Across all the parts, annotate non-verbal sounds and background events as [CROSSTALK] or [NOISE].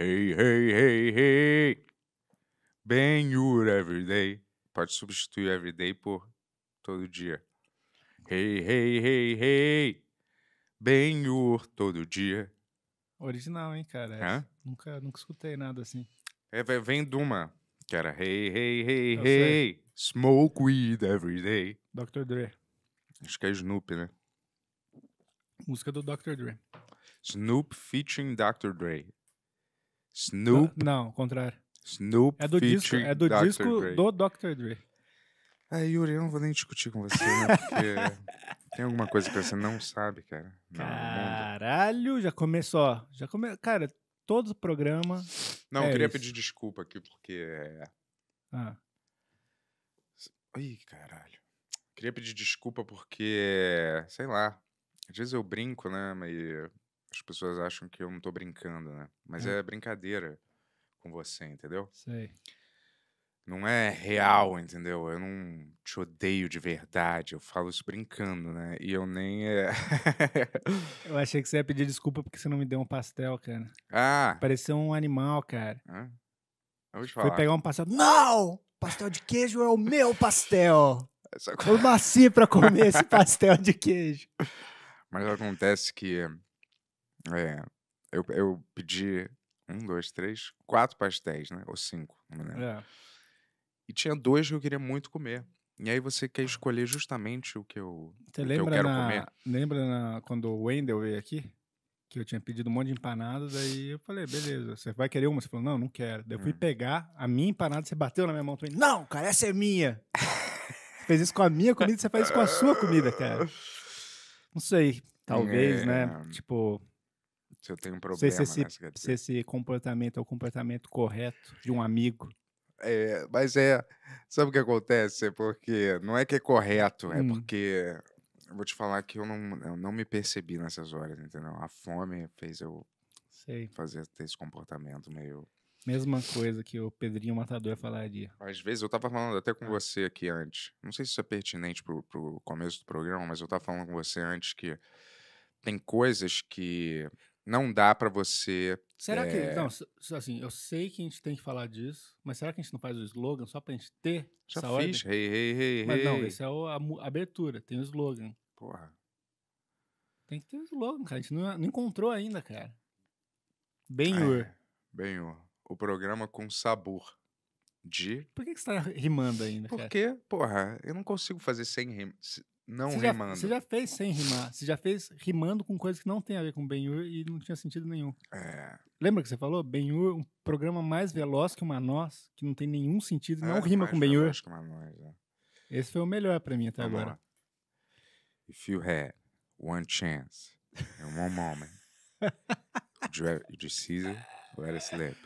Hey, hey, hey, hey. Ben your everyday. Pode substituir everyday por todo dia. Hey, hey, hey, hey. Ben your todo dia. Original, hein, cara? Nunca, nunca escutei nada assim. É, vem de uma, que era Hey, hey, hey, é Eu hey. Sei. Smoke weed every day. Dr. Dre. Acho que é Snoop, né? Música do Dr. Dre. Snoop featuring Dr. Dre. Snoop. Do, não, contrário. Snoop é do disco, é do Dr. disco Dre. do Dr. Dre. É, Yuri, eu não vou nem discutir com você, né? Porque [LAUGHS] tem alguma coisa que você não sabe, cara. Caralho, já começou. Já come... Cara, todo o programa. Não, é eu queria isso. pedir desculpa aqui, porque. É ah. Ai, caralho. Queria pedir desculpa porque, sei lá, às vezes eu brinco, né? Mas as pessoas acham que eu não tô brincando, né? Mas é, é brincadeira com você, entendeu? Sei. Não é real, entendeu? Eu não te odeio de verdade. Eu falo isso brincando, né? E eu nem. É... [LAUGHS] eu achei que você ia pedir desculpa porque você não me deu um pastel, cara. Ah! Pareceu um animal, cara. Ah. Eu vou te falar. Foi pegar um pastel. Não! Pastel de queijo é o meu pastel! Eu nasci pra comer esse [LAUGHS] pastel de queijo. Mas acontece que é, eu, eu pedi um, dois, três, quatro pastéis, né? Ou cinco, não me lembro. É. E tinha dois que eu queria muito comer. E aí você quer ah. escolher justamente o que eu, você lembra que eu quero na, comer. Lembra na, quando o Wendel veio aqui? Que eu tinha pedido um monte de empanadas, aí eu falei, beleza, você vai querer uma? Você falou, não, não quero. Daí eu fui hum. pegar a minha empanada, você bateu na minha mão, falei, não, cara, essa é minha. fez isso com a minha comida, você faz isso com a sua comida, cara. Não sei, talvez, né, é... né? Tipo, se eu tenho um problema. Se esse, né, se esse comportamento é o comportamento correto de um amigo. É, mas é. Sabe o que acontece? porque não é que é correto, é hum. porque. Eu vou te falar que eu não, eu não me percebi nessas horas, entendeu? A fome fez eu Sei. fazer ter esse comportamento meio. Mesma coisa que o Pedrinho Matador falaria. Às vezes eu tava falando até com ah. você aqui antes. Não sei se isso é pertinente pro, pro começo do programa, mas eu tava falando com você antes que tem coisas que não dá para você. Será é... que. Eh, não, assim, eu sei que a gente tem que falar disso, mas será que a gente não faz o slogan só pra gente ter? Já essa fiz. Ordem? Hey, hey, hey, mas hey. não, esse é a, abertura, tem o slogan. Porra. Tem que ter o slogan, cara. A gente não, não encontrou ainda, cara. ur. É, -ur. O programa com sabor de. Por que, que você tá rimando ainda, Porque, cara? Porque, porra, eu não consigo fazer sem rim... Não você rimando. Já, você já fez sem rimar. Você já fez rimando com coisas que não tem a ver com Ben-Hur e não tinha sentido nenhum. É. Lembra que você falou? Ben-Hur, um programa mais veloz que uma nós, que não tem nenhum sentido, é, não rima com Ben-Hur. É. Esse foi o melhor pra mim até Vamos agora. Lá. If you had one chance in one moment, [LAUGHS] you just seize it, let it slip.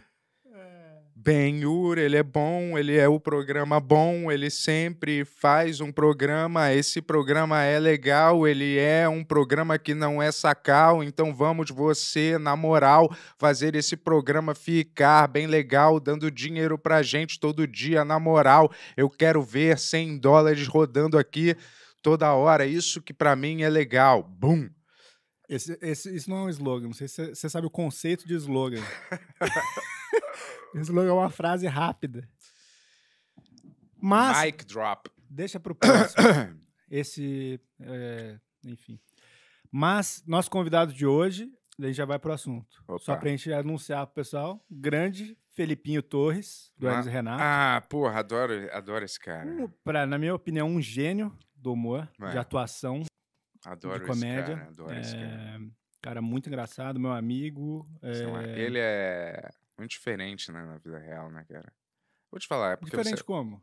Ben-Hur, ele é bom, ele é o programa bom, ele sempre faz um programa, esse programa é legal, ele é um programa que não é sacal, então vamos você, na moral, fazer esse programa ficar bem legal, dando dinheiro pra gente todo dia, na moral. Eu quero ver 100 dólares rodando aqui toda hora, isso que pra mim é legal. Bum! Esse, esse, isso não é um slogan, não sei se você sabe o conceito de slogan. [LAUGHS] slogan é uma frase rápida. Mas. Mic drop. Deixa pro próximo. esse. É, enfim. Mas, nosso convidado de hoje, a gente já vai pro assunto. Opa. Só pra gente anunciar pro pessoal: grande Felipinho Torres, do ah, Renato. Ah, porra, adoro, adoro esse cara. Um, pra, na minha opinião, um gênio do humor, é. de atuação. Adoro de comédia. Cara, adoro é... cara. Eh, cara. muito engraçado, meu amigo. É... Eh ele é muito diferente, né, na vida real, né, cara? Vou te falar. É porque diferente você... como?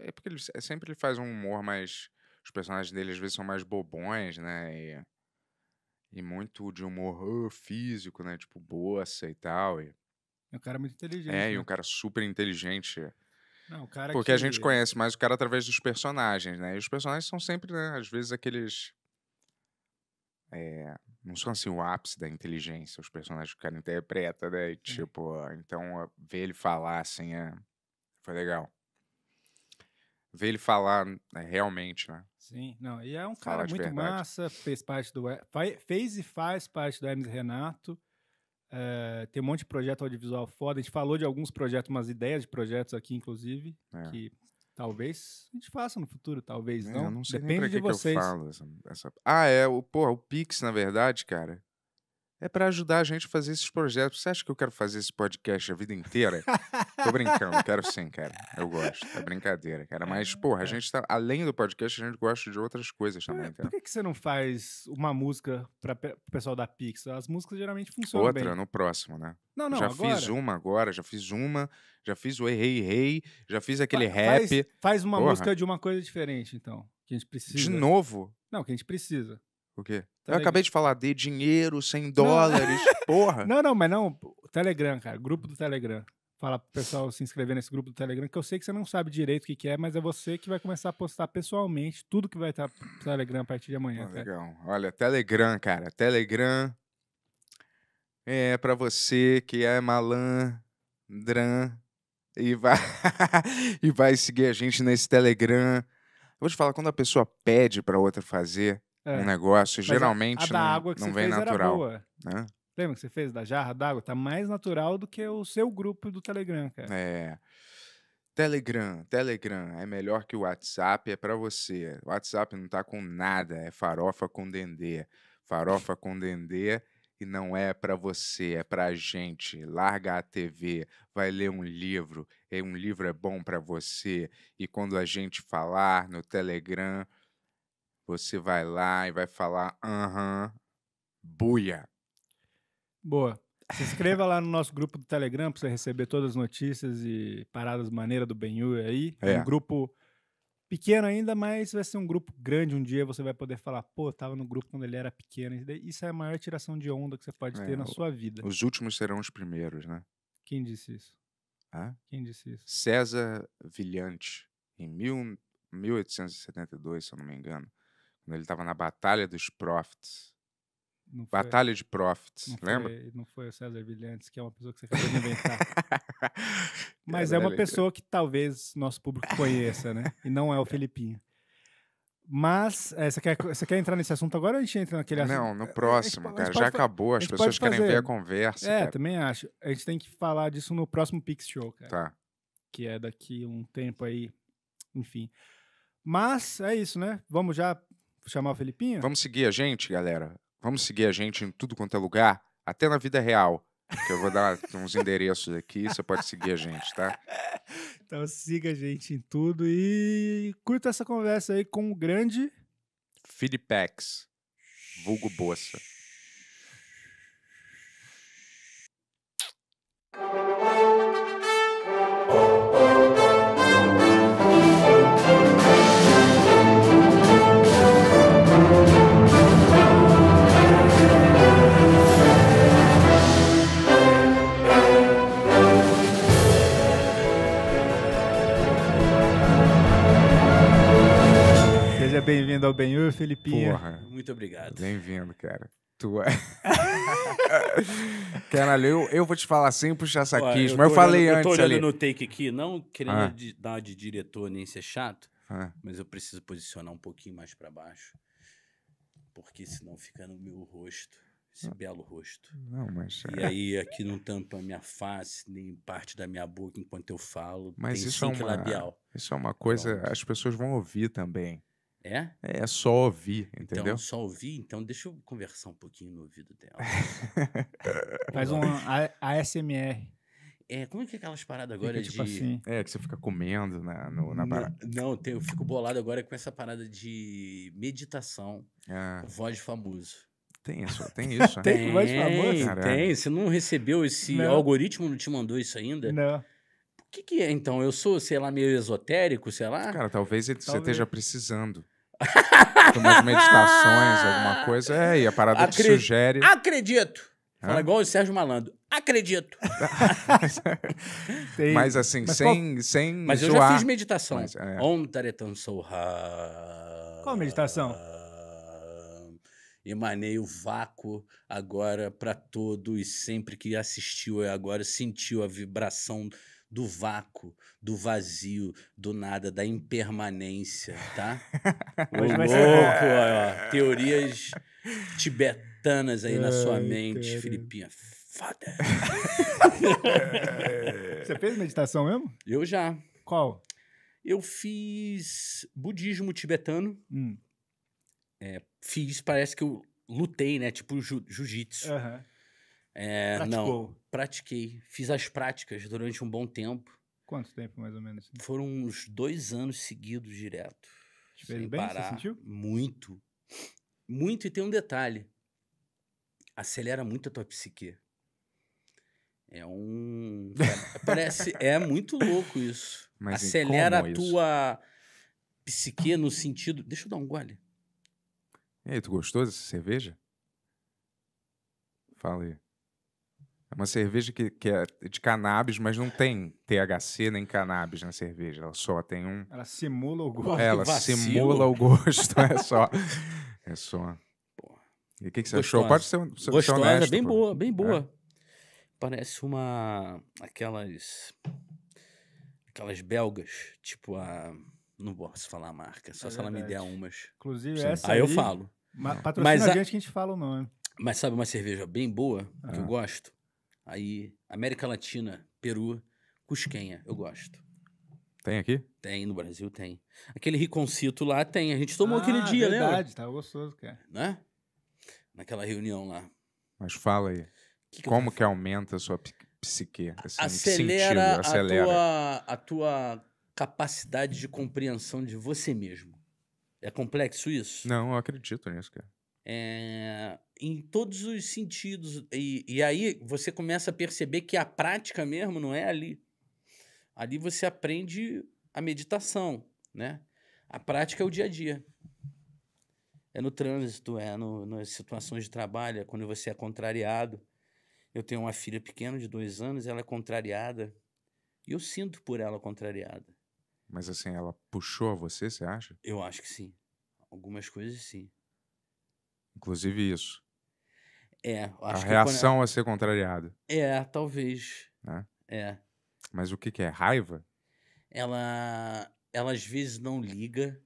É porque ele é, sempre ele faz um humor mais. Os personagens dele às vezes são mais bobões, né? E, e muito de humor ah, físico, né? Tipo, boassa e tal. E... É um cara muito inteligente. É, né? e um cara super inteligente. Não, Porque que... a gente conhece mais o cara através dos personagens, né? E os personagens são sempre, né, às vezes, aqueles é, não são assim o ápice da inteligência, os personagens que o cara interpreta, né? E, é. tipo, então ah, ver ele falar assim é... foi legal. Ver ele falar é, realmente, né? Sim, não, e é um falar cara muito massa, fez parte do. Fez e faz parte do Hermes Renato. É, tem um monte de projeto audiovisual foda. A gente falou de alguns projetos, umas ideias de projetos aqui, inclusive, é. que Talvez a gente faça no futuro, talvez é, não. não sei Depende nem pra que, de vocês. que eu falo. Essa, essa... Ah, é, o, porra, o Pix, na verdade, cara é para ajudar a gente a fazer esses projetos. Você acha que eu quero fazer esse podcast a vida inteira? Tô brincando, quero sim, cara. Eu gosto. É brincadeira, cara. É, Mas, porra, a é. gente tá. Além do podcast, a gente gosta de outras coisas também, cara. Por que, que você não faz uma música para o pessoal da Pixar? As músicas geralmente funcionam. Outra bem. no próximo, né? Não, não, já agora... fiz uma agora, já fiz uma, já fiz o Errei Rei, Rei, já fiz aquele faz, rap. Faz uma porra. música de uma coisa diferente, então. Que a gente precisa. De novo? Não, que a gente precisa. O quê? Telegram. Tá eu acabei de falar de dinheiro, 100 dólares, não. [LAUGHS] porra. Não, não, mas não. Telegram, cara. Grupo do Telegram. Fala pro pessoal se inscrever nesse grupo do Telegram, que eu sei que você não sabe direito o que, é, mas é você que vai começar a postar pessoalmente tudo que vai estar no Telegram a partir de amanhã. Oh, legal. Olha, Telegram, cara. Telegram é para você que é malandran e vai, [LAUGHS] e vai seguir a gente nesse Telegram. Eu vou te falar, quando a pessoa pede para outra fazer, é. um negócio. Mas geralmente a, a não, água que não você vem fez natural. Era boa. Né? Lembra que você fez da jarra d'água? Tá mais natural do que o seu grupo do Telegram, cara. É. Telegram, Telegram é melhor que o WhatsApp, é para você. O WhatsApp não tá com nada, é farofa com dendê. Farofa com dendê e não é para você, é pra gente. Larga a TV, vai ler um livro. E um livro é bom para você. E quando a gente falar no Telegram, você vai lá e vai falar, aham, uh buia. Boa. Se inscreva [LAUGHS] lá no nosso grupo do Telegram para você receber todas as notícias e paradas maneira do Benhu aí. É. é um grupo pequeno ainda, mas vai ser um grupo grande um dia. Você vai poder falar, pô, tava no grupo quando ele era pequeno. Isso é a maior tiração de onda que você pode é, ter na o, sua vida. Os últimos serão os primeiros, né? Quem disse isso? Hã? Quem disse isso? César Vilhante, em mil, 1872, se eu não me engano. Ele estava na Batalha dos Profits. Não Batalha foi, de Profits, não lembra? Foi, não foi o César Vilhantes, que é uma pessoa que você acabou de inventar. [LAUGHS] É Mas é uma pessoa que talvez nosso público conheça, né? E não é o Felipinho. Mas, é, você, quer, você quer entrar nesse assunto agora ou a gente entra naquele assunto? Não, no eh, próximo, cara. Já acabou, as pessoas querem ver a conversa. É, cara. também acho. A gente tem que falar disso no próximo Pix Show, cara. Tá. Que é daqui um tempo aí, enfim. Mas é isso, né? Vamos já chamar o Felipinho? Vamos seguir a gente, galera. Vamos seguir a gente em tudo quanto é lugar, até na vida real. Que eu vou dar [LAUGHS] uns endereços aqui, você pode seguir a gente, tá? [LAUGHS] Então siga a gente em tudo e curta essa conversa aí com o grande Filipex, vulgo Bossa. bem-vindo ao Benhu, Felipinho. Porra. Muito obrigado. Bem-vindo, cara. Tu é. [LAUGHS] Caralho, eu, eu vou te falar sem puxar saquismo, mas eu falei olhando, antes. Eu tô olhando ali. no take aqui, não querendo ah. dar de diretor nem ser chato, ah. mas eu preciso posicionar um pouquinho mais para baixo, porque senão fica no meu rosto esse ah. belo rosto. Não, mas... E é. aí aqui não tampa a minha face, nem parte da minha boca enquanto eu falo. Mas isso é, uma, labial. isso é uma coisa, Pronto. as pessoas vão ouvir também. É? é? É só ouvir, então, entendeu? Então, só ouvir, então deixa eu conversar um pouquinho no ouvido dela. [LAUGHS] Faz um ASMR. É, como é que é aquelas paradas agora fica, tipo de. Assim. É, que você fica comendo na, no, na parada. Não, não tem, eu fico bolado agora com essa parada de meditação. Ah. Voz famoso. Tem isso, [LAUGHS] tem isso. tem, né? tem voz famoso? cara. Tem, você não recebeu esse não. algoritmo, não te mandou isso ainda? Não. O que, que é então? Eu sou, sei lá, meio esotérico, sei lá? Cara, talvez, talvez. você esteja precisando umas meditações, [LAUGHS] alguma coisa. É, e a parada Acre... que sugere. Acredito! Hã? Fala igual o Sérgio Malandro. Acredito! [LAUGHS] mas assim, mas sem, qual... sem. Mas zoar. eu já fiz meditação. Mas, é. Taretan Soha. Qual meditação? Emanei o vácuo agora para todos e sempre que assistiu é agora sentiu a vibração do vácuo, do vazio, do nada, da impermanência, tá? [LAUGHS] Hoje vai louco, ó, teorias tibetanas aí é, na sua mente, Filipinha. Foda. [LAUGHS] Você fez meditação mesmo? Eu já. Qual? Eu fiz budismo tibetano. Hum. É, fiz, parece que eu lutei, né? Tipo jiu-jitsu. Uhum. É, não pratiquei, fiz as práticas durante um bom tempo. Quanto tempo, mais ou menos? Assim? Foram uns dois anos seguidos direto. Te fez bem? Parar. Você sentiu? Muito. Muito, e tem um detalhe. Acelera muito a tua psique. É um. É, parece. é muito louco isso. [LAUGHS] Mas Acelera a tua isso? psique no sentido. Deixa eu dar um gole. é tu gostou dessa cerveja? Fala aí. É uma cerveja que, que é de cannabis, mas não tem THC nem cannabis na cerveja. Ela só tem um. Ela simula o gosto. Ela simula o gosto, é só. É só. E o que, que você Gostosa. achou? Pode ser, ser Gostosa, honesto, bem pô. boa, bem é. boa. É. Parece uma. Aquelas. Aquelas belgas, tipo a. Não posso falar a marca, só é se ela me der umas. Inclusive, Sim. essa. Aí, aí eu falo. Patrocina mas a gente que a gente fala o nome. Mas sabe uma cerveja bem boa, que eu ah. gosto? Aí, América Latina, Peru, Cusquenha, eu gosto. Tem aqui? Tem, no Brasil tem. Aquele riconcito lá tem, a gente tomou ah, aquele dia, verdade, né? verdade, tava gostoso, cara. Né? Naquela reunião lá. Mas fala aí, que que como que aumenta a sua psique? Assim, acelera, acelera. A, tua, a tua capacidade de compreensão de você mesmo. É complexo isso? Não, eu acredito nisso, cara. É, em todos os sentidos. E, e aí você começa a perceber que a prática mesmo não é ali. Ali você aprende a meditação, né? A prática é o dia a dia. É no trânsito, é no, nas situações de trabalho, é quando você é contrariado. Eu tenho uma filha pequena de dois anos, ela é contrariada. E eu sinto por ela contrariada. Mas assim, ela puxou a você, você acha? Eu acho que sim. Algumas coisas sim. Inclusive isso. É, A reação a ser contrariada. É, talvez. Né? É. Mas o que, que é? Raiva? Ela, ela às vezes não liga,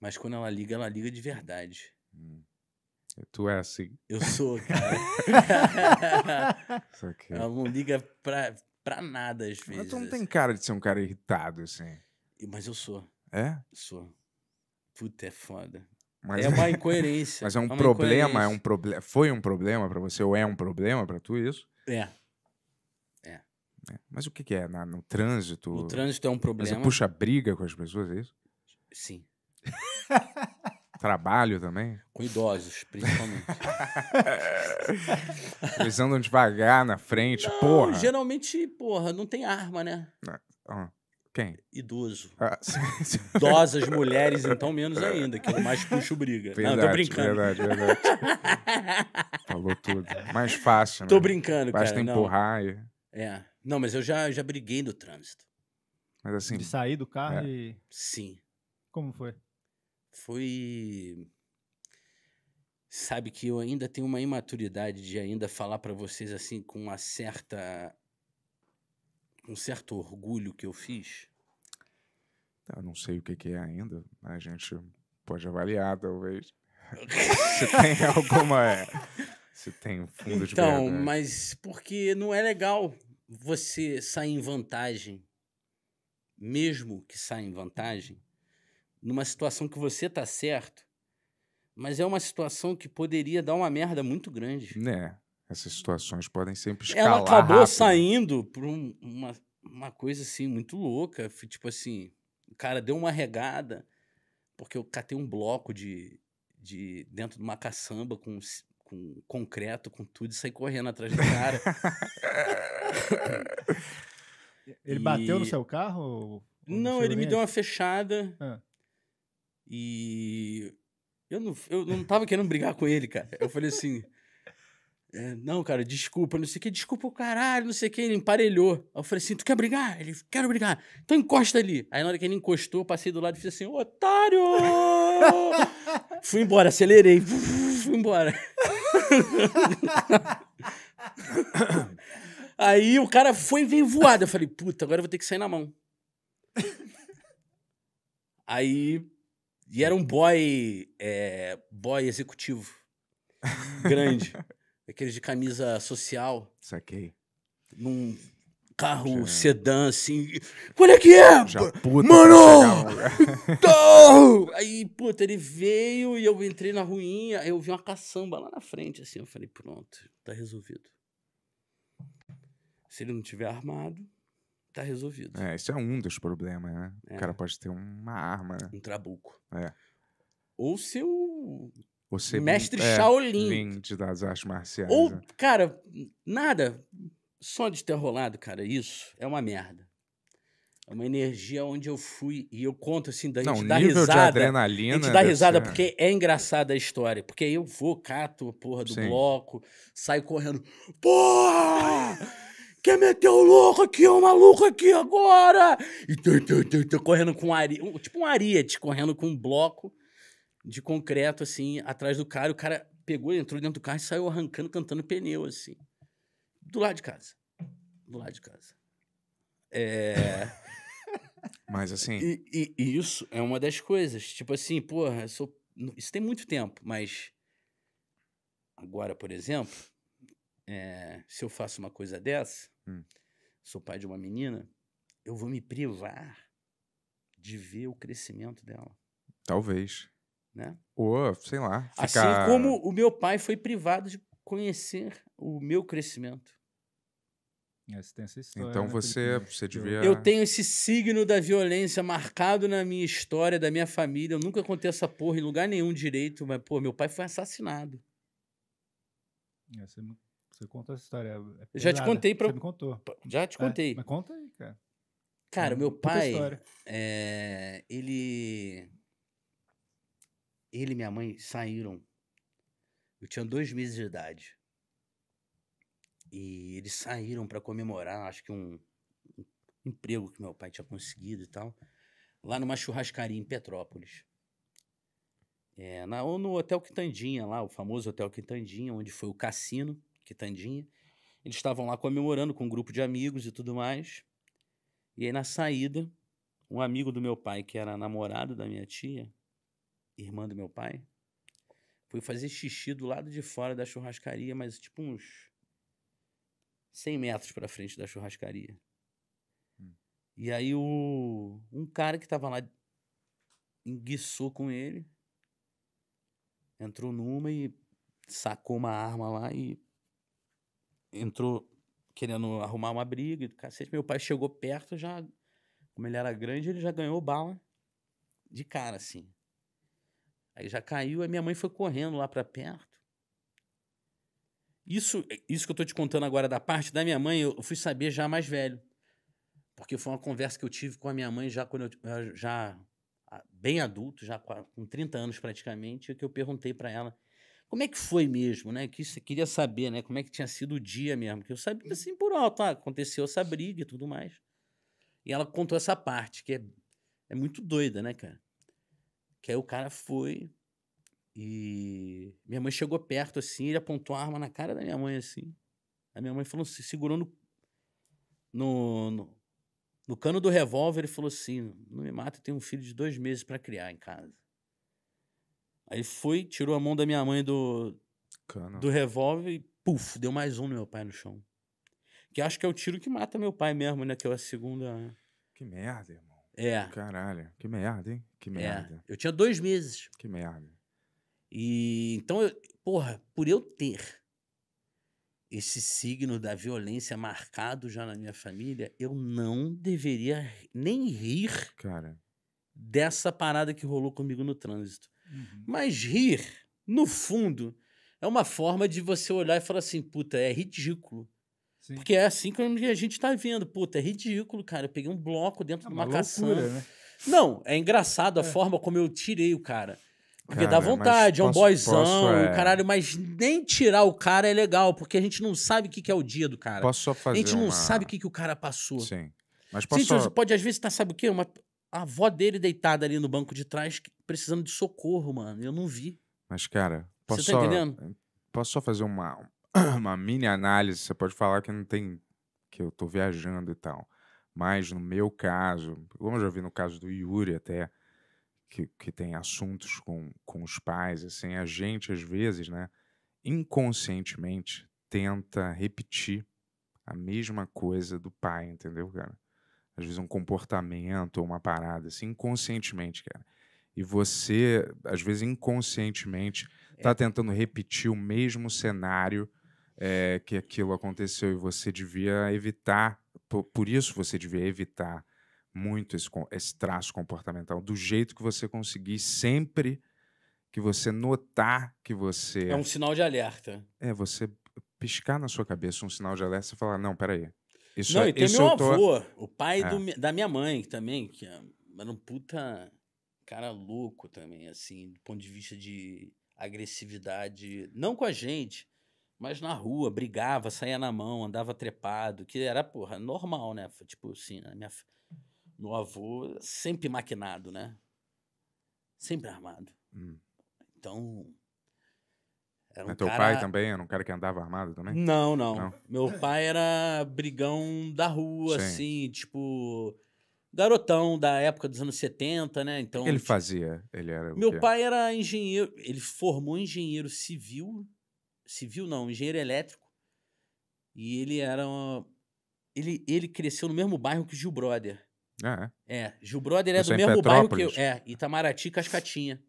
mas quando ela liga, ela liga de verdade. Hum. Tu é assim. Eu sou, cara. [LAUGHS] Ela não liga pra, pra nada, às vezes. Mas tu não tem cara de ser um cara irritado, assim. Mas eu sou. É? Sou. Puta, é foda. Mas, é uma incoerência. [LAUGHS] mas é um é problema, é um problema. Foi um problema para você ou é um problema para tu isso? É. é. é. Mas o que, que é na, no trânsito? No trânsito é um problema. Você puxa briga com as pessoas, é isso? Sim. [LAUGHS] Trabalho também? Com idosos, principalmente. [LAUGHS] Eles andam devagar na frente, não, porra. Geralmente, porra, não tem arma, né? Ah. ah. Quem? Idoso. Ah, [LAUGHS] Idosas mulheres, então, menos ainda, que é mais puxo briga. Verdade, não, tô brincando. Verdade, verdade. [LAUGHS] Falou tudo. Mais fácil, Tô né? brincando, Basta cara. Basta empurrar. E... É. Não, mas eu já, já briguei no trânsito. Mas assim. De sair do carro é. e. Sim. Como foi? Foi. Sabe que eu ainda tenho uma imaturidade de ainda falar para vocês assim com uma certa um certo orgulho que eu fiz? Eu ah, não sei o que, é ainda. A gente pode avaliar, talvez. [LAUGHS] se tem alguma. É, se tem fundo então, de Então, mas porque não é legal você sair em vantagem, mesmo que saia em vantagem, numa situação que você tá certo, mas é uma situação que poderia dar uma merda muito grande. Né? essas situações podem sempre escalar. Ela acabou rápido. saindo por um, uma, uma coisa assim muito louca. Tipo assim, o cara deu uma regada, porque eu catei um bloco de, de dentro de uma caçamba com, com concreto, com tudo, e saí correndo atrás do cara. [LAUGHS] ele e... bateu no seu carro? Não, ele me deu uma fechada. Ah. E eu não, eu não tava querendo brigar com ele, cara. Eu falei assim. É, não, cara, desculpa, não sei o que, desculpa o caralho, não sei o que, ele emparelhou. Aí eu falei assim, tu quer brigar? Ele, quero brigar. Então encosta ali. Aí na hora que ele encostou, eu passei do lado e fiz assim, otário! [LAUGHS] fui embora, acelerei, fui embora. Aí o cara foi e veio voado. Eu falei, puta, agora eu vou ter que sair na mão. Aí, e era um boy, é, boy executivo, grande aqueles de camisa social. Saquei. Num carro Já... sedã, assim. Qual é que é? puta Mano! [LAUGHS] Aí, puta, ele veio e eu entrei na ruinha. Eu vi uma caçamba lá na frente, assim. Eu falei, pronto, tá resolvido. Se ele não tiver armado, tá resolvido. É, isso é um dos problemas, né? É. O cara pode ter uma arma. Né? Um trabuco. É. Ou seu você, Mestre é, Shaolin. Linde das artes marciais. Ou, né? cara, nada. Só de ter rolado, cara, isso é uma merda. É uma energia onde eu fui e eu conto assim, da gente dar risada. De adrenalina, a gente dá risada ser. porque é engraçada a história. Porque eu vou, cato a porra do Sim. bloco, saio correndo. Porra! Quer meter o louco aqui, o maluco aqui agora! E tô, tô, tô, tô correndo com um ariete, tipo um ariete, correndo com um bloco de concreto, assim, atrás do cara. O cara pegou, entrou dentro do carro e saiu arrancando, cantando pneu, assim. Do lado de casa. Do lado de casa. É. [LAUGHS] Mas assim. E, e, e isso é uma das coisas. Tipo assim, porra, sou... isso tem muito tempo, mas. Agora, por exemplo, é... se eu faço uma coisa dessa, hum. sou pai de uma menina, eu vou me privar de ver o crescimento dela. Talvez né? Ou, sei lá. Ficar... Assim como o meu pai foi privado de conhecer o meu crescimento. Essa é, tem essa história, então né, você, você devia. Eu tenho esse signo da violência marcado na minha história, da minha família. Eu nunca contei essa porra em lugar nenhum direito, mas, pô, meu pai foi assassinado. É, você, você essa história. É já te contei pra. Você me contou. Já te é, contei. É, mas conta aí, cara. Cara, meu pai. É, ele ele e minha mãe saíram. Eu tinha dois meses de idade. E eles saíram para comemorar, acho que um, um, emprego que meu pai tinha conseguido e tal, lá numa churrascaria em Petrópolis. É, na, ou no Hotel Quitandinha, lá, o famoso Hotel Quitandinha, onde foi o cassino Quitandinha. Eles estavam lá comemorando com um grupo de amigos e tudo mais. E aí, na saída, um amigo do meu pai, que era namorado da minha tia, irmã do meu pai, fui fazer xixi do lado de fora da churrascaria, mas tipo uns 100 metros para frente da churrascaria. Hum. E aí o, um cara que tava lá enguiçou com ele, entrou numa e sacou uma arma lá e entrou querendo arrumar uma briga e cacete. Meu pai chegou perto já, como ele era grande, ele já ganhou bala de cara, assim. Aí já caiu, a minha mãe foi correndo lá para perto. Isso, isso que eu estou te contando agora da parte da minha mãe, eu fui saber já mais velho. Porque foi uma conversa que eu tive com a minha mãe já quando eu, eh, já ah, bem adulto, já com 30 anos praticamente, que eu perguntei para ela como é que foi mesmo, né? Que você queria saber, né? Como é que tinha sido o dia mesmo, que eu sabia hum. assim por alto, ah, aconteceu essa briga e tudo mais. E ela contou essa parte que é, é muito doida, né, cara? Que aí o cara foi e minha mãe chegou perto assim, ele apontou a arma na cara da minha mãe assim. A minha mãe falou, assim, segurando no, no, no cano do revólver, ele falou assim: Não me mata, eu tenho um filho de dois meses para criar em casa. Aí foi, tirou a mão da minha mãe do, Cano. do revólver e, puf, deu mais um no meu pai no chão. Que acho que é o tiro que mata meu pai mesmo, né? Que é a segunda. Né? Que merda, irmão. É. Caralho, que merda, hein? Que é. merda. É. Eu tinha dois meses. Que merda. E então, eu, porra, por eu ter esse signo da violência marcado já na minha família, eu não deveria nem rir Cara. dessa parada que rolou comigo no trânsito. Uhum. Mas rir, no fundo, é uma forma de você olhar e falar assim: puta, é ridículo. Sim. Porque é assim que a gente tá vendo. Puta, é ridículo, cara. Eu peguei um bloco dentro é de uma, uma caçamba. Né? Não, é engraçado a é. forma como eu tirei o cara. Porque cara, dá vontade, é um posso, boyzão, posso, é... caralho, mas nem tirar o cara é legal, porque a gente não sabe o que, é o dia do cara. Posso só fazer A gente não uma... sabe o que, que o cara passou. Sim. Mas posso Sim, só... você pode, às vezes, tá, sabe o quê? Uma... A avó dele deitada ali no banco de trás, precisando de socorro, mano. Eu não vi. Mas, cara, posso você tá só... entendendo? Posso só fazer uma, [CLEARS THROAT] uma mini análise, você pode falar que não tem. que eu tô viajando e tal. Mas no meu caso, como eu já vi no caso do Yuri até, que, que tem assuntos com, com os pais, assim, a gente às vezes, né, inconscientemente tenta repetir a mesma coisa do pai, entendeu, cara? Às vezes um comportamento ou uma parada, assim, inconscientemente, cara. E você, às vezes inconscientemente, está é. tentando repetir o mesmo cenário é, que aquilo aconteceu e você devia evitar, por, por isso você devia evitar muito esse, esse traço comportamental, do jeito que você conseguir, sempre que você notar que você. É um sinal de alerta. É, você piscar na sua cabeça um sinal de alerta e falar: não, peraí. Isso não, é, e tem meu avô, o pai é. do, da minha mãe também, que é, era um puta cara louco também, assim, do ponto de vista de agressividade, não com a gente, mas na rua, brigava, saía na mão, andava trepado, que era, porra, normal, né? Tipo assim, né? Minha, meu avô sempre maquinado, né? Sempre armado. Hum. Então. Era um teu cara... pai também era um cara que andava armado também? Não, não. não? Meu pai era brigão da rua, Sim. assim, tipo garotão da época dos anos 70, né? Então, ele tipo... fazia? Ele era Meu pai era engenheiro, ele formou engenheiro civil civil não, engenheiro elétrico. E ele era. Uma... Ele, ele cresceu no mesmo bairro que o Gil Brother. Ah, é. é, Gil Brother é do mesmo bairro que eu. É, Itamaraty Cascatinha.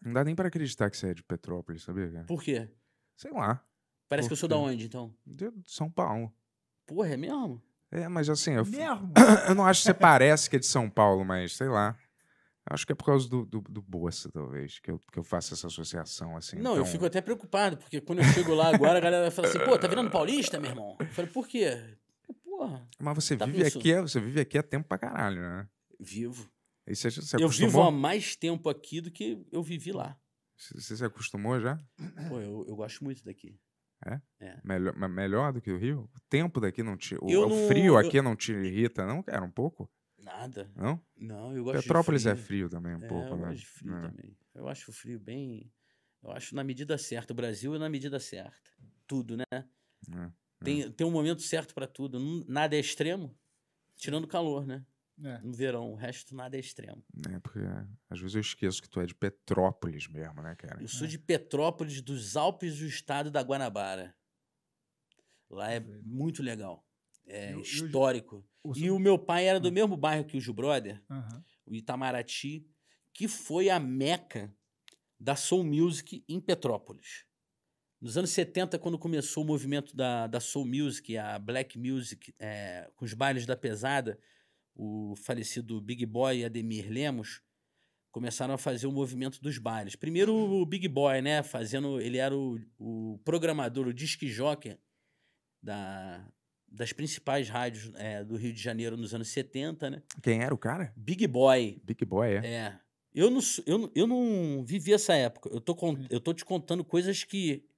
Não dá nem para acreditar que você é de Petrópolis, sabia? Cara? Por quê? Sei lá. Parece Por que eu sou da onde, então? De São Paulo. Porra, é mesmo? É, mas assim, eu, é mesmo? [COUGHS] eu não acho que você parece que é de São Paulo, mas sei lá. Acho que é por causa do, do, do Bolsa, talvez, que eu, que eu faço essa associação assim. Não, então... eu fico até preocupado, porque quando eu chego lá agora, a galera fala assim, pô, tá virando paulista, meu irmão? Eu falei, por quê? Porra. Mas você tá vive aqui, você vive aqui há tempo pra caralho, né? Vivo. Você, você eu vivo há mais tempo aqui do que eu vivi lá. Você se acostumou já? Pô, eu, eu gosto muito daqui. É? é? Melhor, melhor do que o Rio? O tempo daqui não te. O, o frio aqui não te irrita, não, Era Um pouco? Nada. Não? Não, eu gosto Petrópolis é frio também, um é, pouco, eu né? Gosto de frio é. também. Eu acho o frio bem. Eu acho na medida certa. O Brasil é na medida certa. Tudo, né? É, é. tem, tem um momento certo para tudo. Nada é extremo, tirando calor, né? É. No verão, o resto nada é extremo. É, porque às vezes eu esqueço que tu é de Petrópolis mesmo, né, cara? Eu sou de Petrópolis, dos Alpes do estado da Guanabara. Lá é muito legal é, e, histórico. E o, e o meu pai era do hum. mesmo bairro que o Gil Brother, uhum. o Itamaraty, que foi a meca da Soul Music em Petrópolis. Nos anos 70, quando começou o movimento da, da Soul Music, a Black Music, é, com os bailes da pesada, o falecido Big Boy e Ademir Lemos começaram a fazer o movimento dos bailes. Primeiro o Big Boy, né? Fazendo. Ele era o, o programador, o disc jockey da, das principais rádios é, do Rio de Janeiro nos anos 70, né? Quem era o cara? Big Boy. Big Boy, é. É. Eu não, eu, eu não vivi essa época. Eu tô, con, eu tô te contando coisas que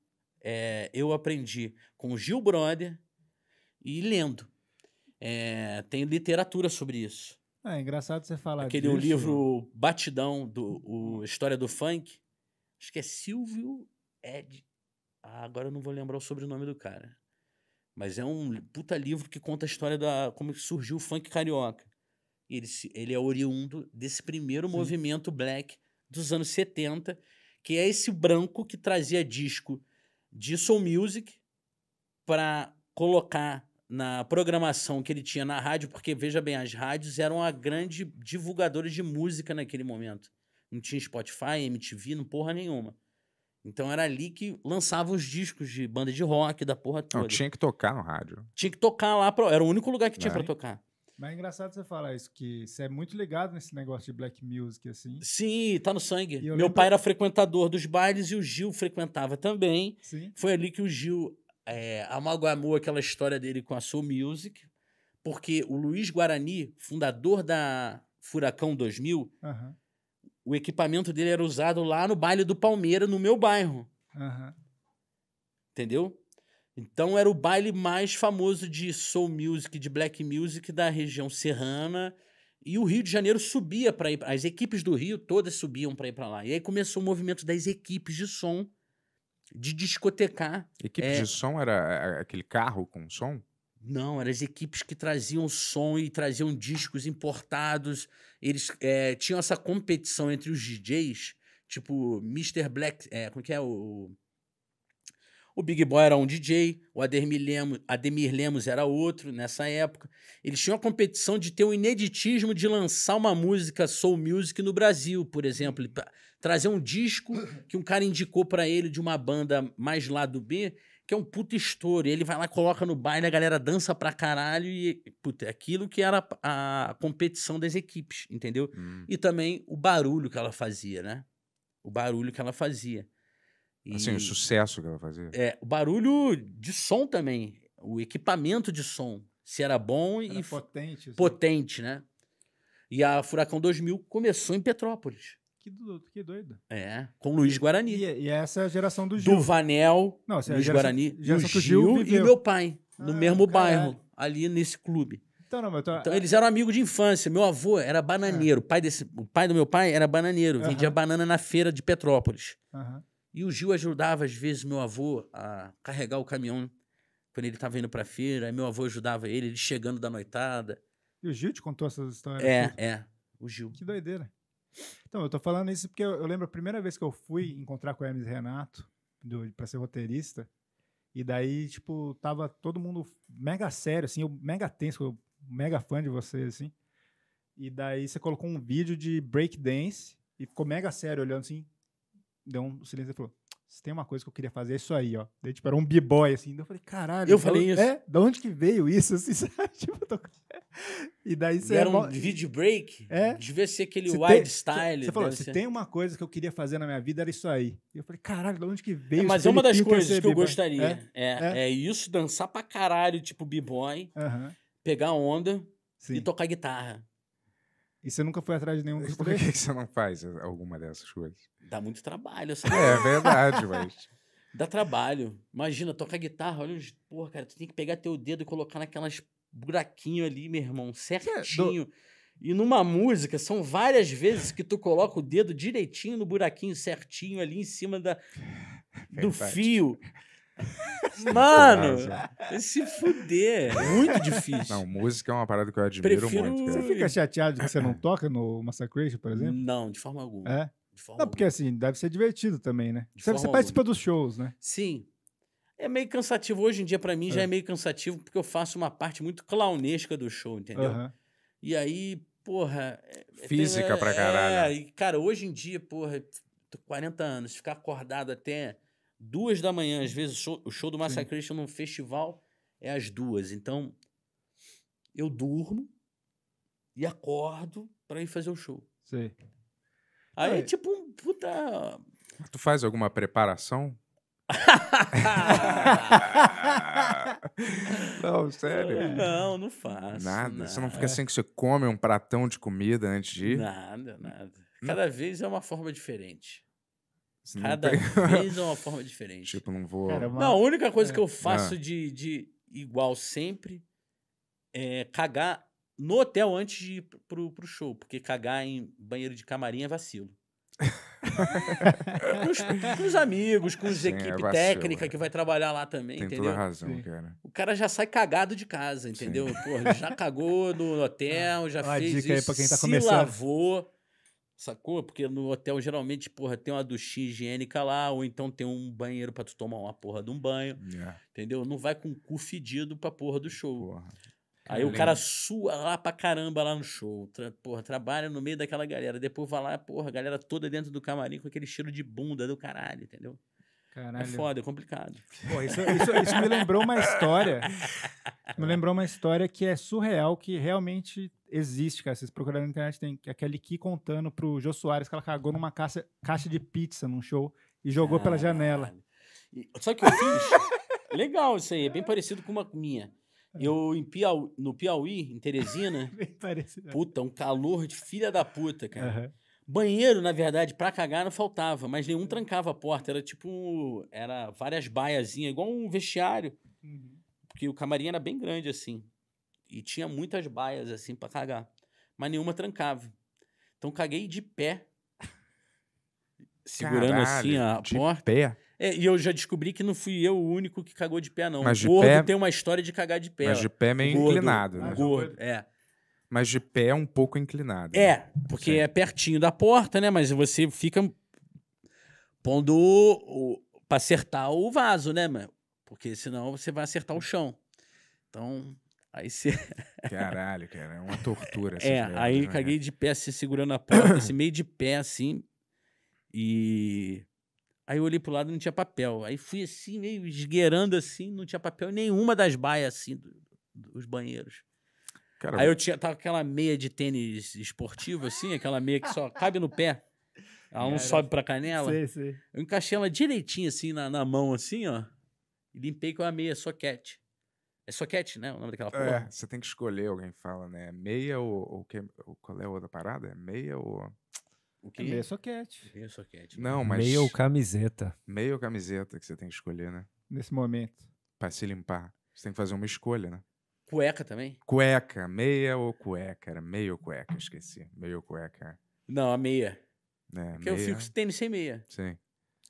é, eu aprendi com o Gil Brother e lendo. É, tem literatura sobre isso. Ah, é engraçado você falar Aquele disso. livro Batidão, do, o História do Funk. Acho que é Silvio Ed. Ah, agora eu não vou lembrar o sobrenome do cara. Mas é um puta livro que conta a história da como surgiu o funk carioca. Ele, ele é oriundo desse primeiro Sim. movimento black dos anos 70, que é esse branco que trazia disco de soul music para colocar na programação que ele tinha na rádio, porque veja bem, as rádios eram a grande divulgadora de música naquele momento. Não tinha Spotify, MTV, não porra nenhuma. Então era ali que lançava os discos de banda de rock, da porra toda. Não, tinha que tocar no rádio. Tinha que tocar lá, pra... era o único lugar que tinha para né? tocar. Mas é engraçado você falar isso, que você é muito ligado nesse negócio de black music, assim. Sim, tá no sangue. Meu lembro... pai era frequentador dos bailes e o Gil frequentava também. Sim. Foi ali que o Gil é, amalgamou aquela história dele com a Soul Music, porque o Luiz Guarani, fundador da Furacão 2000, o equipamento dele era usado lá no baile do Palmeira, no meu bairro. Uhum. Entendeu? Então era o baile mais famoso de soul music, de black music da região serrana. E o Rio de Janeiro subia para ir. As equipes do Rio todas subiam para ir para lá. E aí começou o movimento das equipes de som, de discotecar. Equipe é... de som era aquele carro com som? Não, eram as equipes que traziam som e traziam discos importados. Eles é, tinham essa competição entre os DJs, tipo Mr. Black. É, como é que é o. O Big Boy era um DJ, o Ademir Lemos, Ademir Lemos era outro nessa época. Eles tinham a competição de ter um ineditismo de lançar uma música soul music no Brasil, por exemplo, trazer um disco que um cara indicou para ele de uma banda mais lá do B que é um puta estouro. ele vai lá, coloca no baile, a galera dança pra caralho e, puta, é aquilo que era a competição das equipes, entendeu? Hum. E também o barulho que ela fazia, né? O barulho que ela fazia. E, assim, o sucesso que ela fazia. É, o barulho de som também, o equipamento de som, se era bom era e potente, assim. potente, né? E a Furacão 2000 começou em Petrópolis. Que, que doido. É, com Luiz Guarani. E, e essa é a geração do Gil. Do Vanel, Não, é Luiz geração, Guarani, geração do Gil, Gil e meu pai, no ah, mesmo caralho. bairro, ali nesse clube. Então, não, tô... então, então eles eram amigos de infância. Meu avô era bananeiro. É. Pai desse... O pai do meu pai era bananeiro. Uhum. Vendia banana na feira de Petrópolis. Uhum. E o Gil ajudava, às vezes, meu avô a carregar o caminhão quando ele estava indo para a feira. Aí meu avô ajudava ele, ele chegando da noitada. E o Gil te contou essas histórias? É, é. O Gil. Que doideira. Então, eu tô falando isso porque eu, eu, lembro a primeira vez que eu fui encontrar com o Hermes Renato para ser roteirista. E daí, tipo, tava todo mundo mega sério, assim, eu mega tenso, eu mega fã de vocês assim. E daí você colocou um vídeo de breakdance e ficou mega sério olhando assim. Deu um silêncio e falou: se tem uma coisa que eu queria fazer, é isso aí, ó. Daí, tipo, era um b-boy, assim. Daí eu falei, caralho. Eu falei isso. É, da onde que veio isso? Assim, [LAUGHS] Tipo, tô... E daí você... É era um video break? É. Devia ser aquele se wide tem, style. Você falou, se tem uma coisa que eu queria fazer na minha vida, era isso aí. E eu falei, caralho, da onde que veio é, Mas é uma das coisas que eu gostaria. É é, é? é, isso, dançar pra caralho, tipo b-boy. Uh-huh. Pegar onda Sim. e tocar guitarra. E você nunca foi atrás de nenhum dos Por que você não faz alguma dessas coisas? Dá muito trabalho. Sabe? É, é verdade, mas... [LAUGHS] Dá trabalho. Imagina, tocar guitarra, olha os... Porra, cara, tu tem que pegar teu dedo e colocar naquelas buraquinho ali, meu irmão, certinho. É, do... E numa música, são várias vezes que tu coloca o dedo direitinho no buraquinho certinho ali em cima da... do fio. [LAUGHS] Mano, se fuder. Muito difícil. Não, música é uma parada que eu admiro Prefiro... muito. Cara. Você fica chateado que você não toca no Massacration, por exemplo? Não, de forma alguma. É? De forma não, alguma. porque assim, deve ser divertido também, né? De você você participa alguma. dos shows, né? Sim. É meio cansativo. Hoje em dia, para mim, é. já é meio cansativo, porque eu faço uma parte muito clownesca do show, entendeu? Uh -huh. E aí, porra. É, é, Física tem, pra é, caralho. É, e, cara, hoje em dia, porra, tô 40 anos, ficar acordado até duas da manhã, às vezes o show, o show do Massacration num festival é às duas. Então, eu durmo e acordo para ir fazer o show. Sim. Aí é tipo um puta. Tu faz alguma preparação? [LAUGHS] não, sério. É. Não, não faço. Nada. nada. Você não fica assim que você come um pratão de comida antes de ir? Nada, nada. Cada não. vez é uma forma diferente. Cada [LAUGHS] vez é uma forma diferente. Tipo, não vou. Cara, é Não, a única coisa é. que eu faço é. de, de igual sempre é cagar no hotel antes de ir pro, pro show, porque cagar em banheiro de camarim é vacilo. [LAUGHS] com, os, com, os, amigos, com os é equipe é vacilo, técnica é. que vai trabalhar lá também, Tem entendeu? Toda razão, cara. O cara já sai cagado de casa, entendeu? Porra, já cagou no hotel, [LAUGHS] já fez dica isso, aí pra quem tá se começando. lavou. Sacou? Porque no hotel geralmente, porra, tem uma duchinha higiênica lá, ou então tem um banheiro para tu tomar uma porra de um banho. Yeah. É. Entendeu? Não vai com o cu fedido pra porra do show. Porra. Aí o cara sua lá pra caramba lá no show. Tra porra, trabalha no meio daquela galera. Depois vai lá, porra, a galera toda dentro do camarim com aquele cheiro de bunda do caralho, entendeu? É Caralho. É foda, é complicado. Pô, isso, isso, isso me lembrou uma história. Me lembrou uma história que é surreal, que realmente existe, cara. Vocês procuraram na internet, tem aquele Ki contando pro Jô Soares que ela cagou numa caixa, caixa de pizza num show e jogou Caralho. pela janela. E, sabe o que eu fiz? Legal isso aí, é bem parecido com uma minha. É. Eu em Piauí, no Piauí, em Teresina. [LAUGHS] Puta, um calor de filha da puta, cara. Uhum. Banheiro, na verdade, para cagar não faltava, mas nenhum uhum. trancava a porta. Era tipo. Era várias baiazinhas, igual um vestiário. Uhum. Porque o camarim era bem grande, assim. E tinha muitas baias, assim, para cagar. Mas nenhuma trancava. Então caguei de pé. Segurando assim, Caralho, assim a de porta. Pé. É, e eu já descobri que não fui eu o único que cagou de pé, não. Mas o gordo pé... tem uma história de cagar de pé. Mas ó. de pé é meio gordo, inclinado, né? Gordo, é. Mas de pé é um pouco inclinado. É, né? porque é pertinho da porta, né? Mas você fica pondo o, o, pra acertar o vaso, né, mano? Porque senão você vai acertar o chão. Então, aí você. [LAUGHS] Caralho, cara, é uma tortura. É, aí né? caguei de pé, assim, segurando a porta, assim, meio de pé, assim. E. Aí eu olhei pro lado e não tinha papel. Aí fui assim, meio esgueirando assim, não tinha papel nenhuma das baias, assim, do, dos banheiros. Aí eu tinha, tava com aquela meia de tênis esportivo, assim, aquela meia que só cabe no pé. Ela ah, não sobe pra canela. Eu encaixei ela direitinho, assim, na, na mão, assim, ó. E limpei com a meia soquete. É soquete, né? O nome daquela porra. É, você tem que escolher, alguém fala, né? Meia ou, ou que, qual é a outra parada? É meia ou... O que? É meia soquete. Meia soquete. Não, mas... Meia ou camiseta. Meia ou camiseta que você tem que escolher, né? Nesse momento. Pra se limpar. Você tem que fazer uma escolha, né? Cueca também? Cueca, meia ou cueca? Era meio cueca, esqueci. meio cueca. Não, a meia. É, Porque meia. eu fico tênis sem meia. Sim.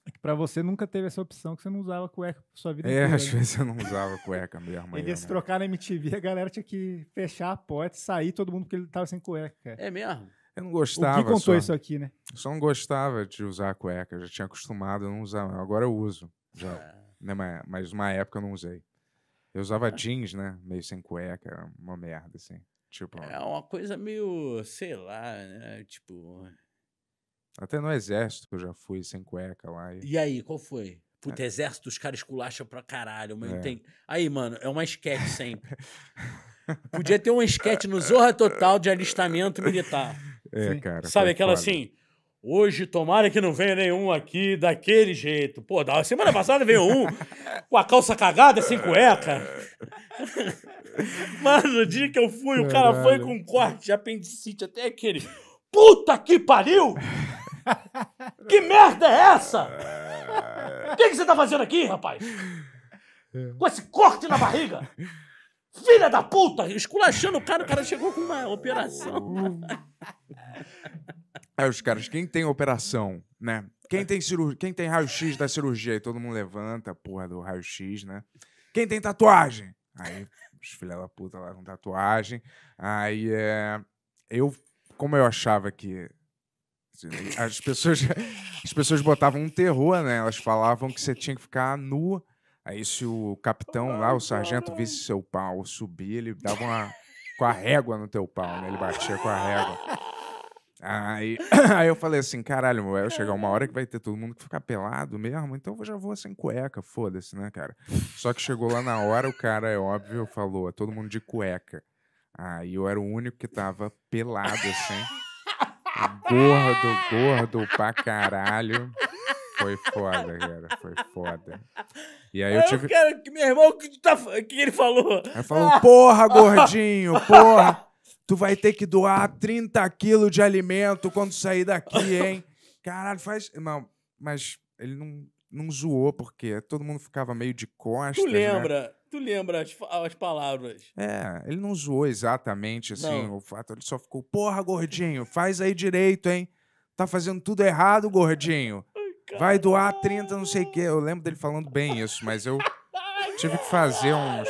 É que pra você nunca teve essa opção que você não usava cueca pra sua vida é, inteira. É, às né? vezes eu não usava cueca mesmo. ele ia se trocar na MTV, a galera tinha que fechar a porta, sair todo mundo porque ele tava sem cueca. É mesmo? Eu não gostava. O que contou só, isso aqui, né? só não gostava de usar cueca, eu já tinha acostumado a não usar. Agora eu uso. Já, ah. né, mas, mas uma época eu não usei. Eu usava jeans, né? Meio sem cueca, uma merda, assim. Tipo. É uma coisa meio, sei lá, né? Tipo. Até no exército eu já fui sem cueca lá. E, e aí, qual foi? Puta, é. exército, os caras esculacham pra caralho, mas é. tem. Aí, mano, é uma esquete sempre. [LAUGHS] Podia ter uma esquete no Zorra Total de alistamento militar. É, cara. Sabe aquela foda. assim? Hoje, tomara que não venha nenhum aqui daquele jeito. Pô, da semana passada veio um [LAUGHS] com a calça cagada, sem cueca. [LAUGHS] Mas no dia que eu fui, Caralho. o cara foi com um corte de apendicite até aquele. Puta que pariu! Que merda é essa? É. O que, que você tá fazendo aqui, rapaz? É. Com esse corte na barriga? Filha da puta! Esculachando o cara, o cara chegou com uma operação. [LAUGHS] Aí os caras, quem tem operação, né? Quem tem, cirurg... quem tem raio-x da cirurgia? Aí todo mundo levanta, porra do raio-x, né? Quem tem tatuagem? Aí os filha da puta lá com tatuagem. Aí é... Eu, como eu achava que as pessoas, [LAUGHS] as pessoas botavam um terror, né? Elas falavam que você tinha que ficar nu. Aí se o capitão lá, o sargento, visse seu pau subir, ele dava uma... com a régua no teu pau, né? Ele batia com a régua. Aí, [COUGHS] aí eu falei assim, caralho, vai chegar uma hora que vai ter todo mundo que ficar pelado mesmo, então eu já vou assim cueca, foda-se, né, cara? Só que chegou lá na hora, o cara, é óbvio, falou, todo mundo de cueca. Aí eu era o único que tava pelado, assim. gordo, gordo pra caralho. Foi foda, cara. Foi foda. E aí eu tive. Eu quero que meu irmão, que, tá, que ele falou? Aí falou, porra, gordinho, porra. Tu vai ter que doar 30 quilos de alimento quando sair daqui, hein? [LAUGHS] Caralho, faz. Não, mas ele não, não zoou, porque todo mundo ficava meio de costas. Tu né? lembra? Né? Tu lembra as, as, palavras? É, ele não zoou exatamente assim não. o fato, ele só ficou, porra, gordinho, faz aí direito, hein? Tá fazendo tudo errado, gordinho. [LAUGHS] Vai doar 30, não sei o quê. Eu lembro dele falando bem isso, mas eu [LAUGHS] tive que fazer uns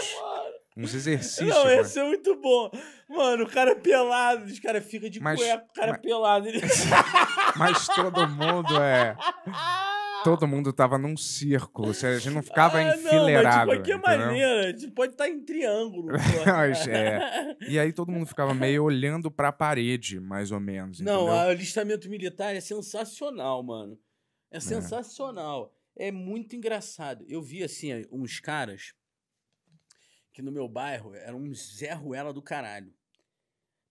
Uns [LAUGHS] exercícios. Não, mano. esse é muito bom. Mano, o cara é pelado, os caras ficam de mas, cueca, o cara é mas, é pelado. Ele... [LAUGHS] Mas todo mundo é. Todo mundo tava num círculo, a gente não ficava ah, tipo, enfileirado. Não, de qualquer é entendeu? maneira, a gente pode estar tá em triângulo. [LAUGHS] mas, é. E aí todo mundo ficava meio olhando pra parede, mais ou menos. Não, o alistamento militar é sensacional, mano. É sensacional. É. é muito engraçado. Eu vi, assim, uns caras que no meu bairro era um Zé Ruela do caralho.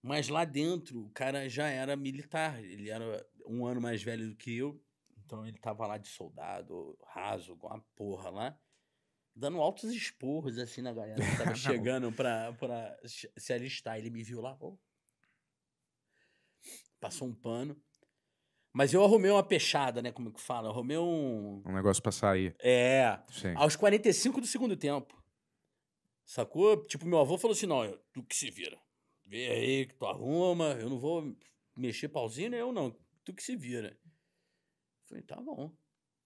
Mas lá dentro, o cara já era militar. Ele era um ano mais velho do que eu. Então ele tava lá de soldado, raso, com uma porra lá. Dando altos esporros, assim, na galera que tava [LAUGHS] chegando pra, pra se alistar. Ele me viu lá. Oh. Passou um pano. Mas eu arrumei uma peixada, né? Como é que fala? Eu arrumei um. Um negócio pra sair. É. Sim. Aos 45 do segundo tempo. Sacou? Tipo, meu avô falou assim: não, tu que se vira. Vê aí que tu arruma, eu não vou mexer pauzinho, eu não. Tu que se vira. falei, tá bom.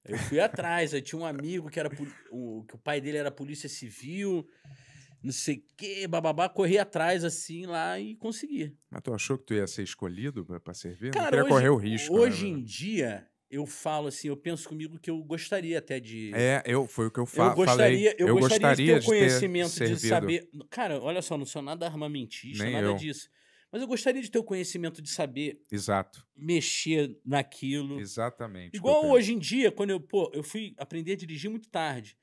Eu fui atrás, aí tinha um amigo que era o, que o pai dele era polícia civil, não sei o quê, bababá, corri atrás assim lá e consegui. Mas tu achou que tu ia ser escolhido para servir? Cara, não queria hoje, correr o risco. Né, hoje né? em dia, eu falo assim, eu penso comigo que eu gostaria até de. É, eu foi o que eu, fa eu gostaria, falei. Eu, eu gostaria, gostaria de ter o conhecimento ter de saber. Cara, olha só, não sou nada armamentista, Nem nada eu. disso. Mas eu gostaria de ter o conhecimento de saber. Exato. Mexer naquilo. Exatamente. Igual hoje em dia, quando eu, pô, eu fui aprender a dirigir muito tarde.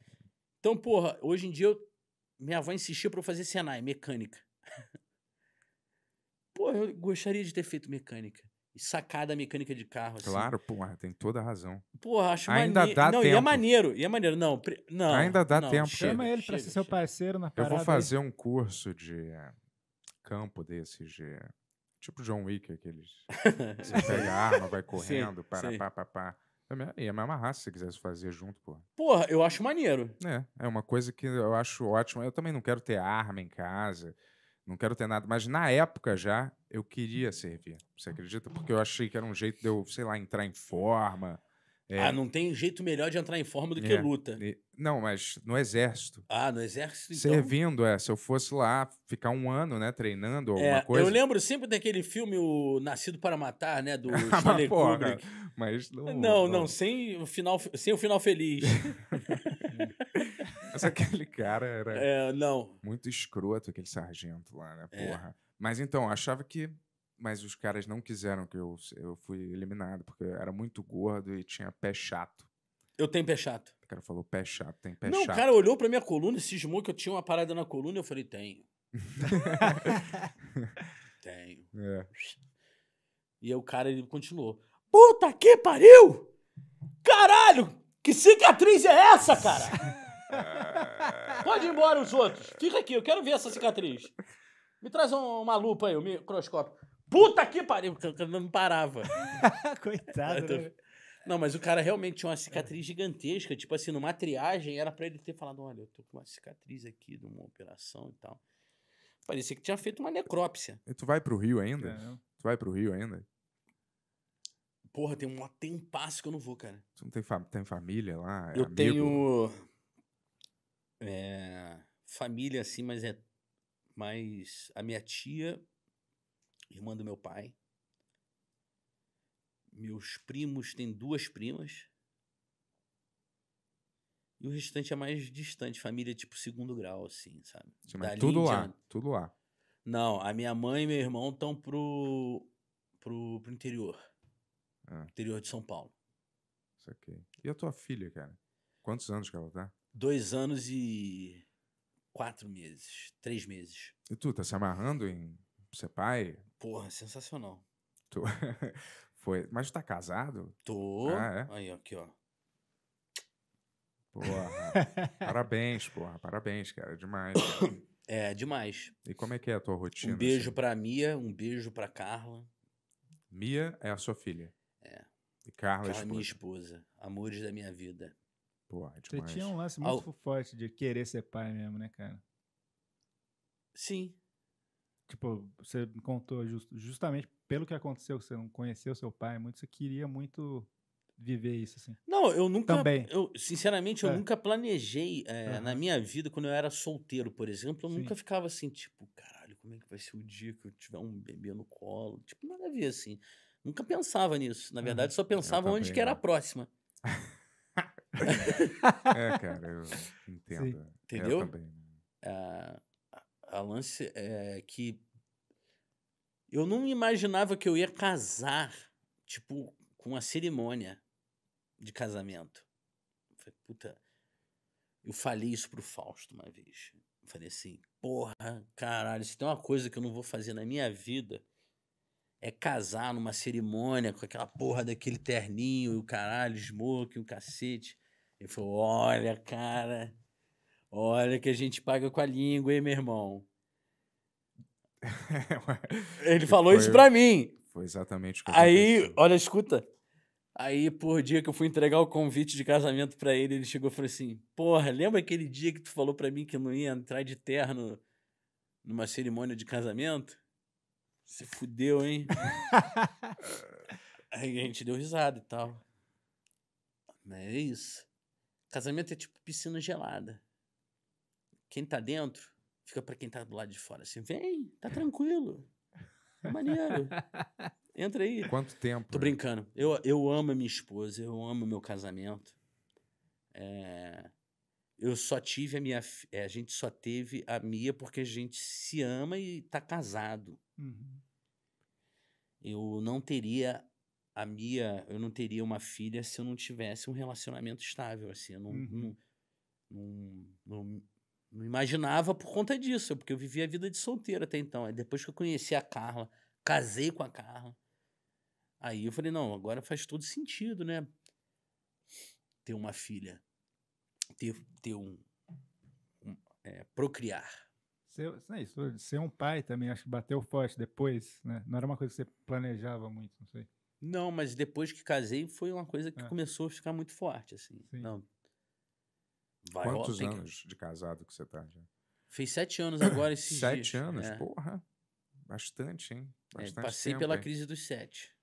Então, porra, hoje em dia eu, minha avó insistiu para eu fazer Senai, mecânica. [LAUGHS] pô, eu gostaria de ter feito mecânica e sacar da mecânica de carro. Assim. Claro, porra, tem toda a razão. Porra, acho Ainda dá não, tempo. E é maneiro, e é maneiro. Não, pre... não. Ainda dá não, tempo. Chega, Chama ele para ser seu parceiro na parada. Eu vou fazer aí. um curso de eh, campo desse de... Tipo John Wick, aqueles. [LAUGHS] Você pega a arma, vai correndo, para, sim. pá, pá, é e Ia é me raça se você quisesse fazer junto, pô. Porra, eu acho maneiro. É, é uma coisa que eu acho ótima. Eu também não quero ter arma em casa. Não quero ter nada. Mas na época já, eu queria uhum. servir. Você acredita? Porque eu achei que era um jeito de eu, sei lá, entrar em forma. É... Ah, não tem jeito melhor de entrar em forma do que é. luta. E... Não, mas no exército. Ah, no exército, então... Servindo, é. Se eu fosse lá ficar um ano, né, treinando é, alguma é, coisa... Eu lembro sempre daquele filme o Nascido para Matar, né, do [LAUGHS] ah, Stanley Kubrick. Mas não... Não, não, não sem, o final, sem o final feliz. [LAUGHS] [LAUGHS] Mas [LAUGHS] aquele cara era é, não. muito escroto, aquele sargento lá, né? É. Porra. É. Mas então, eu achava que. Mas os caras não quiseram que eu, eu fui eliminado, porque eu era muito gordo e tinha pé chato. Eu tenho pé chato. O cara falou pé chato, tem pé não, chato. Não, o cara olhou pra minha coluna e cismou que eu tinha uma parada na coluna e eu falei, tenho. [LAUGHS] tenho. É. E aí o cara ele continuou. Puta que pariu! Caralho! Que cicatriz é essa, cara? [LAUGHS] É. Pode ir embora os outros. Fica aqui, eu quero ver essa cicatriz. Me traz um, uma lupa aí, um microscópio. Puta que pariu, não parava. [LAUGHS] Coitado. Né? Não, mas o cara realmente tinha uma cicatriz gigantesca. Tipo assim, numa triagem era para ele ter falado: olha, eu tô com uma cicatriz aqui de uma operação e tal. Parecia que tinha feito uma necrópsia. E tu vai pro Rio ainda? É. Tu vai pro Rio ainda? Porra, tem um, tem um passo que eu não vou, cara. Tu não tem, fa tem família lá? É eu amigo? tenho. É, família assim, mas é mais a minha tia, irmã do meu pai. Meus primos têm duas primas. E o restante é mais distante, família tipo segundo grau, assim, sabe? Sim, mas tudo lá, tudo lá. Não, a minha mãe e meu irmão estão pro, pro, pro interior. Ah. Interior de São Paulo. Isso aqui. E a tua filha, cara? Quantos anos que ela tá? Dois anos e quatro meses, três meses. E tu, tá se amarrando em ser pai? Porra, sensacional. Tu... [LAUGHS] Foi. Mas tu tá casado? Tô. Ah, é? Aí, aqui, ó. Porra. [LAUGHS] parabéns, porra. Parabéns, cara. É demais. [COUGHS] É, demais. E como é que é a tua rotina? Um beijo assim? pra Mia, um beijo pra Carla. Mia é a sua filha? É. E Carla, é Carla é minha esposa. Amores da minha vida. Pô, é Você tinha um lance muito Al... forte de querer ser pai mesmo, né, cara? Sim. Tipo, você me contou just, justamente pelo que aconteceu, que você não conheceu seu pai muito, você queria muito viver isso, assim. Não, eu nunca. Também. Eu, sinceramente, é. eu nunca planejei é, uhum. na minha vida, quando eu era solteiro, por exemplo, eu Sim. nunca ficava assim, tipo, caralho, como é que vai ser o dia que eu tiver um bebê no colo? Tipo, nada a ver, assim. Nunca pensava nisso. Na verdade, uhum. só pensava onde que era a próxima. [LAUGHS] é, cara, eu [LAUGHS] entendo. Sim. É, entendeu? Eu também. Ah, a, a lance é que eu não imaginava que eu ia casar, tipo, com uma cerimônia de casamento. Eu falei, puta, eu falei isso pro Fausto uma vez. Eu falei assim, porra, caralho, se tem uma coisa que eu não vou fazer na minha vida é casar numa cerimônia com aquela porra daquele terninho e o caralho, smoke, o cacete. Ele falou: Olha, cara, olha que a gente paga com a língua, hein, meu irmão? [LAUGHS] Ele falou foi, isso pra mim. Foi exatamente o que Aí, olha, escuta. Aí, por dia que eu fui entregar o convite de casamento para ele, ele chegou e falou assim: Porra, lembra aquele dia que tu falou para mim que não ia entrar de terno numa cerimônia de casamento? Você fudeu, hein? [LAUGHS] Aí a gente deu risada e tal. Mas é isso. Casamento é tipo piscina gelada. Quem tá dentro fica para quem tá do lado de fora. Assim, vem, tá tranquilo. É maneiro. Entra aí. Quanto tempo? Tô brincando. Eu, eu amo a minha esposa, eu amo meu casamento. É... Eu só tive a minha. É, a gente só teve a minha porque a gente se ama e tá casado. Uhum. Eu não teria a minha eu não teria uma filha se eu não tivesse um relacionamento estável, assim, eu não, uhum. não, não, não, não, imaginava por conta disso, porque eu vivia a vida de solteiro até então, aí depois que eu conheci a Carla, casei com a Carla, aí eu falei, não, agora faz todo sentido, né, ter uma filha, ter, ter um, um é, procriar, ser, é ser um pai também, acho que bateu forte depois, né? Não era uma coisa que você planejava muito, não sei. Não, mas depois que casei foi uma coisa que é. começou a ficar muito forte, assim. Sim. Não. Vai, Quantos ó, anos que... de casado que você tá já? Fez sete anos agora esses sete dias. Sete anos? É. Porra. Bastante, hein? É, bastante é, passei tempo, pela hein? crise dos sete.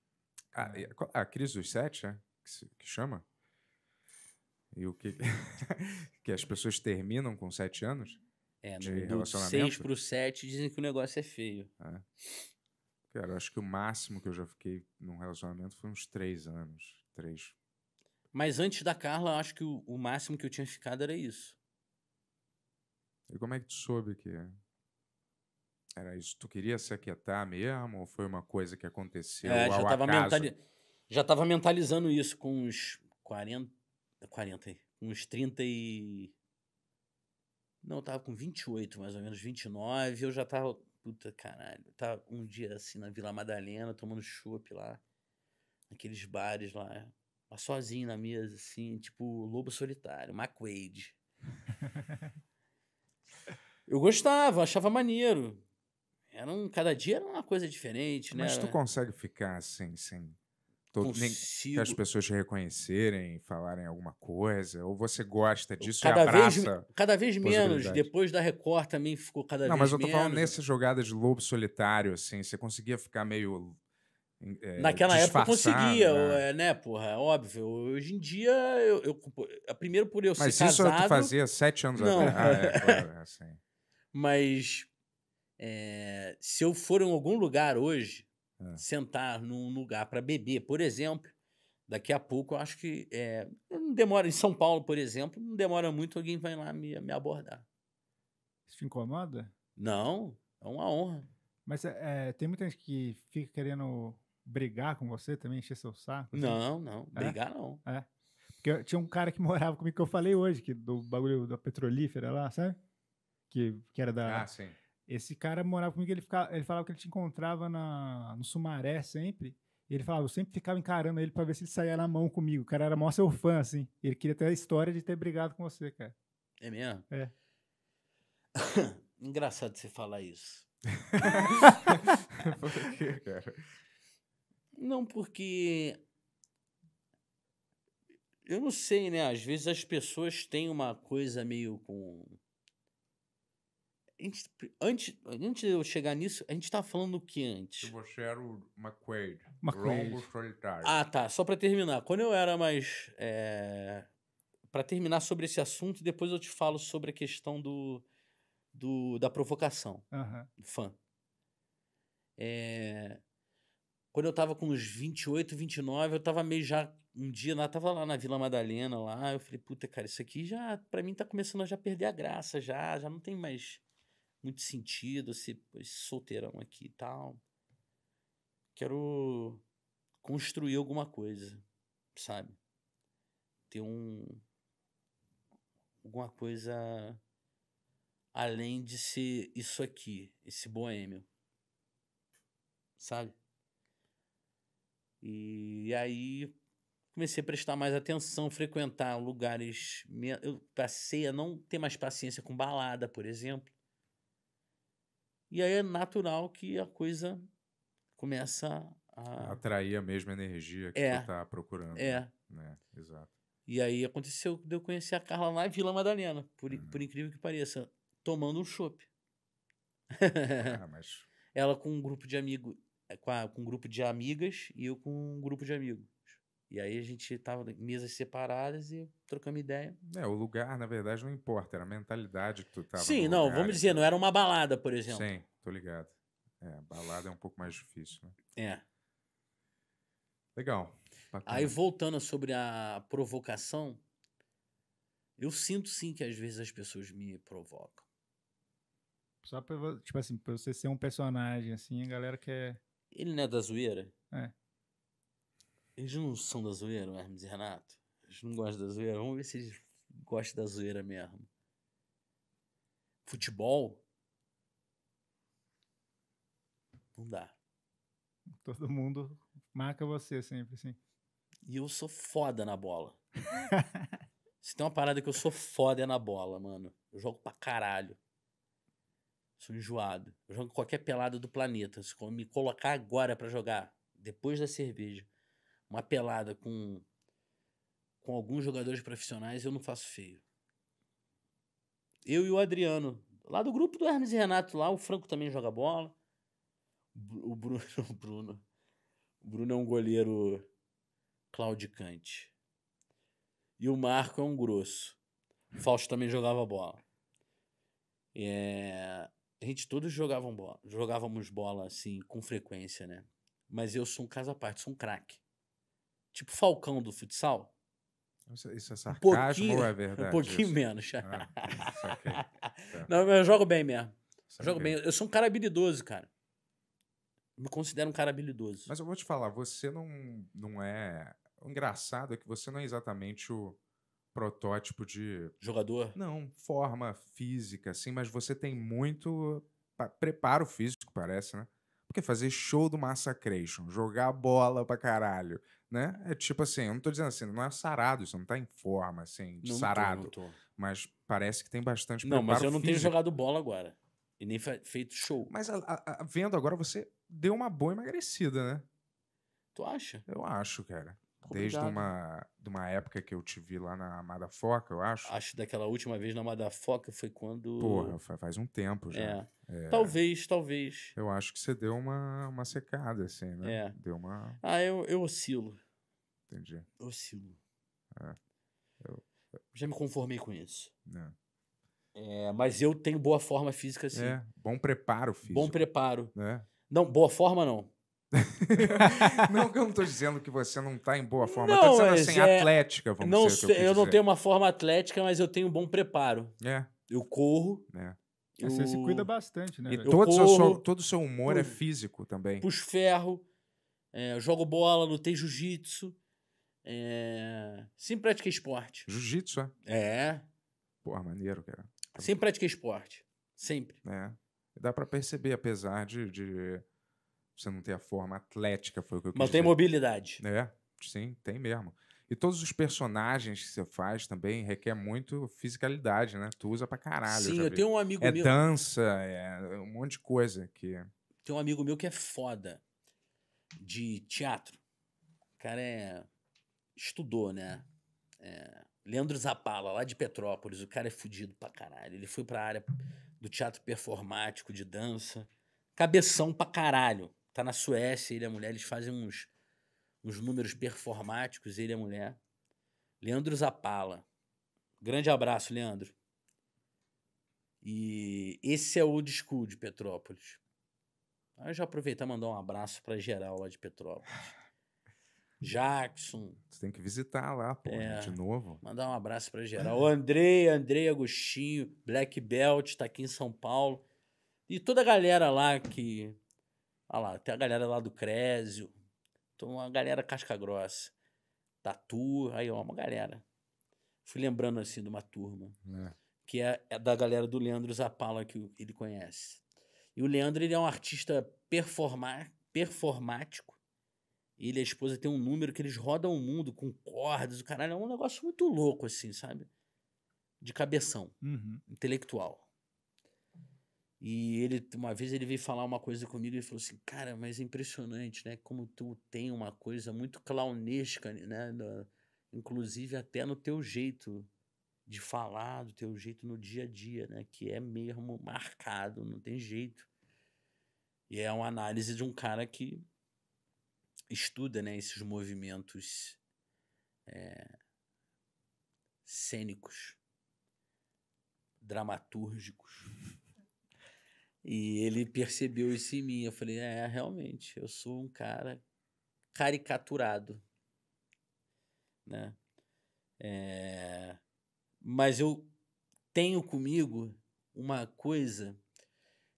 Ah, é. a, crise dos sete, é? Que, se, que chama? E o que... [LAUGHS] que as pessoas terminam com sete anos? É, no, de do 6 pro sete, dizem que o negócio é feio. É. Cara, acho que o máximo que eu já fiquei num relacionamento foi uns três anos. Três. Mas antes da Carla, acho que o, o máximo que eu tinha ficado era isso. E como é que tu soube que era isso? Tu queria se aquietar mesmo? Ou foi uma coisa que aconteceu é, já tava mentali... Já tava mentalizando isso com uns 40... 40 Uns 30 e... Não, eu tava com 28, mais ou menos, 29. Eu já tava puta caralho. Tá um dia assim na Vila Madalena, tomando chopp lá, naqueles bares lá, lá sozinho na mesa, assim, tipo Lobo Solitário, McQuaid. Eu gostava, achava maneiro. Era um, cada dia era uma coisa diferente, Mas né? Mas tu consegue ficar assim, sem todo, que as pessoas te reconhecerem, falarem alguma coisa? Ou você gosta disso cada e abraça? Vez, cada vez menos. Depois da Record também ficou cada Não, vez menos. Não, mas eu tô menos. falando nessa jogada de lobo solitário, assim, você conseguia ficar meio... É, Naquela época eu conseguia, né? né, porra, é óbvio. Hoje em dia, eu, eu é, primeiro por eu mas ser casado... Mas isso tu fazia sete anos atrás. Ah, é, [LAUGHS] claro, é assim. Mas é, se eu for em algum lugar hoje, é. sentar num lugar para beber, por exemplo, daqui a pouco eu acho que é, não demora em São Paulo, por exemplo, não demora muito alguém vai lá me, me abordar. Isso te incomoda? Não, é uma honra. Mas é, é tem muita gente que fica querendo brigar com você também, encher seu saco? Assim. Não, não, é? brigar não. É. Porque tinha um cara que morava comigo que eu falei hoje, que do bagulho da petrolífera lá, sabe? Que, que era da. Ah, sim. Esse cara morava comigo, ele, ficava, ele falava que ele te encontrava na, no Sumaré sempre. Ele falava, eu sempre ficava encarando ele para ver se ele saía na mão comigo. O cara era mó seu fã, assim. Ele queria ter a história de ter brigado com você, cara. É mesmo? É. [COUGHS] Engraçado você falar isso. [LAUGHS] Por quê, cara? Não, porque. Eu não sei, né? Às vezes as pessoas têm uma coisa meio com gente, antes, antes de eu chegar nisso, a gente tá falando o que antes? Que você era o McQuaid, McQuaid. Longo Solitário. Ah, tá. Só para terminar. Quando eu era mais... É... para terminar sobre esse assunto, depois eu te falo sobre a questão do, do da provocação. fã. É... Quando eu tava com uns 28, 29, eu tava meio já... Um dia, eu tava lá na Vila Madalena, lá, eu falei, puta, cara, isso aqui já, para mim, tá começando a já perder a graça, já, já não tem mais muito sentido, esse, esse solteirão aqui e tal. Quero construir alguma coisa, sabe? Ter um. alguma coisa além de ser isso aqui, esse boêmio, sabe? E aí comecei a prestar mais atenção, frequentar lugares. Eu passei a não ter mais paciência com balada, por exemplo. E aí é natural que a coisa começa a. Atrair a mesma energia que é, você está procurando. É. Né? Exato. E aí aconteceu de eu conhecer a Carla lá Vila Madalena, por, uhum. por incrível que pareça, tomando um chope. ah, mas... [LAUGHS] Ela com um grupo de amigo, eh, com, com um grupo de amigas e eu com um grupo de amigo. E aí a gente tava em mesas separadas e trocamos ideia. É, o lugar, na verdade, não importa, era a mentalidade que tu tava. Sim, não, lugar, vamos né? dizer, não era uma balada, por exemplo. Sim, tô ligado. É, balada é um pouco mais difícil, né? É. Legal. Bacana. Aí voltando sobre a provocação, eu sinto sim que às vezes as pessoas me provocam. Só pra, tipo assim, pra você ser um personagem assim, a galera quer. Ele não é da zoeira? É. Eles não são da zoeira, o Hermes e Renato? Eles não gostam da zoeira? Vamos ver se eles gostam da zoeira mesmo. Futebol? Não dá. Todo mundo marca você sempre, sim. E eu sou foda na bola. [LAUGHS] Se tem uma parada que eu sou foda é na bola, mano. Eu jogo pra caralho. Sou enjoado. Eu jogo qualquer pelada do planeta. Se me colocar agora para jogar, depois da cerveja, uma pelada com, com alguns jogadores profissionais, eu não faço feio. Eu e o Adriano, lá do grupo do Hermes e Renato, lá, o Franco também joga bola. O Bruno. [LAUGHS] O Bruno, o Bruno é um goleiro claudicante. E o Marco é um grosso. O Fausto também jogava bola. É... A gente todos jogavam bola, jogávamos bola assim com frequência, né? Mas eu sou um caso à parte, sou um craque tipo Falcão do futsal. Isso, é sarcasmo é [LAUGHS] um pouquinho, ou é verdade? Um pouquinho isso? menos. Ah, tá. Não, eu jogo bem mesmo. jogo bem. Eu sou um cara habilidoso, cara. Eu me considero um cara habilidoso. Mas eu vou te falar, você não, não é. O engraçado é que você não é exatamente o protótipo de. Jogador? Não, forma física, assim, mas você tem muito preparo físico, parece, né? Porque fazer show do Massacration, jogar bola pra caralho, né? É tipo assim, eu não tô dizendo assim, não é sarado, isso, não tá em forma, assim, de não sarado. Tô, não tô. Mas parece que tem bastante Não, mas eu não físico. tenho jogado bola agora. E nem feito show. Mas a, a, a, vendo agora, você deu uma boa emagrecida, né? Tu acha? Eu acho, cara. Desde uma, de uma época que eu te vi lá na Madafoca, eu acho. Acho daquela última vez na Madafoca foi quando. Porra, faz um tempo já. É. É. Talvez, talvez. Eu acho que você deu uma, uma secada, assim, né? É. Deu uma. Ah, eu, eu oscilo. Entendi. oscilo. É. Eu... Já me conformei com isso. É. é mas eu tenho boa forma física, assim. É, bom preparo físico. Bom preparo. É. Não, boa forma não. [LAUGHS] não que eu não estou dizendo que você não está em boa forma. Não, eu dizendo assim, é... atlética, vamos não dizer. É eu, eu não tenho uma forma atlética, mas eu tenho um bom preparo. É. Eu corro. É. Eu... É, você se cuida bastante, né? E todo, corro, seu, todo o seu humor é físico também. Puxo ferro, é, jogo bola, lutei jiu-jitsu. É... Sempre pratiquei esporte. Jiu-jitsu, é? É. Porra, maneiro, cara. Sempre pratiquei esporte. Sempre. É. Dá para perceber, apesar de... de você não ter a forma atlética, foi o que eu quis Mas tem dizer. mobilidade. É, sim, tem mesmo. E todos os personagens que você faz também requer muito fisicalidade, né? Tu usa pra caralho. Sim, eu, eu tenho um amigo é meu. É dança, é um monte de coisa que. Tem um amigo meu que é foda de teatro. O cara é. Estudou, né? É... Leandro Zapala, lá de Petrópolis, o cara é fudido pra caralho. Ele foi pra área do teatro performático, de dança. Cabeção pra caralho. Tá na Suécia, ele é a mulher, eles fazem uns, uns números performáticos, ele é a mulher. Leandro Zapala. Grande abraço, Leandro. E esse é o Old School de Petrópolis. Aí ah, já aproveitar e mandar um abraço para geral lá de Petrópolis. [LAUGHS] Jackson. Você tem que visitar lá, pô, é, de novo. Mandar um abraço para geral. O [LAUGHS] Andrei, Andrei Agostinho, Black Belt, está aqui em São Paulo. E toda a galera lá que Olha lá, tem a galera lá do Crésio. Então, uma galera casca grossa. Tatu, aí, ó, uma galera. Fui lembrando, assim, de uma turma. É. Que é, é, da galera do Leandro Zapala, que ele conhece. E o Leandro, ele é um artista performar, performático. Ele e a esposa tem um número que eles rodam o mundo com cordas, o caralho. É um negócio muito louco, assim, sabe? De cabeção, uhum. intelectual. E ele, uma vez ele veio falar uma coisa comigo e falou assim: Cara, mas é impressionante, né? Como tu tem uma coisa muito clownesca, né? Da, inclusive até no teu jeito de falar, do teu jeito no dia a dia, né? Que é mesmo marcado, não tem jeito. E é uma análise de um cara que estuda, né? Esses movimentos é, cênicos, dramatúrgicos. E ele percebeu isso em mim. Eu falei, é, realmente, eu sou um cara caricaturado, né? É... Mas eu tenho comigo uma coisa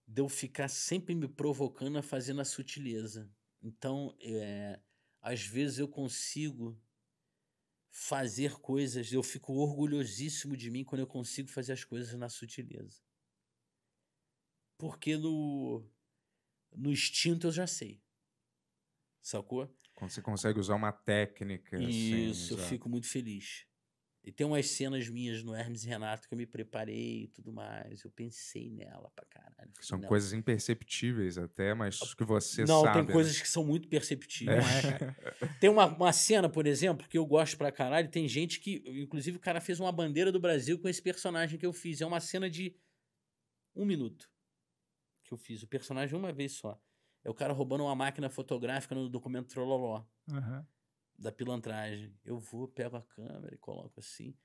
de eu ficar sempre me provocando a fazer na sutileza. Então, é... às vezes eu consigo fazer coisas, eu fico orgulhosíssimo de mim quando eu consigo fazer as coisas na sutileza porque no, no instinto eu já sei. Sacou? Quando você consegue usar uma técnica. Assim, Isso, assim, eu já. fico muito feliz. E tem umas cenas minhas no Hermes e Renato que eu me preparei e tudo mais. Eu pensei nela pra caralho. São coisas imperceptíveis até, mas ah, que você Não, sabe. Não, né? tem coisas que são muito perceptíveis. É. é? [LAUGHS] tem uma, uma cena, por exemplo, que eu gosto pra caralho. Tem gente que... Inclusive, o cara fez uma bandeira do Brasil com esse personagem que eu fiz. É uma cena de um minuto que eu fiz o personagem uma vez só. É o cara roubando uma máquina fotográfica no documento Trololó. Uhum. Da pilantragem. Eu vou, pego a câmera e coloco assim.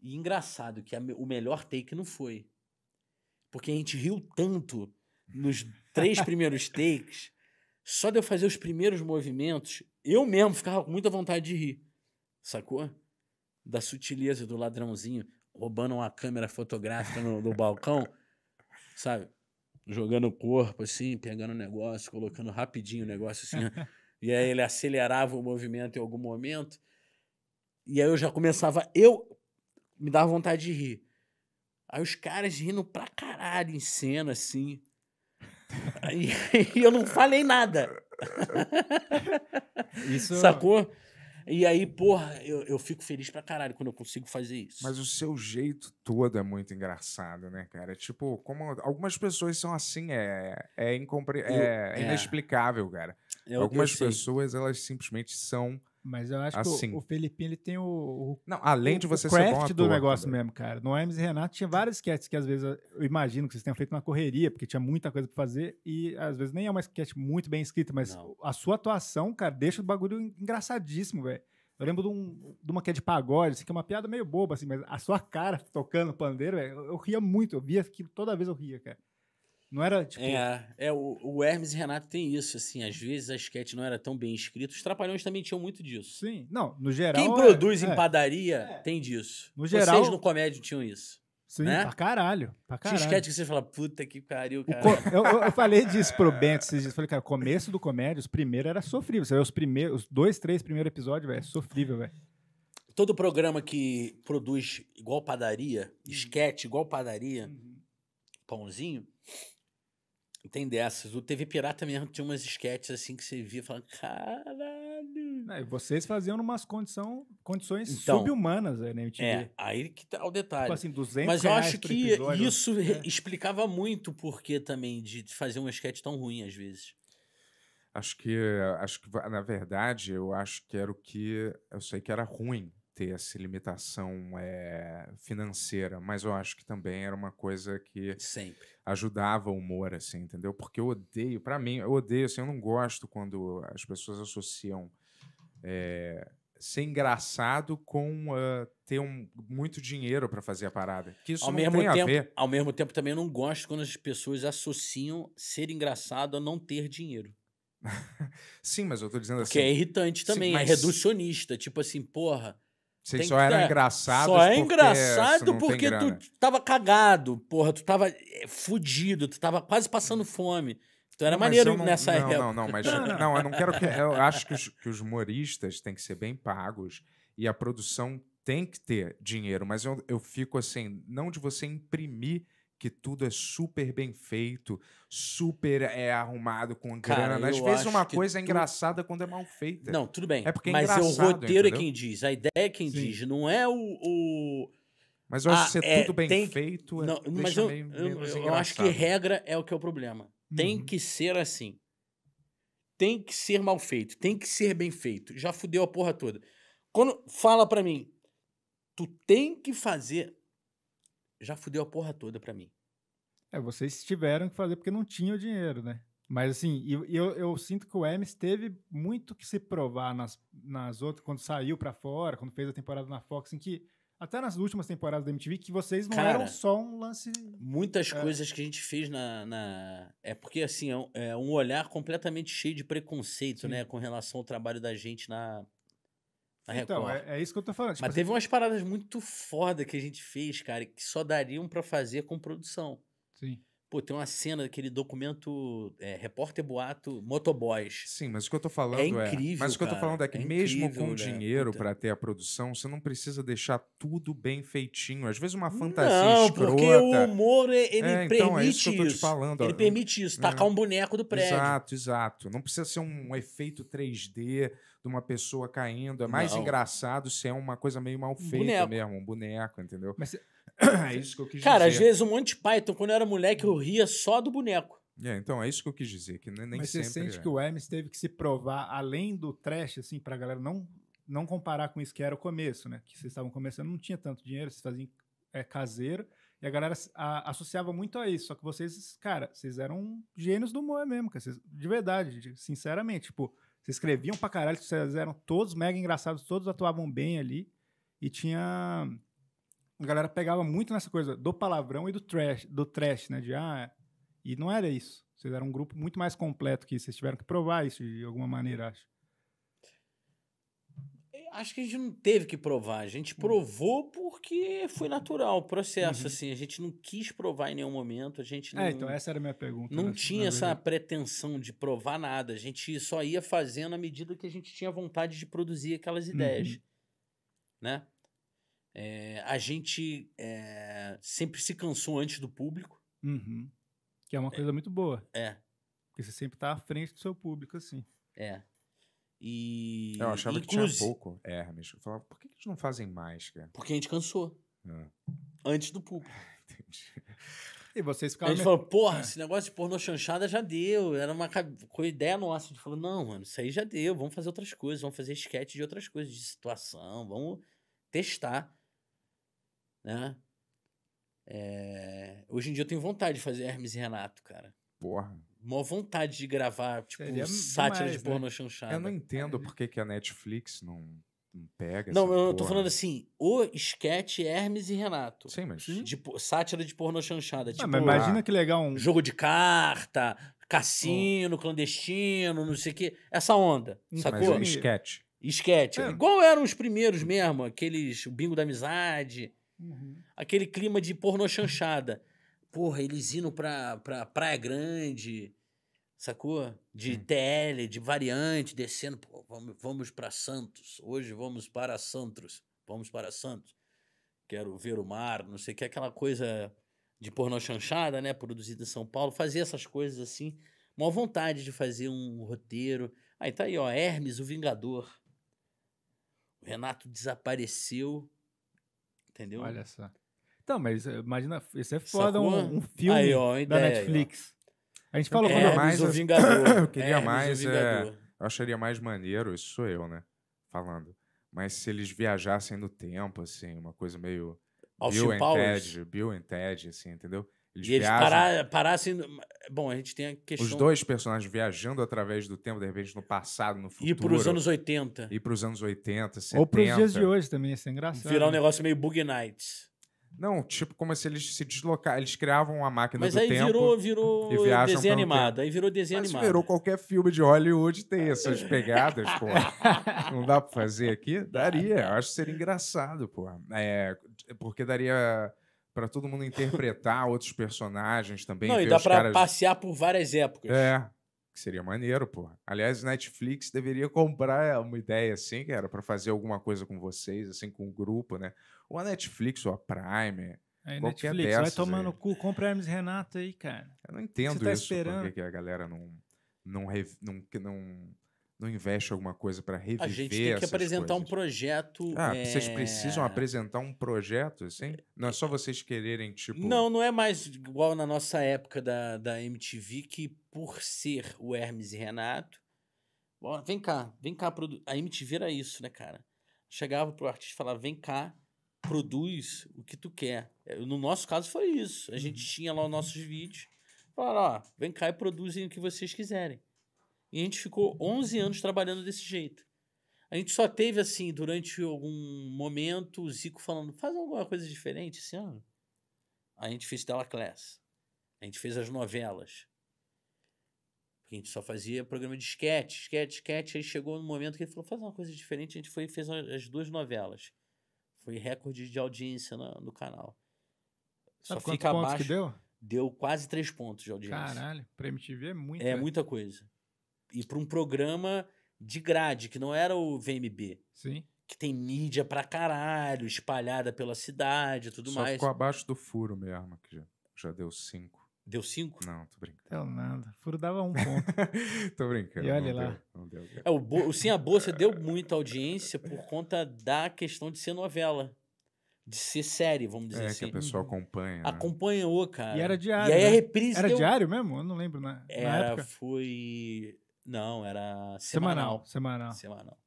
E engraçado que a, o melhor take não foi. Porque a gente riu tanto nos três [LAUGHS] primeiros takes, só de eu fazer os primeiros movimentos, eu mesmo ficava com muita vontade de rir. Sacou? Da sutileza do ladrãozinho roubando uma câmera fotográfica no, no balcão, sabe? jogando o corpo, assim, pegando o negócio, colocando rapidinho o negócio, assim. [LAUGHS] e aí ele acelerava o movimento em algum momento. E aí eu já começava, eu me dava vontade de rir. Aí os caras rindo pra caralho em cena, assim. [LAUGHS] [LAUGHS] E, eu não falei nada. Isso... Sacou? E aí, porra, eu, eu fico feliz pra caralho quando eu consigo fazer isso. Mas o seu jeito todo é muito engraçado, né, cara? Tipo, como algumas pessoas são assim, é, é, incompre... eu, é, é inexplicável, cara. Eu, Algumas pessoas, elas simplesmente são mas eu acho assim. que o, assim. o Felipinho ele tem o, o não além o, de você o craft ser bom ator, do negócio mesmo, cara. No Hermes e Renato tinha vários sketches que às vezes eu imagino que vocês tenham feito na correria, porque tinha muita coisa para fazer e às vezes nem é uma sketch muito bem escrita, mas não. a sua atuação, cara, deixa o bagulho engraçadíssimo, velho. Eu lembro de, um, de, uma que é de pagode, assim, que é uma piada meio boba, assim, mas a sua cara tocando pandeiro, véio, eu, eu ria muito, eu via aquilo, toda vez eu ria, cara. Não era, tipo... É, é o, o, Hermes e Renato tem isso, assim. Às vezes a sketch não era tão bem escrita. Os Trapalhões também tinham muito disso. Sim. Não, no geral... Quem é, produz é, em padaria é. tem disso. No geral... Vocês no comédio tinham isso. Sim, né? pra caralho. Pra caralho. Tinha sketch que você fala, puta que pariu, cara. Eu, eu, eu, falei disso pro Bento esses dias. Falei, cara, começo do comédio, os primeiros era sofrível. Você vê os primeiros, os dois, três primeiros episódios, velho, é sofrível, velho. Todo programa que produz igual padaria, uhum. sketch igual padaria, uhum. pãozinho tem dessas. O TV Pirata mesmo tinha umas sketches assim que você via falando, caralho. e vocês faziam umas condição, condições então, subhumanas né, MTV. É, aí que tá o detalhe. Tipo assim, 200 Mas eu acho que episódio, isso né? explicava muito o porquê também de fazer um sketch tão ruim às vezes. Acho que, acho que, na verdade, eu acho que era o que. Eu sei que era ruim ter essa limitação é, financeira, mas eu acho que também era uma coisa que Sempre. ajudava o humor, assim, entendeu? Porque eu odeio, para mim, eu odeio, assim, eu não gosto quando as pessoas associam é, ser engraçado com uh, ter um, muito dinheiro para fazer a parada. Que isso ao não mesmo tem tempo, a ver. Ao mesmo tempo, também não gosto quando as pessoas associam ser engraçado a não ter dinheiro. [LAUGHS] Sim, mas eu tô dizendo assim. Que é irritante também, sim, é mas... é reducionista. Tipo assim, porra, você só era engraçado Só é engraçado porque, porque tu tava cagado, porra. Tu tava eh, fudido, tu tava quase passando fome. Então era não, maneiro não, nessa não, época. Não, não, mas [LAUGHS] não, eu não quero que. Eu acho que os, que os humoristas têm que ser bem pagos e a produção tem que ter dinheiro, mas eu, eu fico assim, não de você imprimir que tudo é super bem feito, super é arrumado com grana. Cara, Às vezes uma coisa é engraçada quando é mal feita. Não, tudo bem. É porque é mas é engraçado, o roteiro é entendeu? é quem diz, a ideia é quem Sim. diz, não é o, o... Mas eu acho ah, que ser é, tudo bem tem... feito é não, mas eu, meio, eu, eu acho que regra é o que é o problema. Uhum. Tem que ser assim. Tem que ser mal feito, tem que ser bem feito. Já fudeu a porra toda. Quando fala para mim, tu tem que fazer já fudeu a porra toda para mim. É, vocês tiveram que fazer porque não tinham dinheiro, né? Mas assim, eu, eu, eu, sinto que o Emes teve muito que se provar nas, nas outras, quando saiu para fora, quando fez a temporada na Fox, em que. Até nas últimas temporadas da MTV, que vocês não Cara, eram só um lance. Muitas é. coisas que a gente fez na. na... É porque, assim, é um, é um olhar completamente cheio de preconceito, Sim. né? Com relação ao trabalho da gente na, então, é, é, isso que eu tô falando. Tipo, Mas assim teve umas paradas muito foda que a gente fez, cara, que só dariam para fazer com produção. Sim. Pô, tem uma cena daquele documento é, Repórter Boato Motoboys. Sim, mas o que eu tô é falando é. Incrível, é mas o que cara, eu tô falando é que é mesmo incrível, com né? dinheiro para ter a produção, você não precisa deixar tudo bem feitinho. Às vezes uma fantasia não, escrota. Porque o humor, ele é, permite então, é isso. Que eu tô te falando. Ele permite isso, é. tacar um boneco do prédio. Exato, exato. Não precisa ser um efeito 3D de uma pessoa caindo. É mais não. engraçado se é uma coisa meio mal feita boneco. mesmo, um boneco, entendeu? Mas é isso que eu quis Cara, dizer. Cara, às vezes um monte de Python, então, quando eu era moleque, eu ria só do boneco. É, então é isso que eu quis dizer, que nem Mas sempre... Mas você sente é. que o Hermes teve que se provar, além do trash, assim, pra galera não, não comparar com isso que era o começo, né? Que vocês estavam começando, não tinha tanto dinheiro, vocês faziam é, caseiro, e a galera a, associava muito a isso, só que vocês, cara, vocês eram gênios do humor mesmo, cara, vocês, de verdade, de, sinceramente, tipo, vocês escreviam pra caralho, vocês eram todos mega engraçados, todos atuavam bem ali, e tinha a galera pegava muito nessa coisa do palavrão e do trash, do trash, né? De ah, e não era isso. Vocês eram um grupo muito mais completo que isso. Vocês tiveram que provar isso de alguma maneira, acho. Acho que a gente não teve que provar. A gente hum. provou porque foi natural o processo, uhum. assim. A gente não quis provar em nenhum momento. A gente é, não, é, então essa era a minha pergunta. Não né? tinha essa pretensão de provar nada. A gente só ia fazendo à medida que a gente tinha vontade de produzir aquelas ideias, uhum. né? É, a gente é, sempre se cansou antes do público. Uhum. Que é uma é. coisa é. muito boa. É. Porque você sempre está à frente do seu público, assim. É. E. Eu achava que tinha pouco Hermes. Eu falava, por que, eles não fazem mais, cara? Porque a gente cansou. Ah. Antes do público. [LAUGHS] Entendi. E vocês ficaram. A gente falou, porra, é. esse negócio de pornô chanchada já deu. Era uma com ideia nossa. A gente falou, não, mano, isso aí já deu. Vamos fazer outras coisas. Vamos fazer esquete de outras coisas, de situação. Vamos testar né? É... Hoje em dia eu tenho vontade de fazer Hermes e Renato, cara. Porra. Mó vontade de gravar, tipo, Seria sátira demais, de porno né? chanchada. Eu não entendo por que, que a Netflix não, não pega. Não, eu porra. tô falando assim, o esquete Hermes e Renato. Sim, mas. De, sátira de porno chanchada. Ah, tipo, mas imagina que legal um. Jogo de carta, cassino, hum. clandestino, não sei o quê. Essa onda. Hum, sacou? Mas é esquete. Esquete. É. Igual eram os primeiros mesmo, aqueles. O bingo da amizade. Uhum. Aquele clima de pornô chanchada. Porra, eles indo pra, pra Praia Grande, sacou? De uhum. TL, de variante, descendo. Pô, vamos, vamos pra Santos. Hoje vamos para Santos. Vamos para Santos. Quero ver o mar, não sei o que. Aquela coisa de pornô chanchada, né? Produzida em São Paulo. Fazer essas coisas assim. Mó vontade de fazer um roteiro. Aí tá aí, ó. Hermes, o Vingador. O Renato desapareceu Entendeu? Olha só. Então, mas eh, imagina, isso é foda, um, um, filme aí, ó, ideia, da Netflix. Aí, a gente falou é, mais. O né? Vingador. [COUGHS] eu queria é, mais. É, eu acharia mais maneiro, isso sou eu, né? Falando. Mas se eles viajassem no tempo, assim, uma coisa meio. Austin Bill Powers. and Ted, Bill and Ted, assim, entendeu? Eles e eles viajam... parassem. Bom, a gente tem a questão. Os dois personagens viajando através do tempo, de repente no passado, no futuro. E para os anos 80. E para os anos 80, 70. Ou para os dias de hoje também, isso é engraçado. Virar um negócio meio Bug Nights. Não, tipo, como se eles se deslocassem. Eles criavam uma máquina Mas do tempo. Mas aí virou, virou desenho animado. Aí virou desenho Mas virou qualquer filme de Hollywood tem essas pegadas, pô. [LAUGHS] Não dá pra fazer aqui? Daria. Eu acho que seria engraçado, pô. É, porque daria para todo mundo interpretar [LAUGHS] outros personagens também. Não, e dá pra caras... passear por várias épocas. É. Que seria maneiro, pô. Aliás, Netflix deveria comprar uma ideia assim, que era para fazer alguma coisa com vocês, assim, com o um grupo, né? Ou a Netflix, ou a Prime. Aí, qualquer Netflix, dessas, vai tomando aí. cu, compra Hermes Renato aí, cara. Eu não entendo Você tá isso, esperando? que a galera não, não, não, não não investe alguma coisa para reviver A gente tem que apresentar coisas. um projeto. Ah, é... vocês precisam apresentar um projeto, assim? Não é só vocês quererem, tipo. Não, não é mais igual na nossa época da, da MTV, que por ser o Hermes e Renato. Vem cá, vem cá, produ... a MTV era isso, né, cara? Chegava pro artista e falava: vem cá, produz o que tu quer. Eh, no nosso caso foi isso. A gente uhum. tinha lá os nossos vídeos. Falaram: ó, vem cá e produzem o que vocês quiserem. E a gente ficou 11 anos trabalhando desse jeito. A gente só teve, assim, durante algum momento, o Zico falando: faz alguma coisa diferente esse ano. A gente fez Tela Class. A gente fez as novelas. Porque a gente só fazia programa de sketch, sketch, sketch. Aí chegou no um momento que ele falou: faz uma coisa diferente. A gente foi e fez as duas novelas. Foi recorde de audiência no, no canal. Só Sabe fica abaixo. deu? deu quase três pontos de audiência. Caralho, pra MTV é muito. É, é. muita coisa e para um programa de grade, que não era o VMB. Sim. Que tem mídia pra caralho, espalhada pela cidade e tudo Só mais. Só ficou abaixo do furo mesmo, que já, já deu cinco. Deu cinco? Não, tô brincando. Deu nada. Furo dava um ponto. [LAUGHS] tô brincando. E olha lá. Deu, não deu. É, o, Sim a Bolsa deu muita audiência por conta da questão de ser novela. De ser série, vamos dizer é, assim. É, que a assim. pessoa acompanha. Né? Acompanhou, cara. E era diário. E aí né? a reprise Era deu... diário mesmo? Eu não lembro, né? Era, foi... Não, era semanal. Semanal, semanal.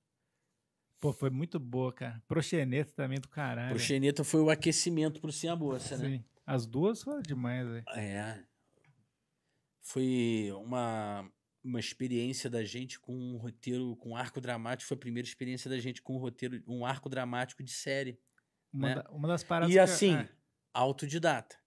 Pô, foi muito boa, cara. Proxeneta também do caralho. Proxeneta foi o aquecimento pro Sim a Bolsa, né? Sim. As duas foram demais, velho. É. Foi uma, uma experiência da gente com um roteiro, com um arco dramático. Foi a primeira experiência da gente com um roteiro, um arco dramático de série. Uma, né? da, uma das paradas. E assim, eu... É. ah. autodidata.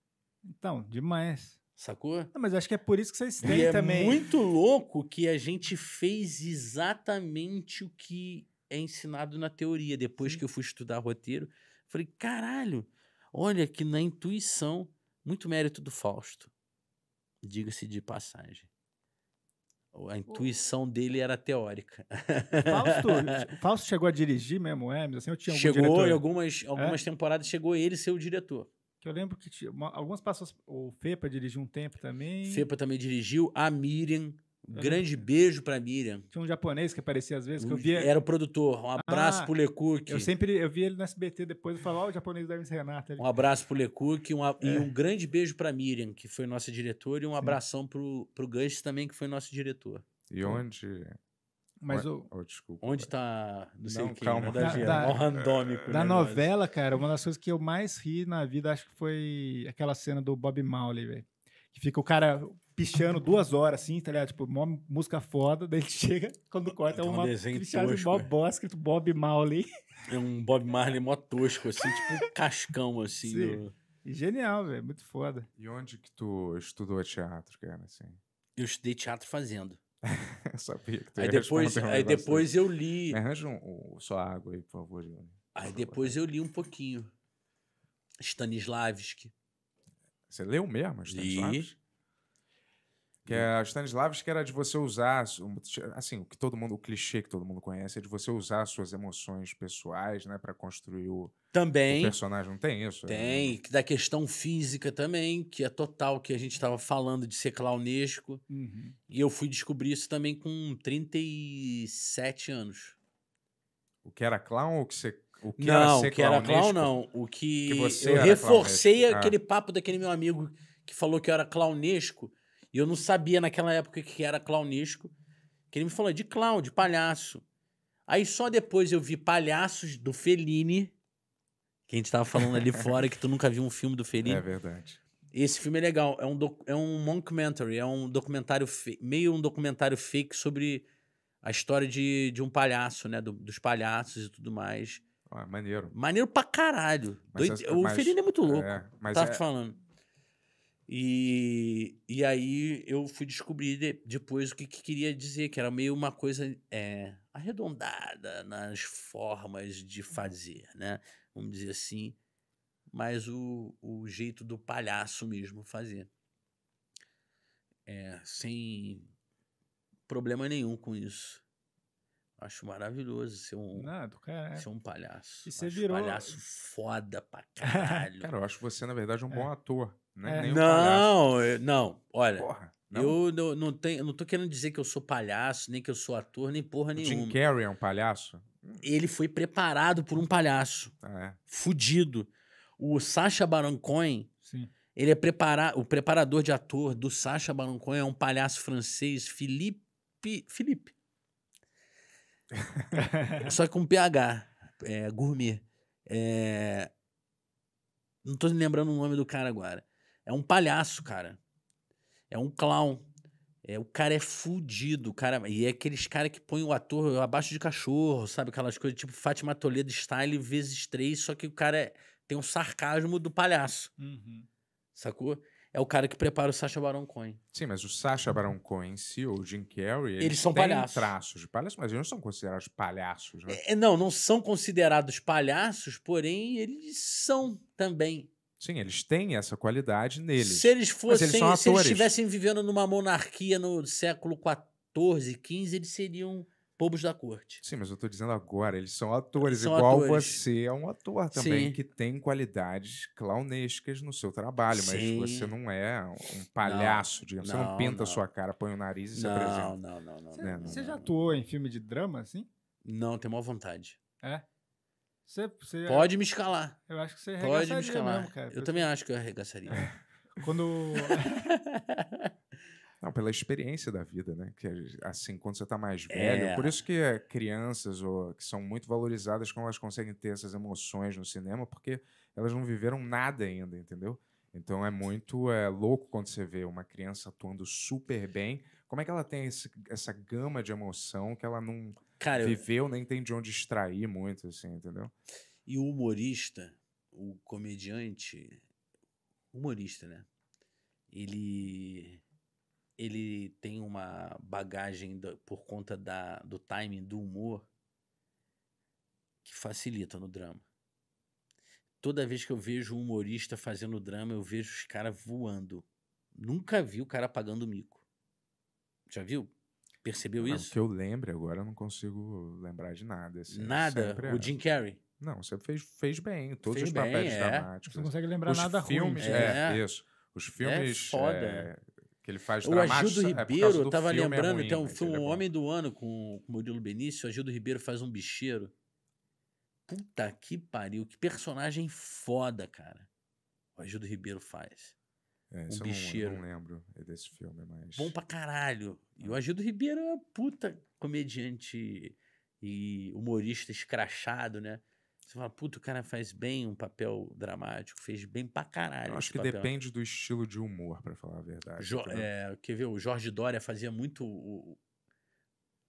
Então, demais. Sacou? Não, mas acho que é por isso que vocês têm e é também. É muito louco que a gente fez exatamente o que é ensinado na teoria. Depois Sim. que eu fui estudar roteiro, falei: caralho, olha que na intuição, muito mérito do Fausto. Diga-se de passagem. A intuição Pô. dele era teórica. Fausto, [LAUGHS] Fausto chegou a dirigir mesmo, Hermes Assim, eu tinha algum chegou diretor? em algumas, é? algumas é? temporadas, chegou ele ser o diretor. Que eu lembro que tinha, uma, algumas pessoas. O Fepa dirigiu um tempo também. Fepa também dirigiu. A Miriam. um grande lembro. beijo pra Miriam. Tinha um japonês que aparecia às vezes, que eu via... Era o produtor. Um abraço ah, pro Lecook. Eu sempre eu vi ele no SBT depois, eu falava, oh, o japonês da ser Renata. Ali. Um abraço pro Lecook um, é. e um grande beijo pra Miriam, que foi nossa diretora, e um Sim. abração pro, pro Gans também, que foi nosso diretor. E onde mas o... Oh, desculpa. Onde está, não sei não, é o que, calma. da, da, da, randômico. Da novela, cara, uma das coisas que eu mais ri na vida, acho que foi aquela cena do Bob Marley, velho. Que fica o cara pichando duas horas, assim, tá ligado? Tipo, música foda, daí ele [LAUGHS] chega, quando corta, é uma pichada de mó né? bosta, escrito tipo, Bob Marley. É um Bob Marley mó tosco, assim, tipo um cascão, assim. Do... Genial, velho, muito foda. E onde que tu estudou teatro, cara, assim? Eu estudei teatro fazendo. [LAUGHS] Sabia que tu aí depois, um aí depois assim. eu li. Me arranja um, um, só água aí, por favor. Por aí depois tá? eu li um pouquinho. Stanislavski. Você leu mesmo, Stanislavski? Li. Que é, a Stanislavski era de você usar, assim, o que todo mundo, o clichê que todo mundo conhece é de você usar suas emoções pessoais, né, para construir o, também. O personagem não tem isso? Tem, da questão física também, que é total, que a gente estava falando de ser clownesco. Uhum. E eu fui descobrir isso também com 37 anos. O que era clown ou que você. O que não, era o que era clown não. O que, que eu reforcei clownesco. aquele ah. papo daquele meu amigo que falou que eu era clownesco. E eu não sabia naquela época que era clownesco. Que ele me falou é de clown, de palhaço. Aí só depois eu vi palhaços do Fellini que a gente tava falando ali fora que tu nunca viu um filme do Fellini. É verdade. Esse filme é legal, é um, é um mockumentary, é um documentário, meio um documentário fake sobre a história de, de um palhaço, né? Do, dos palhaços e tudo mais. Ah, maneiro. Maneiro pra caralho. Doide... o mas, é muito é, louco. É, mas tava é... te falando. E, e aí eu fui descobrir de, depois o que, que, queria dizer, que era meio uma coisa é, arredondada nas formas de fazer, né? vamos dizer assim, mas o, o jeito do palhaço mesmo fazer. É, sem problema nenhum com isso. Acho maravilhoso ser um, Nada, ah, cara, é. ser um palhaço. E você acho virou. palhaço foda pra [LAUGHS] caralho. cara, eu acho você, na verdade, um é. bom ator. Né? É. Não, um eu, não, olha. Porra, não. Eu não, não, tenho, não tô querendo dizer que eu sou palhaço, nem que eu sou ator, nem porra o nenhuma. Jim Carrey é um palhaço? ele foi preparado por um palhaço. Ah, é. Fudido. O Sacha Baron Cohen, Sim. ele é preparado. o preparador de ator do Sacha Baron Cohen é um palhaço francês, Philippe Philippe. [LAUGHS] Só que com PH, é, gourmet. É... Não tô lembrando o nome do cara agora. É um palhaço, cara. É um clown. É, o cara é fudido, cara. E é aqueles caras que põem o ator abaixo de cachorro, sabe? Aquelas coisas tipo Fátima Toledo style vezes três, só que o cara é, tem um sarcasmo do palhaço. Uhum. Sacou? É o cara que prepara o Sacha Baron Cohen. Sim, mas o Sacha Baron Cohen em si, ou o Jim Carrey, eles, eles são têm palhaços. traços de palhaço, mas eles não são considerados palhaços, né? É, é não, não são considerados palhaços, porém eles são também. Sim, eles têm essa qualidade neles. Se eles fossem, eles se eles estivessem vivendo numa monarquia no século XIV, XV, eles seriam povos da corte. Sim, mas eu estou dizendo agora, eles são atores, eles são igual atores. você é um ator também, Sim. que tem qualidades clownescas no seu trabalho, mas Sim. você não é um palhaço, não, digamos. Não, você não pinta não. a sua cara, põe o nariz e se apresenta. Não, não, não. Você, você já atuou em filme de drama, assim? Não, tenho maior vontade. É? Pode me escalar. Eu acho que você Pode me escalar. Mesmo, cara. Eu também acho que eu arregaçaria. [LAUGHS] quando. [LAUGHS] Não, pela experiência da vida, né? Que assim, quando você está mais é. velho. É. Por isso que é, crianças ou, que são muito valorizadas quando elas conseguem ter essas emoções no cinema, porque elas não viveram nada ainda, entendeu? Então é muito é, louco quando você vê uma criança atuando super bem. Como é que ela tem esse, essa gama de emoção que ela não Cara, viveu, nem tem de onde extrair muito, assim, entendeu? E o humorista, o comediante, humorista, né? Ele ele tem uma bagagem do, por conta da, do timing do humor que facilita no drama. Toda vez que eu vejo um humorista fazendo drama, eu vejo os caras voando. Nunca vi o cara apagando mico. Já viu? Percebeu não, isso? Que eu lembro agora, eu não consigo lembrar de nada. Assim, é nada? O Jim Carrey? Não, você fez, fez bem. Todos fez os papéis bem, é. dramáticos. Você não né? consegue lembrar os nada filmes, ruim. Né? É, é, isso. Os é filmes... É foda. que ele faz O Agildo Ribeiro, eu tava lembrando, ruim, tem um filme O Homem do Ano com, com o Murilo Benício. O Agildo Ribeiro faz um bicheiro. Puta que pariu. Que personagem foda, cara. O Agildo Ribeiro faz. É, é o bicheiro. Não, não, lembro é desse filme, mas. Bom pra caralho. E o é. Agildo Ribeiro é puta comediante e humorista escrachado, né? Você fala, puta, o cara faz bem um papel dramático, fez bem pra caralho. Eu acho que papel. depende do estilo de humor, para falar a verdade. Jo é, quer ver? O Jorge Dória fazia muito o,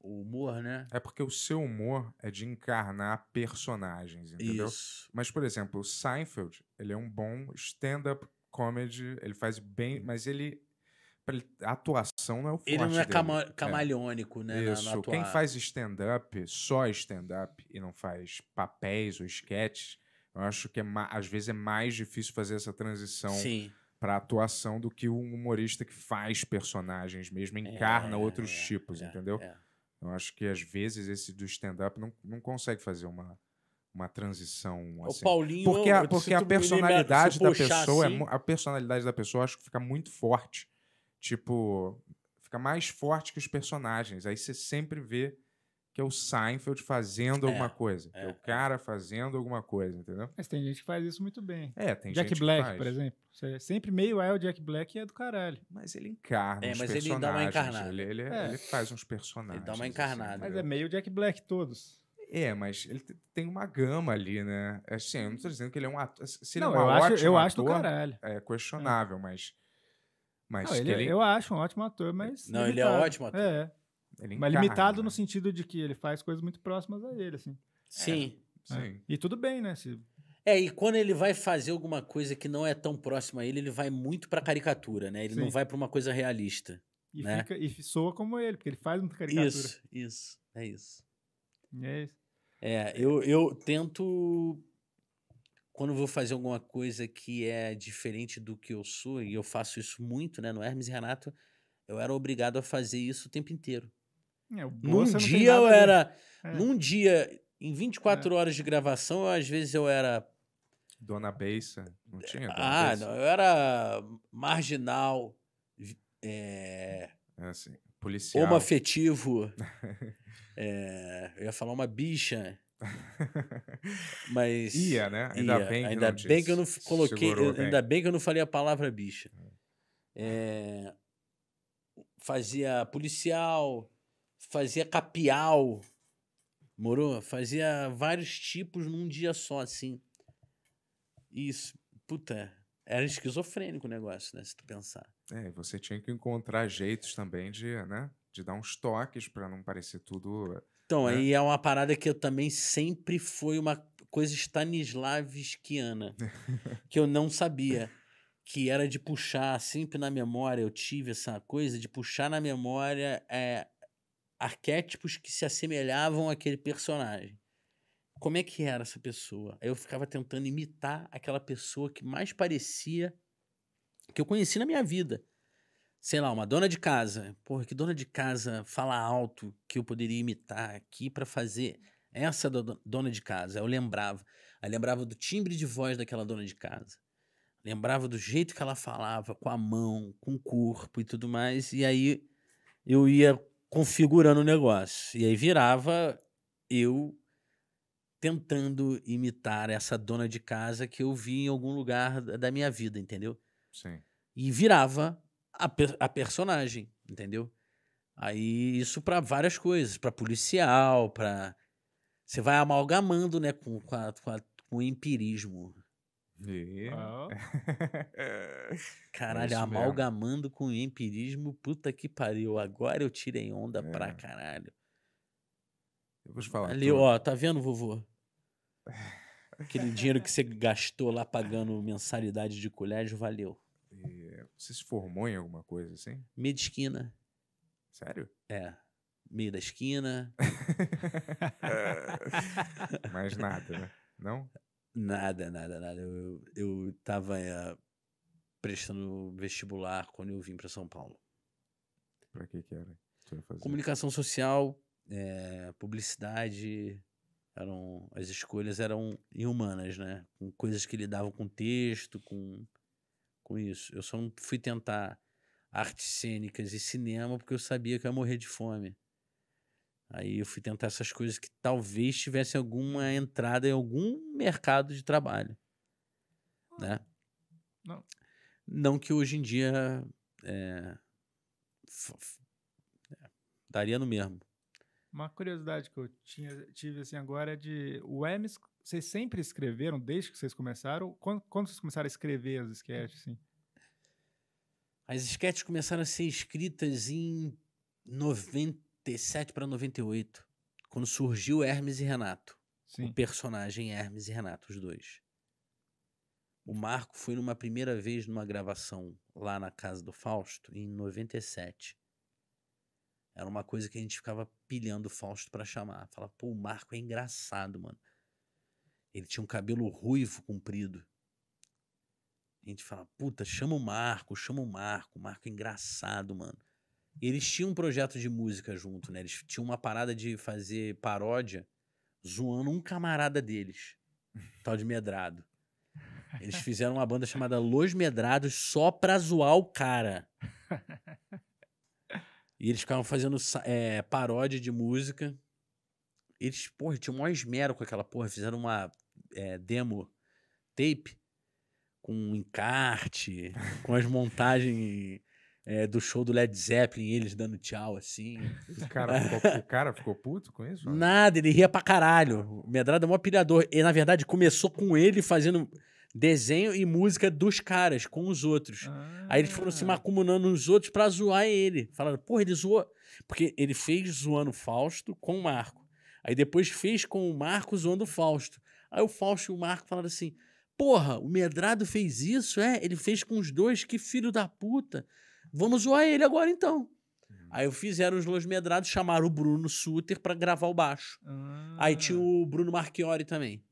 o humor, né? É porque o seu humor é de encarnar personagens, entendeu? Isso. Mas, por exemplo, o Seinfeld, ele é um bom stand-up comedy, ele faz bem, mas ele a atuação não é o forte Ele não é cama é. camaleônico, é. né? Isso. Na, na Quem faz stand-up, só stand-up, e não faz papéis ou sketches eu acho que é às vezes é mais difícil fazer essa transição para atuação do que um humorista que faz personagens mesmo, é, encarna é, outros é, tipos, é, entendeu? Eu acho que às vezes esse do stand-up não, não consegue fazer uma uma transição assim. O Paulinho, porque a, porque é assim. a personalidade da pessoa, assim... é, a personalidade da pessoa acho que fica muito forte. Tipo, fica mais forte que os personagens. Aí você sempre vê que é o Seinfeld fazendo é, alguma coisa, é, é, o é. cara fazendo alguma coisa, entendeu? Mas tem gente que faz isso muito bem. É, tem Jack gente Black, que faz. por exemplo. Você sempre meio é o Jack Black e é do caralho. Mas ele encarna é, mas ele dá uma encarnada. Ele, ele, é. ele faz uns personagens. Ele dá uma assim. encarnada. Assim, mas né? é meio Jack Black todos. É, mas ele tem uma gama ali, né? É, assim, eu não estou dizendo que ele é um ator. Se é não, é um eu acho, eu ator, acho do caralho. É, é. questionável, é. mas. Mas não, ele, ele... Eu acho um ótimo ator, mas. Não, limitado. ele é ótimo ator. É. Ele mas limitado no sentido de que ele faz coisas muito próximas a ele, assim. Sim. É. Sim. E tudo bem, né? Se... É, e quando ele vai fazer alguma coisa que não é tão próxima a ele, ele vai muito pra caricatura, né? Ele Sim. não vai pra uma coisa realista. E, né? fica, e soa como ele, porque ele faz muita caricatura. Isso, isso, é isso. É isso. É, eu, eu tento. Quando vou fazer alguma coisa que é diferente do que eu sou, e eu faço isso muito, né? No Hermes e Renato, eu era obrigado a fazer isso o tempo inteiro. É, boa, é num dia eu era. É. Num dia, em 24 é. horas de gravação, eu, às vezes eu era. Dona Beissa. Não tinha? Dona ah, não. Eu era marginal. É. É assim. Policial. Homo afetivo. [LAUGHS] é, eu ia falar uma bicha. Mas. Ia, né? Ainda ia. bem que, ainda não bem que eu não coloquei. Eu, bem. Ainda bem que eu não falei a palavra bicha. Hum. É, fazia policial, fazia capial. Morou? Fazia vários tipos num dia só, assim. Isso, puta, era esquizofrênico o negócio, né? Se tu pensar. É, e você tinha que encontrar jeitos também de, né? De dar uns toques para não parecer tudo. Então, né? aí é uma parada que eu também sempre foi uma coisa stanislavskiana, [LAUGHS] que eu não sabia. Que era de puxar sempre na memória, eu tive essa coisa de puxar na memória é, arquétipos que se assemelhavam àquele personagem como é que era essa pessoa. Aí eu ficava tentando imitar aquela pessoa que mais parecia que eu conheci na minha vida. Sei lá, uma dona de casa. Porra, que dona de casa fala alto que eu poderia imitar aqui para fazer essa do, dona de casa. Eu lembrava. Aí lembrava do timbre de voz daquela dona de casa. Lembrava do jeito que ela falava, com a mão, com o corpo e tudo mais. E aí eu ia configurando o negócio. E aí virava eu tentando imitar essa dona de casa que eu vi em algum lugar da minha vida, entendeu? Sim. E virava a, per a personagem, entendeu? Aí isso para várias coisas, para policial, para você vai amalgamando, né, com, com, a, com, a, com o empirismo. E... [LAUGHS] Caralho, é amalgamando com o empirismo, puta que pariu. Agora eu tirei onda é. pra caralho. Eu vou te falar. Ali, tô... ó, tá vendo, vovô? Aquele dinheiro que você gastou lá pagando mensalidade de colégio, valeu. E você se formou em alguma coisa assim? Meio de esquina. Sério? É. Meio da esquina. [LAUGHS] Mais nada, né? Não? Nada, nada, nada. Eu, eu tava é, prestando vestibular quando eu vim para São Paulo. Pra que que era? Comunicação social é, publicidade eram as escolhas eram inhumanas né? Com coisas que lidavam com texto, com com isso. Eu só não fui tentar artes cênicas e cinema porque eu sabia que eu ia morrer de fome. Aí eu fui tentar essas coisas que talvez tivessem alguma entrada em algum mercado de trabalho, né? Não. Não que hoje em dia eh, é, daria no mesmo. Uma curiosidade que eu tinha, tive assim agora é de o Hermes, vocês sempre escreveram desde que vocês começaram? Quando, quando vocês começaram a escrever as sketches assim? As sketches começaram a ser escritas em 97 para 98, quando surgiu Hermes e Renato. Sim. O personagem Hermes e Renato, os dois. O Marco foi numa primeira vez numa gravação lá na casa do Fausto, em 97. Era uma coisa que a gente ficava pilhando o Fausto para chamar. Falava, pô, o Marco é engraçado, mano. Ele tinha um cabelo ruivo comprido. A gente fala, puta, chama o Marco, chama o Marco, o Marco é engraçado, mano. E eles tinham um projeto de música junto, né? Eles tinham uma parada de fazer paródia zoando um camarada deles, [LAUGHS] tal de Medrado. Eles fizeram uma banda chamada Los Medrados só pra zoar o cara. [LAUGHS] E eles ficavam fazendo é, paródia de música. Eles, porra, tinham o maior esmero com aquela porra. Fizeram uma é, demo tape com um encarte, [LAUGHS] com as montagens é, do show do Led Zeppelin, eles dando tchau, assim. O cara ficou, o cara ficou puto com isso? Nada, ele ria pra caralho. O Medrado é maior pilhador. E, na verdade, começou com ele fazendo desenho e música dos caras com os outros. Ah. Aí eles foram se ah. acumulando nos outros pra zoar ele. Falaram, porra, ele zoou. Porque ele fez zoando o Fausto com o Marco. Aí depois fez com o Marco zoando o Fausto. Aí o Fausto e o Marco falaram assim: porra, o Medrado fez isso, é? Ele fez com os dois, que filho da puta. Vamos zoar ele agora então. Uhum. Aí fizeram os dois Medrados, chamaram o Bruno Suter para gravar o baixo. Ah. Aí tinha ah. o Bruno Marchiori também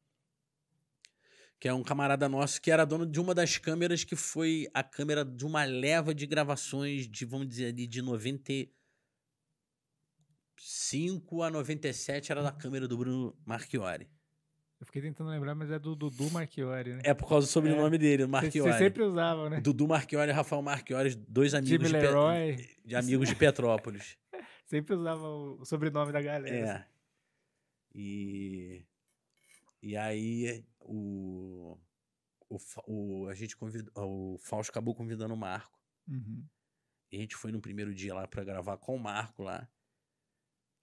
que é um camarada nosso que era dono de uma das câmeras que foi a câmera de uma leva de gravações de, vamos dizer ali, de 95 a 97 era da câmera do Bruno Marchiori. Eu fiquei tentando lembrar, mas é do Dudu Marchiori, né? É por causa do sobrenome é, dele, Marchiori. Você sempre usava, né? Dudu Marchiori e Rafael Marchiori, dois amigos Jimmy de, Leroy. de amigos de Petrópolis. [LAUGHS] sempre usava o sobrenome da galera. É. Assim. E e aí o, o, o, a gente convidou, o Fausto acabou convidando o Marco. Uhum. E a gente foi no primeiro dia lá para gravar com o Marco lá.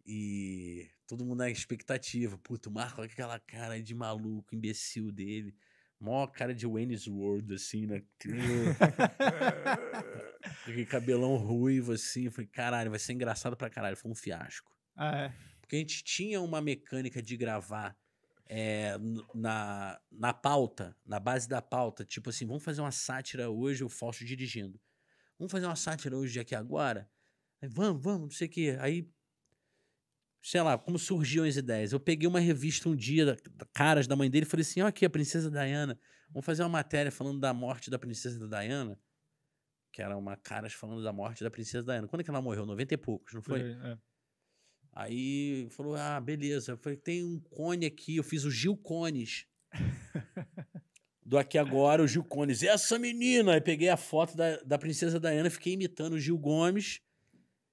E todo mundo na expectativa. Puto, o Marco com aquela cara de maluco, imbecil dele. Mó cara de Wayne's World, assim, né? [LAUGHS] cabelão ruivo, assim. falei, caralho, vai ser engraçado pra caralho. Foi um fiasco. Ah, é? Porque a gente tinha uma mecânica de gravar é, na, na pauta, na base da pauta, tipo assim, vamos fazer uma sátira hoje, o Fausto dirigindo. Vamos fazer uma sátira hoje aqui agora? Aí, vamos, vamos, não sei o quê. Aí, sei lá, como surgiam as ideias? Eu peguei uma revista um dia, da, da caras da mãe dele, e falei assim: ó, aqui, a Princesa Diana. Vamos fazer uma matéria falando da morte da Princesa Diana que era uma caras falando da morte da princesa Diana. Quando é que ela morreu? 90 e poucos, não foi? É, é. Aí falou: ah, beleza. Eu falei: tem um cone aqui. Eu fiz o Gil Cones. [LAUGHS] do aqui agora, o Gil Cones. Essa menina! Aí peguei a foto da, da princesa Diana, fiquei imitando o Gil Gomes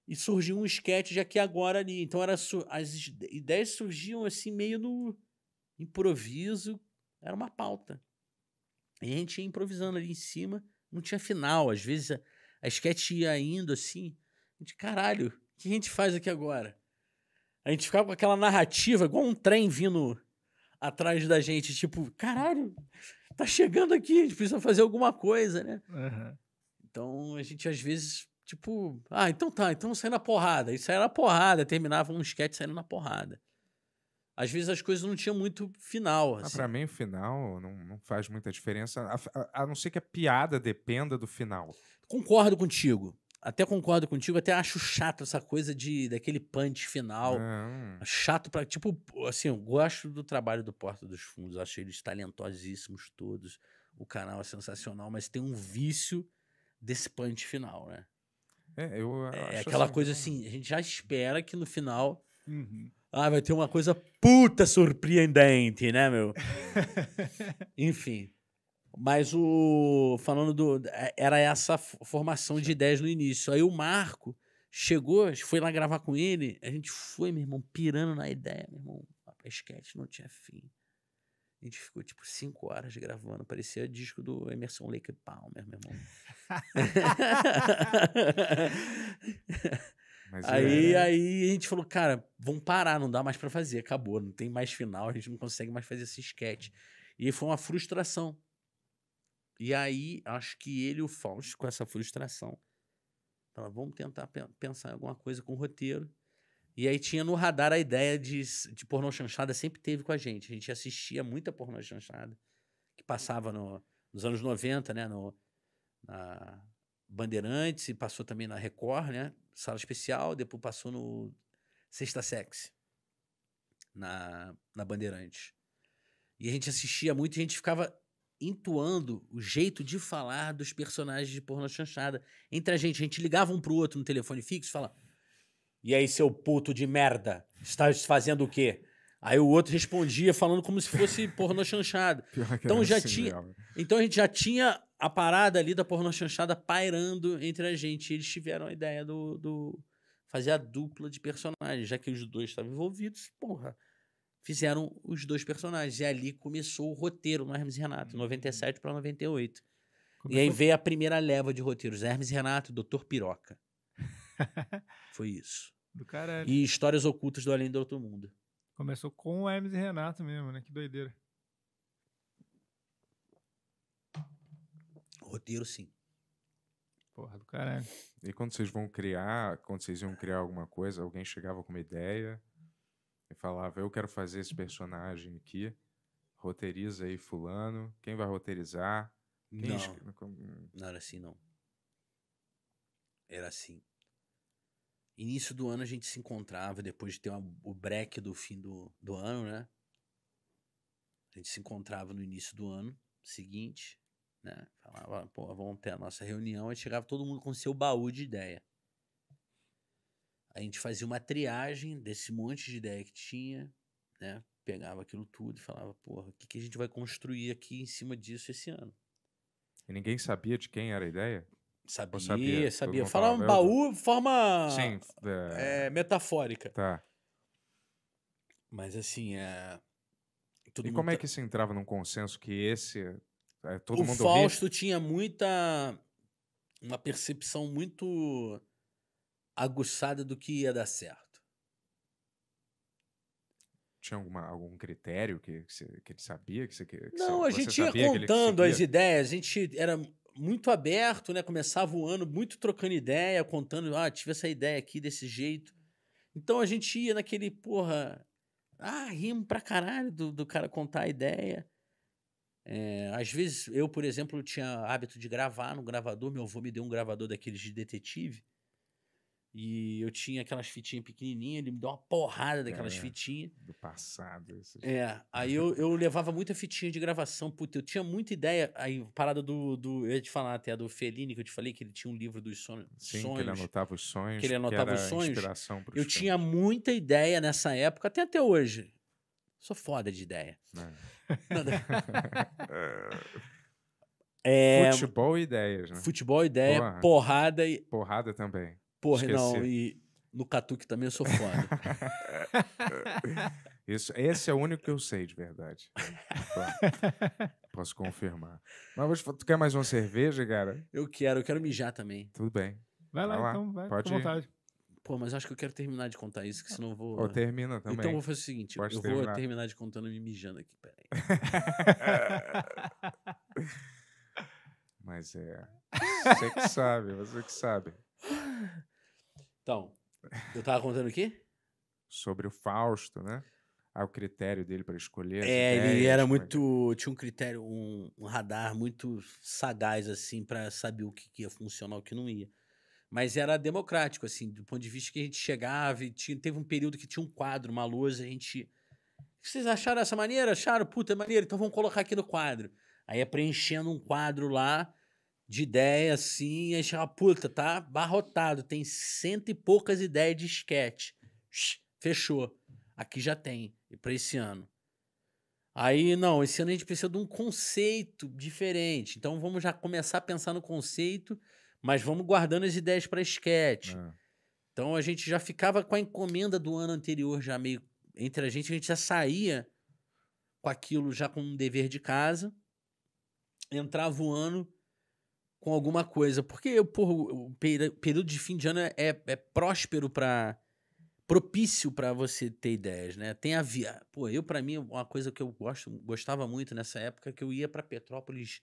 e surgiu um esquete de aqui agora ali. Então era as ideias surgiam assim meio no improviso, era uma pauta. E a gente ia improvisando ali em cima, não tinha final. Às vezes a, a esquete ia indo assim, de caralho, o que a gente faz aqui agora? A gente ficava com aquela narrativa, igual um trem vindo atrás da gente, tipo, caralho, tá chegando aqui, a gente precisa fazer alguma coisa, né? Uhum. Então a gente às vezes, tipo, ah, então tá, então sai na porrada. E saia na porrada, terminava um sketch saindo na porrada. Às vezes as coisas não tinham muito final. Ah, assim. Ah, pra mim, o final não, não faz muita diferença, a, a, a não ser que a piada dependa do final. Concordo contigo até concordo contigo, até acho chato essa coisa de daquele punch final. Chato para tipo, assim, eu gosto do trabalho do Porta dos Fundos, achei eles talentosíssimos todos. O canal é sensacional, mas tem um vício desse punch final, né? É, eu é, acho. é aquela assim, coisa assim, a gente já espera que no final uhum. ah, vai ter uma coisa puta surpreendente, né, meu? [LAUGHS] Enfim. Mas o. Falando do. É, era essa formação de ideias no início. Aí o Marco chegou, foi lá gravar com ele. A gente foi, meu irmão, pirando na ideia, meu irmão. A sketch não tinha fim. A gente ficou tipo cinco horas gravando. Parecia disco do Emerson Lake Palmer, meu irmão. [LAUGHS] Mas aí, é... Né? aí a gente falou, cara, vamos parar, não dá mais para fazer, acabou, não tem mais final, a gente não consegue mais fazer esse sketch. E foi uma frustração, e aí, acho que ele e o Fausto, com essa frustração, falaram, vamos tentar pensar em alguma coisa com roteiro. E aí tinha no radar a ideia de, de pornô chanchada, sempre teve com a gente. A gente assistia muita pornô chanchada, que passava no, nos anos 90, né? No, na Bandeirantes, e passou também na Record, né? Sala Especial, depois passou no Sexta Sexy, na, na Bandeirantes. E a gente assistia muito e a gente ficava entoando o jeito de falar dos personagens de porno chanchada entre a gente. A gente ligava um pro outro no telefone fixo e falava: E aí, seu puto de merda, está fazendo o quê? Aí o outro respondia falando como se fosse [LAUGHS] porno chanchada. Então já assim, tinha, então a gente já tinha a parada ali da porno chanchada pairando entre a gente. Eles tiveram a ideia do, do fazer a dupla de personagens, já que os dois estavam envolvidos. Porra, fizeram os dois personagens. E ali começou o roteiro no Hermes e Renato, 97 para 98. Começou. E aí veio a primeira leva de roteiros: Hermes e Renato, Doutor Piroca. [LAUGHS] Foi isso. Do caralho. E Histórias Ocultas do Além do Outro Mundo. Começou com o Hermes e Renato mesmo, né? Que doideira. Roteiro, sim. Porra do caralho. E quando vocês vão criar, quando vocês iam criar alguma coisa, alguém chegava com uma ideia e falava: Eu quero fazer esse uhum. personagem aqui, roteiriza aí Fulano, quem vai roteirizar? Quem não, hum. não era assim, não. Era assim. Início do ano a gente se encontrava, depois de ter uma, o break do fim do, do ano, né? A gente se encontrava no início do ano seguinte, né? Falava, pô, vamos ter a nossa reunião. E chegava todo mundo com seu baú de ideia a gente fazia uma triagem desse monte de ideia que tinha, né? Pegava aquilo tudo e falava, porra, o que, que a gente vai construir aqui em cima disso esse ano? E ninguém sabia de quem era a ideia? Sabia, Ou sabia. sabia. Falava um baú de forma Sim, é... É, metafórica. Tá. Mas assim, é... Todo e como é tá que se entrava num consenso que esse... É, todo o mundo Fausto tinha muita... Uma percepção muito aguçada do que ia dar certo. Tinha alguma, algum critério que, que, você, que ele sabia? Que você, que Não, a gente ia contando as ideias, a gente era muito aberto, né? Começava o ano muito trocando ideia, contando, ah, tive essa ideia aqui desse jeito. Então a gente ia naquele, porra, ah, rimo pra caralho do, do cara contar a ideia. É, às vezes, eu, por exemplo, tinha hábito de gravar no gravador, meu avô me deu um gravador daqueles de detetive. E eu tinha aquelas fitinhas pequenininhas, ele me deu uma porrada daquelas é, fitinhas. Do passado. Esses... É, aí eu, eu levava muita fitinha de gravação, puta, eu tinha muita ideia, aí parada do, do, eu ia te falar até, do Fellini, que eu te falei, que ele tinha um livro dos sonhos. Sim, sonhos, que ele anotava os sonhos. Que ele anotava que os sonhos. Inspiração eu filmes. tinha muita ideia nessa época, até até hoje. Sou foda de ideia. É. [LAUGHS] É, futebol e ideias, né? Futebol, ideia, Porra. porrada e. Porrada também. Porra, Esqueci. não, e no Catuque também eu sou foda. [LAUGHS] Isso, esse é o único que eu sei, de verdade. Posso confirmar. Mas tu quer mais uma cerveja, cara? Eu quero, eu quero mijar também. Tudo bem. Vai, vai lá, então, vai, Pode com vontade. Pô, mas acho que eu quero terminar de contar isso, que senão eu vou. Oh, termina também. Então eu vou fazer o seguinte: Pode eu terminar. vou terminar de contando me mijando aqui, peraí. [LAUGHS] mas é. Você que sabe, você que sabe. Então, eu tava contando o quê? Sobre o Fausto, né? Ah, o critério dele para escolher. É, ideias, ele era é muito. Tinha um critério, um, um, radar muito sagaz, assim, para saber o que, que ia funcionar, o que não ia. Mas era democrático, assim, do ponto de vista que a gente chegava e tinha, teve um período que tinha um quadro, uma lousa, a gente. Vocês acharam essa maneira? Acharam? Puta, é maneira, então vamos colocar aqui no quadro. Aí é preenchendo um quadro lá de ideia assim, aí chega, puta, tá barrotado, tem cento e poucas ideias de esquete. Fechou. Aqui já tem, e para esse ano. Aí, não, esse ano a gente precisa de um conceito diferente. Então vamos já começar a pensar no conceito, mas vamos guardando as ideias para esquete. É. Ah. Então a gente já ficava com a encomenda do ano anterior já meio entre a gente, a gente já saía com aquilo já com um dever de casa. Entrava o ano, com alguma coisa. Porque, porra, o período de fim de ano é, é próspero para propício para você ter ideias, né? Tem a via. Pô, eu para mim uma coisa que eu gosto, gostava muito nessa época é que eu ia para Petrópolis.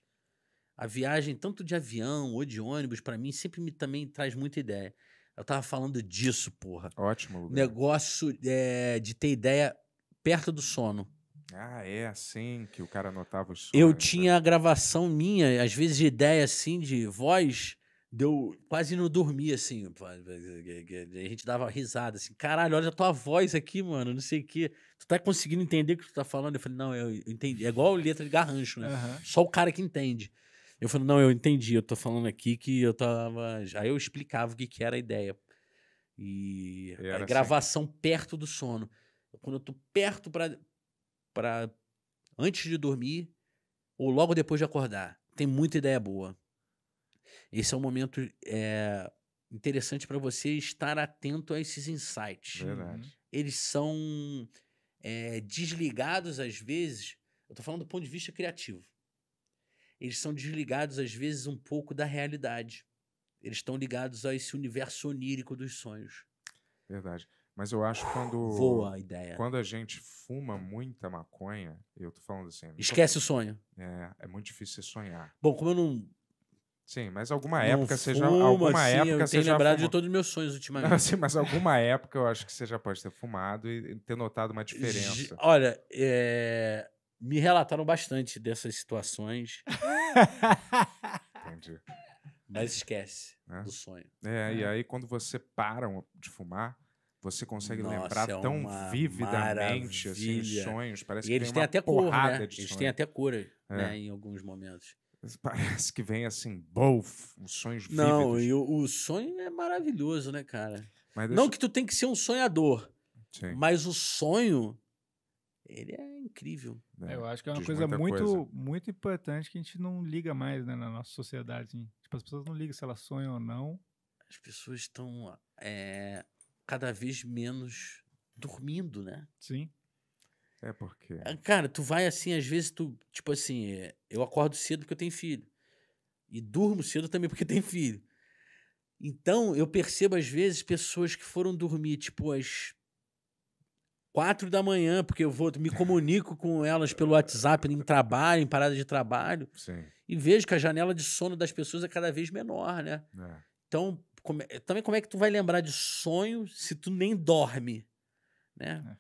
A viagem tanto de avião ou de ônibus para mim sempre me também traz muita ideia. Eu tava falando disso, porra. Ótimo. Lugar. Negócio é, de ter ideia perto do sono. Ah, é assim que o cara anotava os sons. Eu tinha né? a gravação minha, às vezes de ideia assim, de voz, deu quase não dormia assim. A gente dava risada assim, caralho, olha a tua voz aqui, mano, não sei o quê. Tu tá conseguindo entender o que tu tá falando? Eu falei, não, eu entendi. É igual letra de garrancho, né? Uhum. Só o cara que entende. Eu falei, não, eu entendi, eu tô falando aqui que eu tava. Aí eu explicava o que, que era a ideia. E, e a assim. gravação assim. perto do sono. Quando eu tô perto para para antes de dormir ou logo depois de acordar. Tem muita ideia boa. Esse é um momento é, interessante para você estar atento a esses insights. Verdade. Uhum. Eles são é, desligados às vezes. Eu estou falando do ponto de vista criativo. Eles são desligados às vezes um pouco da realidade. Eles estão ligados a esse universo onírico dos sonhos. Verdade. Mas eu acho quando. Boa ideia. Quando a gente fuma muita maconha, eu tô falando assim. Esquece tô... o sonho. É, é muito difícil você sonhar. Bom, como eu não. Sim, mas alguma não época seja. Alguma assim, época eu tenho lembrado de todos os meus sonhos [LAUGHS] ultimamente. sim, mas alguma época eu acho que você já pode ter fumado e ter notado uma diferença. Olha, é... me relataram bastante dessas situações. [LAUGHS] Entendi. Mas esquece é. do sonho. É, é, e aí quando você para de fumar você consegue Nossa, lembrar é tão vividamente assim, os sonhos. Parece e eles que né? têm até cor, né? Eles têm até cor é. né, em alguns momentos. [LAUGHS] Parece que vem assim, both, os sonhos Não, vívidos. Não, o, sonho é maravilhoso, né, cara? Deixa... Não que tu tem que ser um sonhador, Sim. mas o sonho, ele é incrível. É, eu acho que é uma Diz coisa muito, coisa. muito importante que a gente não liga mais né, na nossa sociedade. Assim. Tipo, as pessoas não ligam se elas sonham ou não. As pessoas estão... É cada vez menos dormindo, né? Sim. É porque. Ah, cara, tu vai assim, às vezes tu, tipo assim, é, eu acordo cedo porque eu tenho filho. E durmo cedo também porque [LAUGHS] tem filho. Então, eu percebo às vezes pessoas que foram dormir, tipo, às quatro da manhã, porque eu vou, me comunico com elas pelo WhatsApp em trabalho, em parada de trabalho. Sim. E vejo que a janela de sono das pessoas é cada vez menor, né? É. Então, como, eh, também como é que tu vai lembrar de sonho se tu nem dorme, né? É.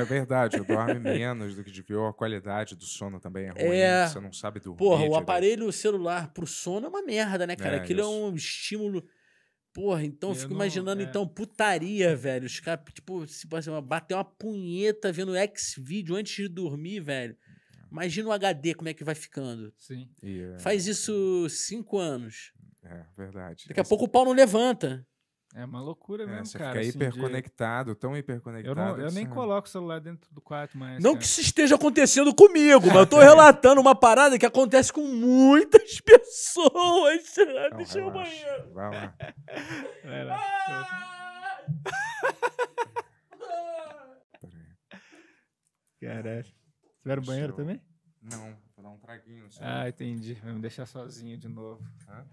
É verdade, eu dorme [LAUGHS] menos do que devia. A qualidade do sono também é ruim. É... Você não sabe dormir. Porra, o aparelho celular pro sono é uma merda, né, cara? É, Aquilo é isso. é um estímulo. Porra, então eu, fico não, imaginando, é... então, putaria, velho. Os caras, tipo, se bater uma punheta vendo X-Vídeo antes de dormir, velho. É. Imagina o HD, como é que vai ficando. Sim. É. Faz isso cinco anos. É, verdade. Daqui a pouco o pau não levanta. É uma loucura é, mesmo, é, você cara. Fica assim, hiperconectado, de... tão hiperconectado. Eu, não, eu nem coloco o celular dentro do quarto mais. Não cara. que isso esteja acontecendo comigo, mas eu tô [LAUGHS] relatando uma parada que acontece com muitas [LAUGHS] pessoas. Não, Deixa eu banheiro. Vai lá. Vai lá. Caralho. Você banheiro também? Não, vou dar um traguinho. Ah, entendi. vamos me deixar sozinho de novo. Hã?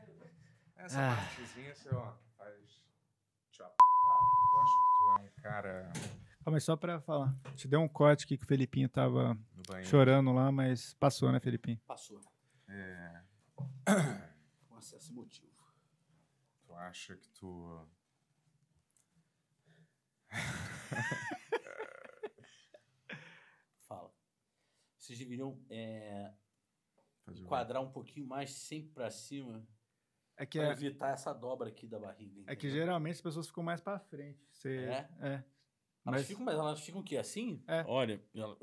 Essa ah. partezinha você, ó, faz. Tchau. Eu acho que tu é um cara. Calma, só pra falar. Te deu um corte aqui que o Felipinho tava chorando lá, mas passou, né, Felipinho? Passou. É. Com acesso emotivo. Tu acha que tu. Fala. Vocês deveriam é, enquadrar um pouquinho mais sempre para cima é que pra é... evitar essa dobra aqui da barriga. Entendeu? É que geralmente as pessoas ficam mais para frente. Você... É? É. Mas... Elas ficam, mas elas ficam o quê? Assim? É. Olha,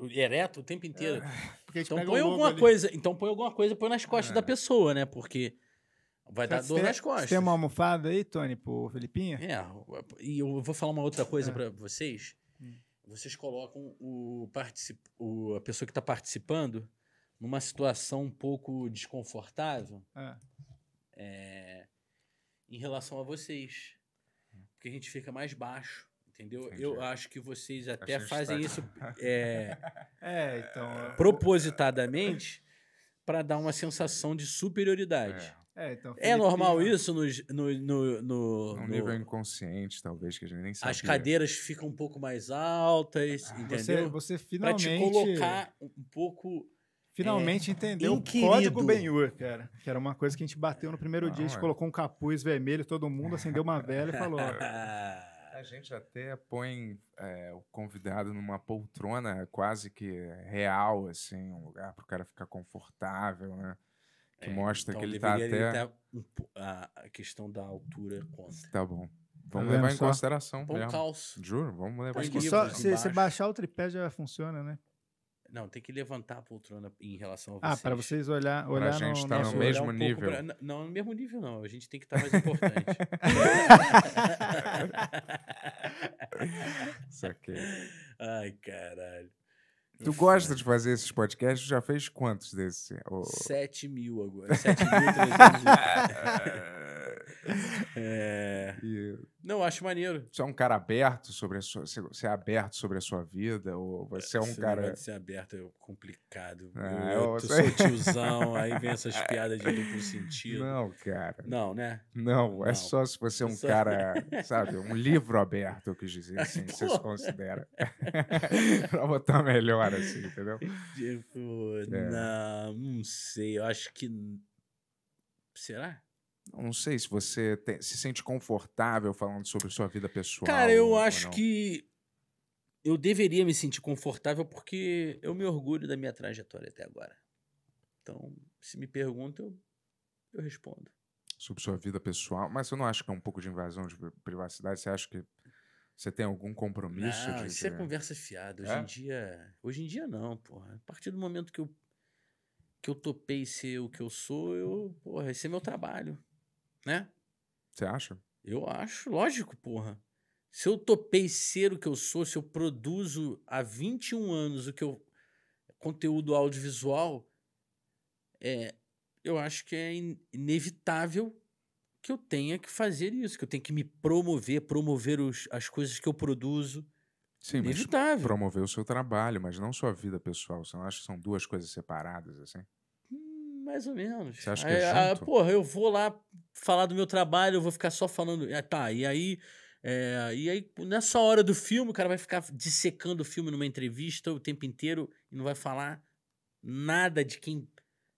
ereto o tempo inteiro. É. [LAUGHS] Então põe alguma ali. coisa. Então põe alguma coisa, põe nas costas é. da pessoa, né? Porque vai dar dor nas costas. Tem uma almofada aí, Tony, pro felipinha É, e eu vou falar uma outra coisa é. para vocês. Hum. Vocês colocam o, particip... o a pessoa que está participando numa situação um pouco desconfortável. É é, em relação a vocês. Porque a gente fica mais baixo, entendeu? Entendi. Eu acho que vocês até fazem está... isso [LAUGHS] é, é, então, propositadamente para dar uma sensação de superioridade. É, é então, é Felipe, é normal isso no, no, no, no, no nível inconsciente, talvez, que a gente nem sabe. As cadeiras ficam um pouco mais altas, ah, entendeu? Você, você finalmente... te colocar um pouco Finalmente é. entendeu Inquirido. o código Benhur, cara. Que era uma coisa que a gente bateu no primeiro ah, dia, a gente ah. colocou um capuz vermelho, todo mundo acendeu uma vela e falou. [LAUGHS] a gente até põe é, o convidado numa poltrona quase que real, assim, um lugar para o cara ficar confortável, né? Que é, mostra então que ele está até. Tá a questão da altura conta. Tá bom. Tá vamos levar em consideração. Põe um calço. Juro, vamos levar em consideração. Se, se baixar o tripé já funciona, né? Não, tem que levantar a poltrona em relação a ah, vocês. Ah, para vocês olhar, olhar pra gente no, tá no, no mesmo um nível. Pra, não, no mesmo nível não. A gente tem que estar tá mais importante. Isso aqui. Ai, caralho. Tu gosta de fazer esses podcasts? Já fez quantos desses? Oh. 7 mil agora. 7 mil, [LAUGHS] [LAUGHS] É... E... Não, acho maneiro. Você é um cara aberto sobre a sua. Você é aberto sobre a sua vida? Ou você é um Esse cara. ser aberto é complicado. Ah, eu, eu [LAUGHS] sou tiozão, aí vem essas piadas de duplo sentido. Não, cara. Não, né? Não, é não. é só se você é, é um só... cara, [LAUGHS] sabe, um livro aberto, eu quis dizer assim, você se considera. pra botar melhor, assim, entendeu? Tipo, é. não, não sei. Eu acho que. Será? Não sei se você tem, se sente confortável falando sobre sua vida pessoal. Cara, eu acho que eu deveria me sentir confortável porque eu me orgulho da minha trajetória até agora. Então, se me perguntam, eu, eu respondo. Sobre sua vida pessoal, mas eu não acho que é um pouco de invasão de privacidade. Você acha que você tem algum compromisso? Não, de, isso é conversa fiada. Hoje é? em dia, hoje em dia não, porra. A partir do momento que eu que eu topei ser o que eu sou, eu, porra, esse é meu trabalho né? Você acha? Eu acho, lógico, porra. Se eu topei ser o que eu sou, se eu produzo há 21 anos o que eu. conteúdo audiovisual, é, eu acho que é in inevitável que eu tenha que fazer isso, que eu tenho que me promover, promover os, as coisas que eu produzo. Sim, inevitável. mas promover o seu trabalho, mas não sua vida pessoal. Você não acha que são duas coisas separadas, assim? Mais ou menos. Você acha que é aí, é junto? porra, eu vou lá falar do meu trabalho, eu vou ficar só falando. Ah, tá, e aí. É, e aí, nessa hora do filme, o cara vai ficar dissecando o filme numa entrevista o tempo inteiro e não vai falar nada de quem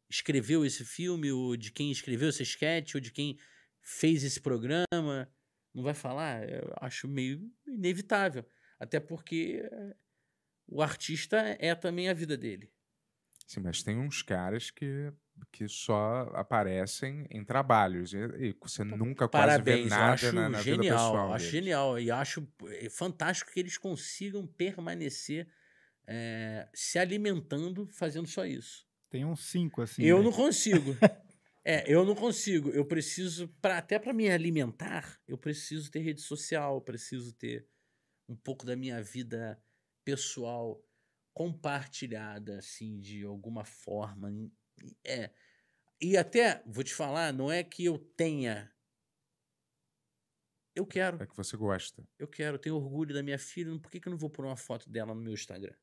escreveu esse filme, ou de quem escreveu esse sketch, ou de quem fez esse programa. Não vai falar? Eu acho meio inevitável. Até porque é, o artista é também a vida dele. Sim, mas tem uns caras que, que só aparecem em trabalhos e, e você nunca Parabéns, quase vê nada acho na, na genial, vida pessoal. Acho deles. genial e acho é, fantástico que eles consigam permanecer é, se alimentando fazendo só isso. Tem uns cinco assim. Eu né? não consigo. [LAUGHS] É, eu não consigo. Eu preciso, para até para me alimentar, eu preciso ter rede social, eu preciso ter um pouco da minha vida pessoal compartilhada, assim, de alguma forma. É. E até, vou te falar, não é que eu tenha. Eu quero. É que você gosta. Eu quero, tenho orgulho da minha filha. Por que, que eu não vou pôr uma foto dela no meu Instagram?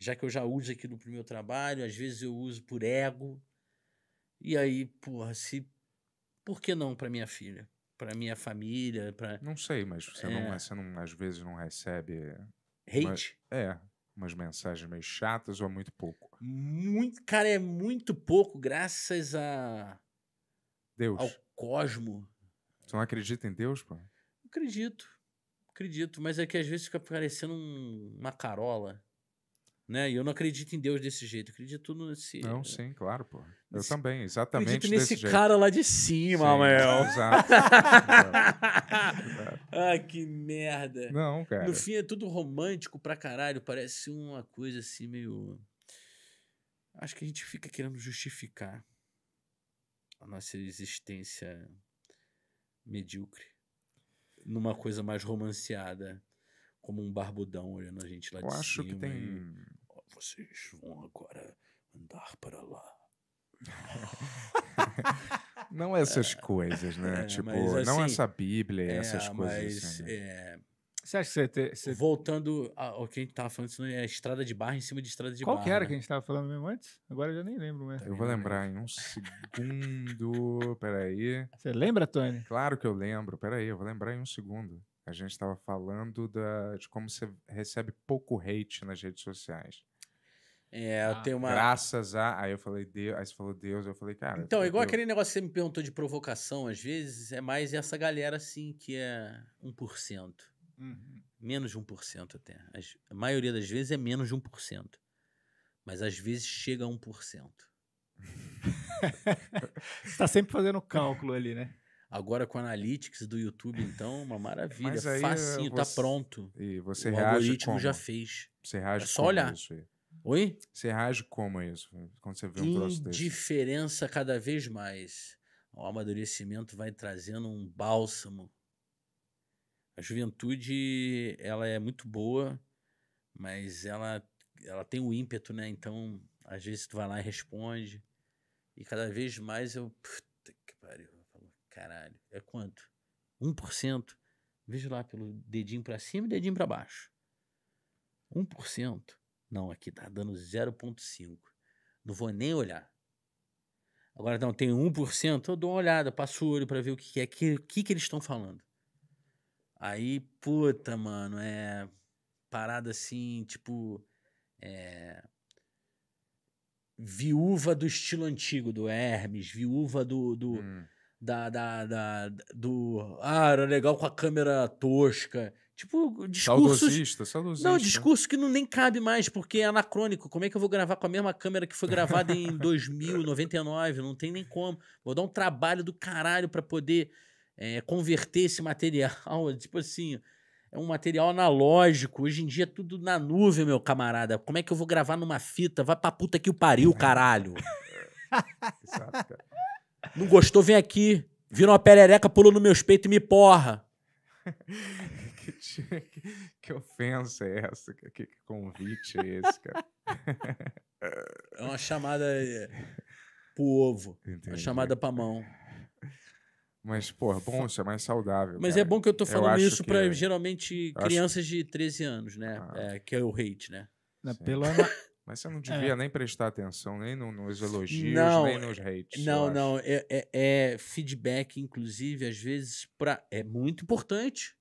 Já que eu já uso aqui no meu trabalho, às vezes eu uso por ego. E aí, porra, se. Por que não para minha filha? para minha família, para Não sei, mas você é... não, é, você não às vezes não recebe Hate? É, umas mensagens meio chatas ou muito pouco? Muito, cara, é muito pouco, graças a Deus. Ao cosmo. Você não acredita em Deus, pô? Acredito. Acredito, mas é que às vezes fica parecendo um, uma carola. Né? E eu não acredito em Deus desse jeito, acredito acredito nesse. Não, sim, claro, pô. Eu nesse... também, exatamente. Acredito nesse jeito. cara lá de cima, sim, [LAUGHS] Exato. ah, [LAUGHS] que merda. Não, cara. No fim é tudo romântico pra caralho, parece uma coisa assim meio. Acho que a gente fica querendo justificar a nossa existência medíocre numa coisa mais romanceada como um barbudão olhando a gente lá Eu de acho que tem. e, Vocês vão agora andar para lá. [LAUGHS] Não é essas é, coisas, né? É, tipo, não assim, essa Bíblia, é, essas coisas. Mas, assim, né? é, Você acha que você. Te, você- voltando ao que a gente estava falando, isso não é estrada de barra em cima de estrada de Qual barra. que era que a gente estava falando mesmo antes? Agora eu já nem lembro, né? Eu vou lembrar em um segundo. Peraí. Você lembra, Tony? Claro que eu lembro. Peraí, eu vou lembrar em um segundo. A gente estava falando da, de como você recebe pouco hate nas redes sociais. É, ah, eu tenho uma. Graças a. Aí eu falei, Deus. Aí você falou Deus, eu falei, cara. Então, é igual Deus. aquele negócio que você me perguntou de provocação, às vezes, é mais essa galera assim que é 1%. Uhum. Menos de 1% até. As, a maioria das vezes é menos de 1%. Mas às vezes chega a 1%. [LAUGHS] você tá sempre fazendo cálculo ali, né? Agora com Analytics do YouTube, então, uma maravilha. Mas aí, Facinho, tá você... tá pronto. E você o reage algoritmo como? já fez. Você é reage é só olhar. Isso aí. Oi? Você reage como é isso? Quando você vê um troço desse? Indiferença cada vez mais. O amadurecimento vai trazendo um bálsamo. A juventude, ela é muito boa, mas ela, ela tem o um ímpeto, né? Então, às vezes tu vai lá e responde. E cada vez mais eu caralho. É quanto? 1%. Veja lá pelo dedinho para cima e dedinho para baixo. 1%. Não, aqui tá dando 0,5. Não vou nem olhar. Agora não, tem 1%, eu dou uma olhada, passo o olho para ver o que é, o que, que, que eles estão falando. Aí, puta, mano, é parada assim, tipo, é, viúva do estilo antigo do Hermes, viúva do do, hum da, da, da, do. Ah, era legal com a câmera tosca. Tipo, discursos... Não, discurso que não nem cabe mais, porque é anacrônico. Como é que eu vou gravar com a mesma câmera que foi gravada em 2099? [LAUGHS] Não tem nem como. Vou dar um trabalho do caralho para poder é, converter esse material. [LAUGHS] Tipo assim, é um material analógico. Hoje em dia é tudo na nuvem, meu camarada. Como é que eu vou gravar numa fita? Vai pra puta que o pariu, [LAUGHS] caralho. Exato, cara. Não gostou, vem aqui. Vira uma perereca, pulou no meu peito e me porra. [LAUGHS] que, que, que, ofensa é essa? Que, que convite é esse, cara? é uma chamada é, pro ovo. Entendi. Uma chamada pra mão. Mas, porra, bom, isso é mais saudável. Mas é cara. é bom que eu tô falando eu isso que... pra geralmente crianças acho... de 13 anos, né? Ah. É, que é o hate, né? Pelo, ana... Mas você não é. devia é. nem prestar atenção, nem no, nos elogios, não, nem é, nos hates. Não, não. É, é, é, feedback, inclusive, às vezes, pra, é muito importante.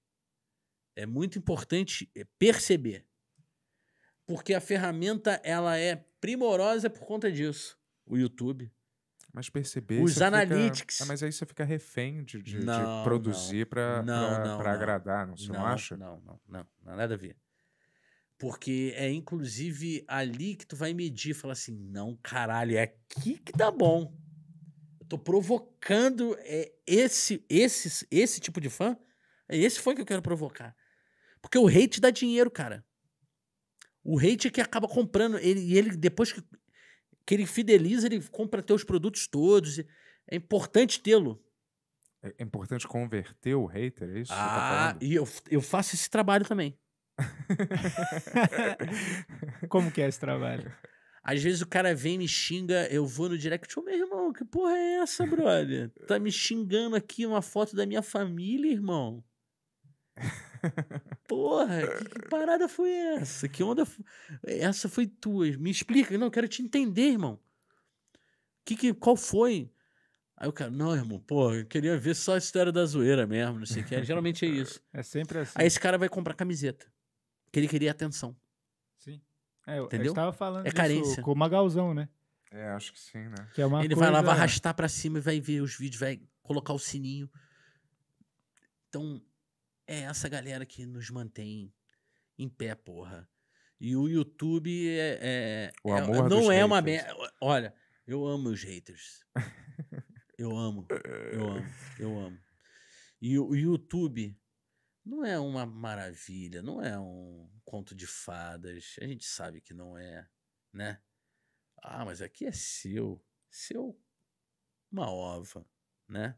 É muito importante é, perceber. Porque a ferramenta ela é primorosa por conta disso. O YouTube. Mas perceber. Os analytics. Fica, ah, mas aí você fica refém de, de, não, de produzir para agradar, não, você não, não acha? Não, não, não. Nada a ver. Porque é inclusive ali que tu vai medir, falar assim, não, caralho, é aqui que dá tá bom. Eu tô provocando é, esse, esse, esse tipo de fã. É esse fã que eu quero provocar. Porque o hate dá dinheiro, cara. O hate é que acaba comprando. Ele, e ele, depois que, que ele fideliza, ele compra teus produtos todos. É importante tê-lo. É, é importante converter o hater, é isso? Tá ah, tá e eu, eu faço esse trabalho também. [LAUGHS] Como que é esse trabalho? Às vezes o cara vem me xinga, eu vou no direct, ô meu irmão, que porra é essa, brother? Tá me xingando aqui uma foto da minha família, irmão. [LAUGHS] Porra, que, que parada foi essa? Que onda foi... Essa foi tua. Me explica. Não, eu quero te entender, irmão. Que, que, qual foi? Aí o cara, não, irmão, porra, eu queria ver só a história da zoeira mesmo, não sei o que. É, geralmente é isso. [LAUGHS] É sempre assim. Aí esse cara vai comprar camiseta que ele queria atenção. Sim. É, é Entendeu? estava falando é carência. com o Magalzão, né? É, acho que sim, né? Que é ele coisa... vai lá, vai arrastar pra cima e vai ver os vídeos, vai colocar o sininho. Então, é essa galera que nos mantém em pé, porra. E o YouTube é. é o é, amor é, não é haters. uma merda. Olha, eu amo os haters. [LAUGHS] eu amo. Eu amo. Eu amo. [LAUGHS] E o YouTube não é uma maravilha, não é um conto de fadas. A gente sabe que não é, né? Ah, mas aqui é seu. Seu uma ova, né?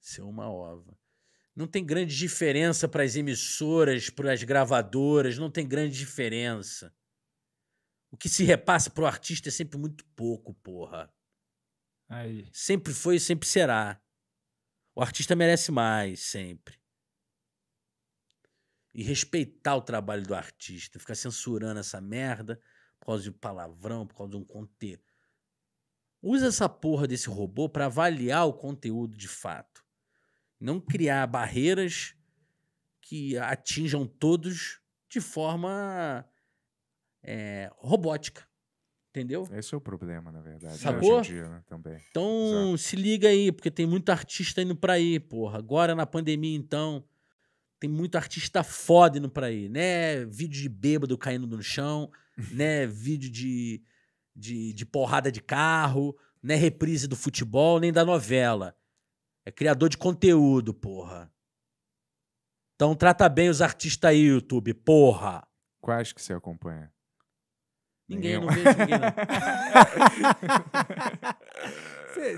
Seu uma ova. Não tem grande diferença para as emissoras, para as gravadoras, não tem grande diferença. O que se repassa para o artista é sempre muito pouco, porra. Aí. Sempre foi e sempre será. O artista merece mais, sempre e respeitar o trabalho do artista, ficar censurando essa merda por causa de palavrão, por causa de um conteúdo. Usa essa porra desse robô para avaliar o conteúdo de fato. Não criar barreiras que atinjam todos de forma é, robótica. Entendeu? Esse é o problema, na verdade. Né, Sacou? Hoje dia, né, também. Então, Exato. se liga aí, porque tem muito artista indo para aí, porra. Agora na pandemia, então, tem muito artista foda indo pra aí, né? Vídeo de bêbado caindo no chão, [LAUGHS] né? Vídeo de, de, de porrada de carro, né? Reprise do futebol, nem da novela. É criador de conteúdo, porra. Então trata bem os artistas aí, YouTube, porra. Quais que você acompanha? Ninguém, não vejo ninguém.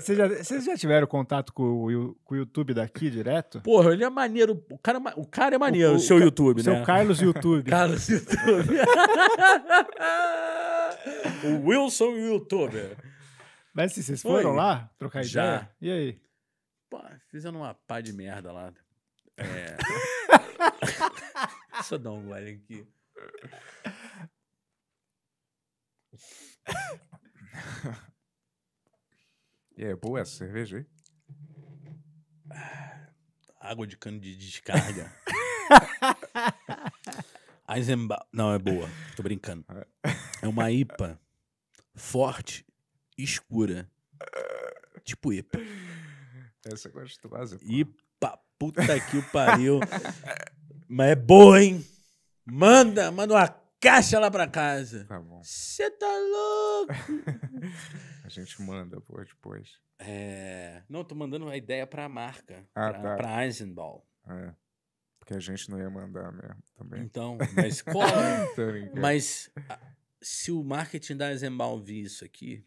Vocês [LAUGHS] já, já tiveram contato com o, com o YouTube daqui direto? Porra, ele é maneiro. O cara, é o cara é maneiro, o, o seu YouTube, o né? Seu Carlos YouTube. [LAUGHS] Carlos YouTube. [LAUGHS] o Wilson YouTuber. Mas assim, vocês foram lá trocar ideia? Já. E aí? Pô, fizemos uma pá de merda lá. É. Deixa eu dar um gole aqui. [LAUGHS] e é boa essa cerveja aí? Ah, água de cano de descarga. [LAUGHS] Eisenbach. Não, é boa. Tô brincando. É, é uma IPA forte, escura. Tipo IPA. Essa eu é gosto IPA, puta que o pariu. Mas é boa, hein? Manda, manda uma caixa lá pra casa. Tá bom. Você tá louco? [LAUGHS] a gente manda, pô, depois. É... Não, tô mandando a ideia pra marca. Ah, pra, tá. pra Eisenball. É. Porque a gente não ia mandar mesmo também. Então, mas cola. [LAUGHS] É? mas se o marketing da Eisenball vir isso aqui,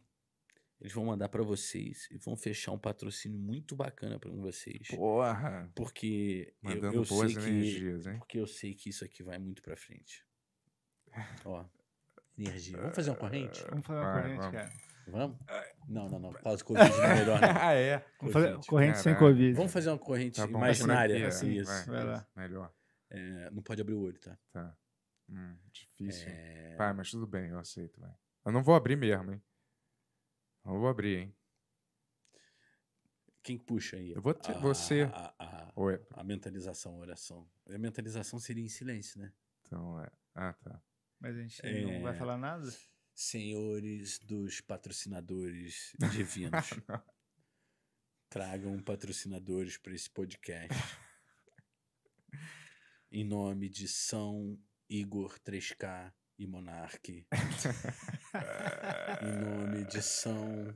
eles vão mandar para vocês e vão fechar um patrocínio muito bacana para vocês. Porra! Porque Mandando eu, eu boas sei energias, que, hein? Porque eu sei que isso aqui vai muito para frente. Ó, energia. Vamos fazer uma corrente? Vamos fazer uma corrente, vamos. cara. Vamos? Não, não, não. quase causa Covid não é melhor, não. [LAUGHS] ah, é. Vamos fazer corrente, sem Covid. Vamos fazer uma corrente tá imaginária. Aqui, assim, é, isso. Vai, lá. Melhor. É, não pode abrir o olho, tá? Tá. Hum, difícil. É... Pai, mas tudo bem, eu aceito. Vai. Eu não vou abrir mesmo, hein? Não vou abrir, hein? Quem puxa aí? Eu vou ter, a, ah, você. A, ah, a, ah, a, mentalização, a oração. A mentalização seria em silêncio, né? Então, é. Ah, tá. Mas a gente é... não vai é, falar nada? Senhores dos patrocinadores [LAUGHS] divinos. Ah, tragam patrocinadores para esse podcast. [LAUGHS] em nome de São Igor 3K e Monarque. [LAUGHS] em nome de São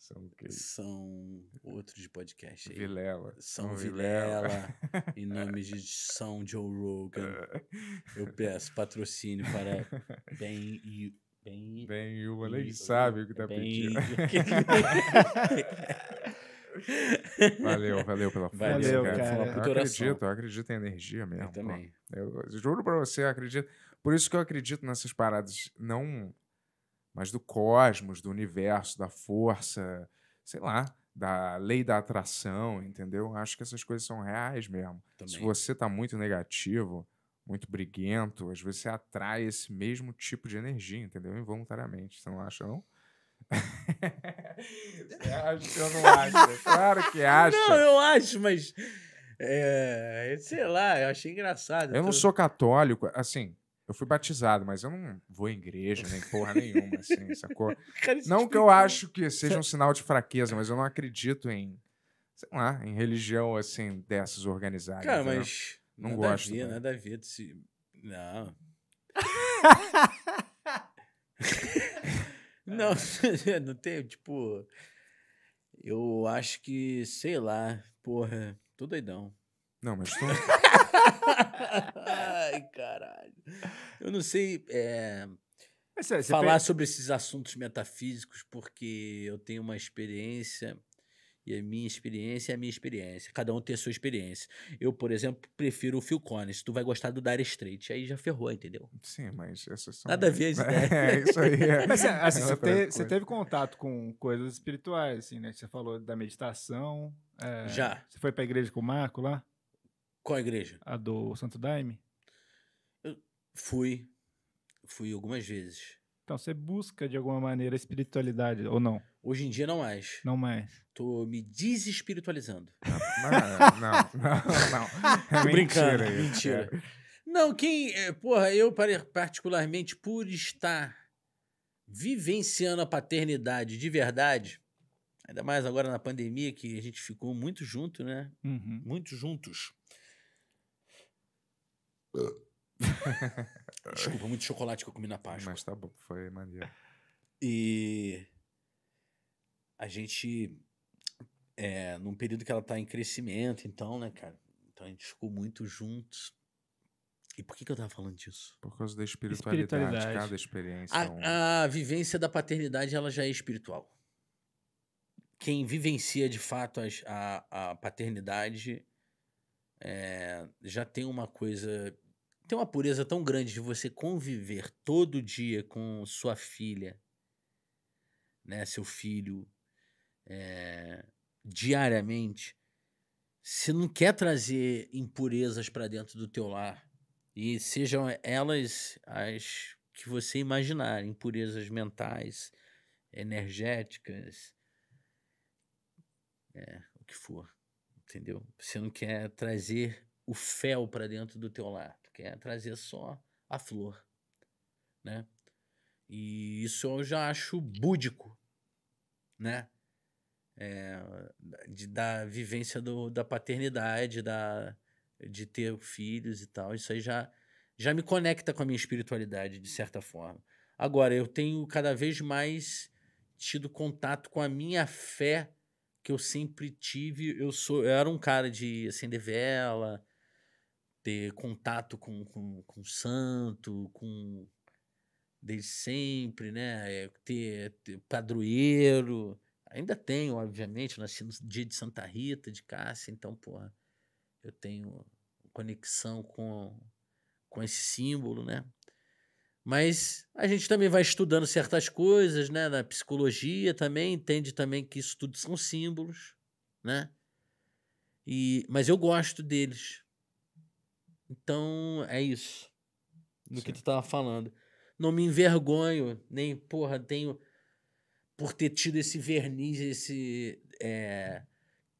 são São outros de podcast aí. Vilela. São, Vilela. [LAUGHS] em nome de São Joe Rogan. Eu [LAUGHS] peço patrocínio para Ben e. Ben, ben e o nem sabe o que tá ben... pedindo. [LAUGHS] Valeu, valeu pela força, valeu, cara. cara. Eu acredito, eu acredito em energia mesmo. Eu também. Eu, eu juro pra você, eu acredito. Por isso que eu acredito nessas paradas não mas do cosmos, do universo, da força, sei lá, da lei da atração, entendeu? Acho que essas coisas são reais mesmo. Também. Se você está muito negativo, muito briguento, às vezes você atrai esse mesmo tipo de energia, entendeu? Involuntariamente. Você não acha, não? acho que eu não acho. [LAUGHS] Claro que acho. Não, eu acho, mas. É, sei lá, eu achei engraçado. Eu não sou católico, assim, eu fui batizado, mas eu não vou em igreja, nem porra nenhuma, assim, [LAUGHS] sacou? Não que eu acho que seja um sinal de fraqueza, mas eu não acredito em, sei lá, em religião, assim, dessas organizadas. Cara, entendeu? mas. Não nada gosto. A ver, nada a ver Não. [LAUGHS] não, [LAUGHS] não tem, tipo. Eu acho que, sei lá, porra, tô doidão. Não, mas tu. Ai, caralho. Eu não sei é, falar pensa... sobre esses assuntos metafísicos, porque eu tenho uma experiência. E a minha experiência é a minha experiência. Cada um tem a sua experiência. Eu, por exemplo, prefiro o Phil Collins. Tu vai gostar do Dire Straits. Aí já ferrou, entendeu? Sim, mas essas são... Nada a ver, né? [LAUGHS] É, isso aí. É. [LAUGHS] Mas, é, assim, é você, te, você, teve contato com coisas espirituais, assim, né? Você falou da meditação. É, já. Você foi pra igreja com o Marco lá? Qual igreja? A do Santo Daime? Eu fui. Fui algumas vezes. Então, você busca de alguma maneira espiritualidade ou não? Hoje em dia não mais. Não mais. Tô me desespiritualizando. Não, não, não. não, É brincando. Mentira. mentira. É. Não, quem. É, porra, eu particularmente, por estar vivenciando a paternidade de verdade, ainda mais agora na pandemia, que a gente ficou muito junto, né? Uhum. Muito juntos. Desculpa, ah. muito chocolate que eu comi na Páscoa. Mas tá bom, foi maneiro. E a gente, é, num período que ela tá em crescimento, então, né, cara? Então a gente ficou muito juntos. E por que, que eu tava falando disso? Por causa da espiritualidade, espiritualidade. cada experiência. A, é um... a vivência da paternidade, ela já é espiritual. Quem vivencia de fato as, a, a paternidade é, já tem uma coisa. Tem uma pureza tão grande de você conviver todo dia com sua filha, né, seu filho, é, diariamente. Você não quer trazer impurezas para dentro do teu lar. E sejam elas as que você imaginar, impurezas mentais, energéticas, é, o que for entendeu? Você não quer trazer o fel para dentro do teu lar, tu quer trazer só a flor, né? E isso eu já acho búdico, né? É, de, da vivência do, da paternidade, da, de ter filhos e tal. Isso aí já, já me conecta com a minha espiritualidade, de certa forma. Agora, eu tenho cada vez mais tido contato com a minha fé que eu sempre tive, eu sou, eu era um cara de acender vela, ter contato com com, com santo, com desde sempre, né? ter, ter padroeiro, ainda tenho, obviamente, eu nasci no dia de Santa Rita de Cássia, então, porra, eu tenho conexão com com esse símbolo, né? Mas a gente também vai estudando certas coisas, né? Na psicologia também, entende também que isso tudo são símbolos, né? E, mas eu gosto deles. Então, é isso. Do Sim. que tu tava falando. Não me envergonho, nem, porra, tenho... Por ter tido esse verniz, esse é,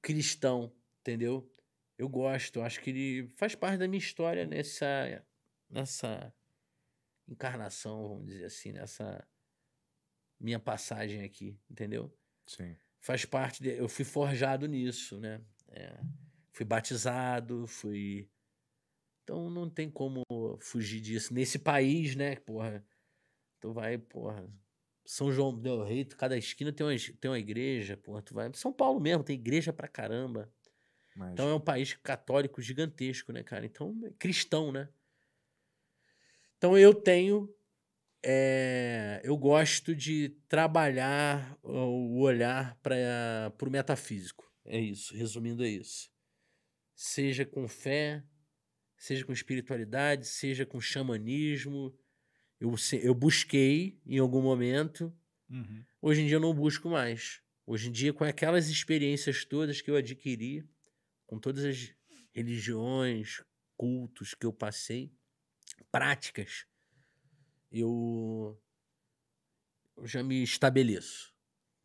cristão, entendeu? Eu gosto, acho que ele faz parte da minha história nessa... nessa encarnação, vamos dizer assim, nessa minha passagem aqui, entendeu? Sim. Faz parte de, eu fui forjado nisso, né? É, fui batizado, fui então não tem como fugir disso nesse país, né? Porra, tu vai, porra, São João del Rei, cada esquina tem uma, tem uma igreja, porra, tu vai, São Paulo mesmo tem igreja pra caramba. Mas... Então é um país católico gigantesco, né, cara? Então, é cristão, né? Então eu tenho. É, eu gosto de trabalhar o olhar para o metafísico. É isso, resumindo, é isso. Seja com fé, seja com espiritualidade, seja com xamanismo. Eu, eu busquei em algum momento, uhum. hoje em dia eu não busco mais. Hoje em dia, com aquelas experiências todas que eu adquiri, com todas as religiões, cultos que eu passei, práticas, eu, eu já me estabeleço.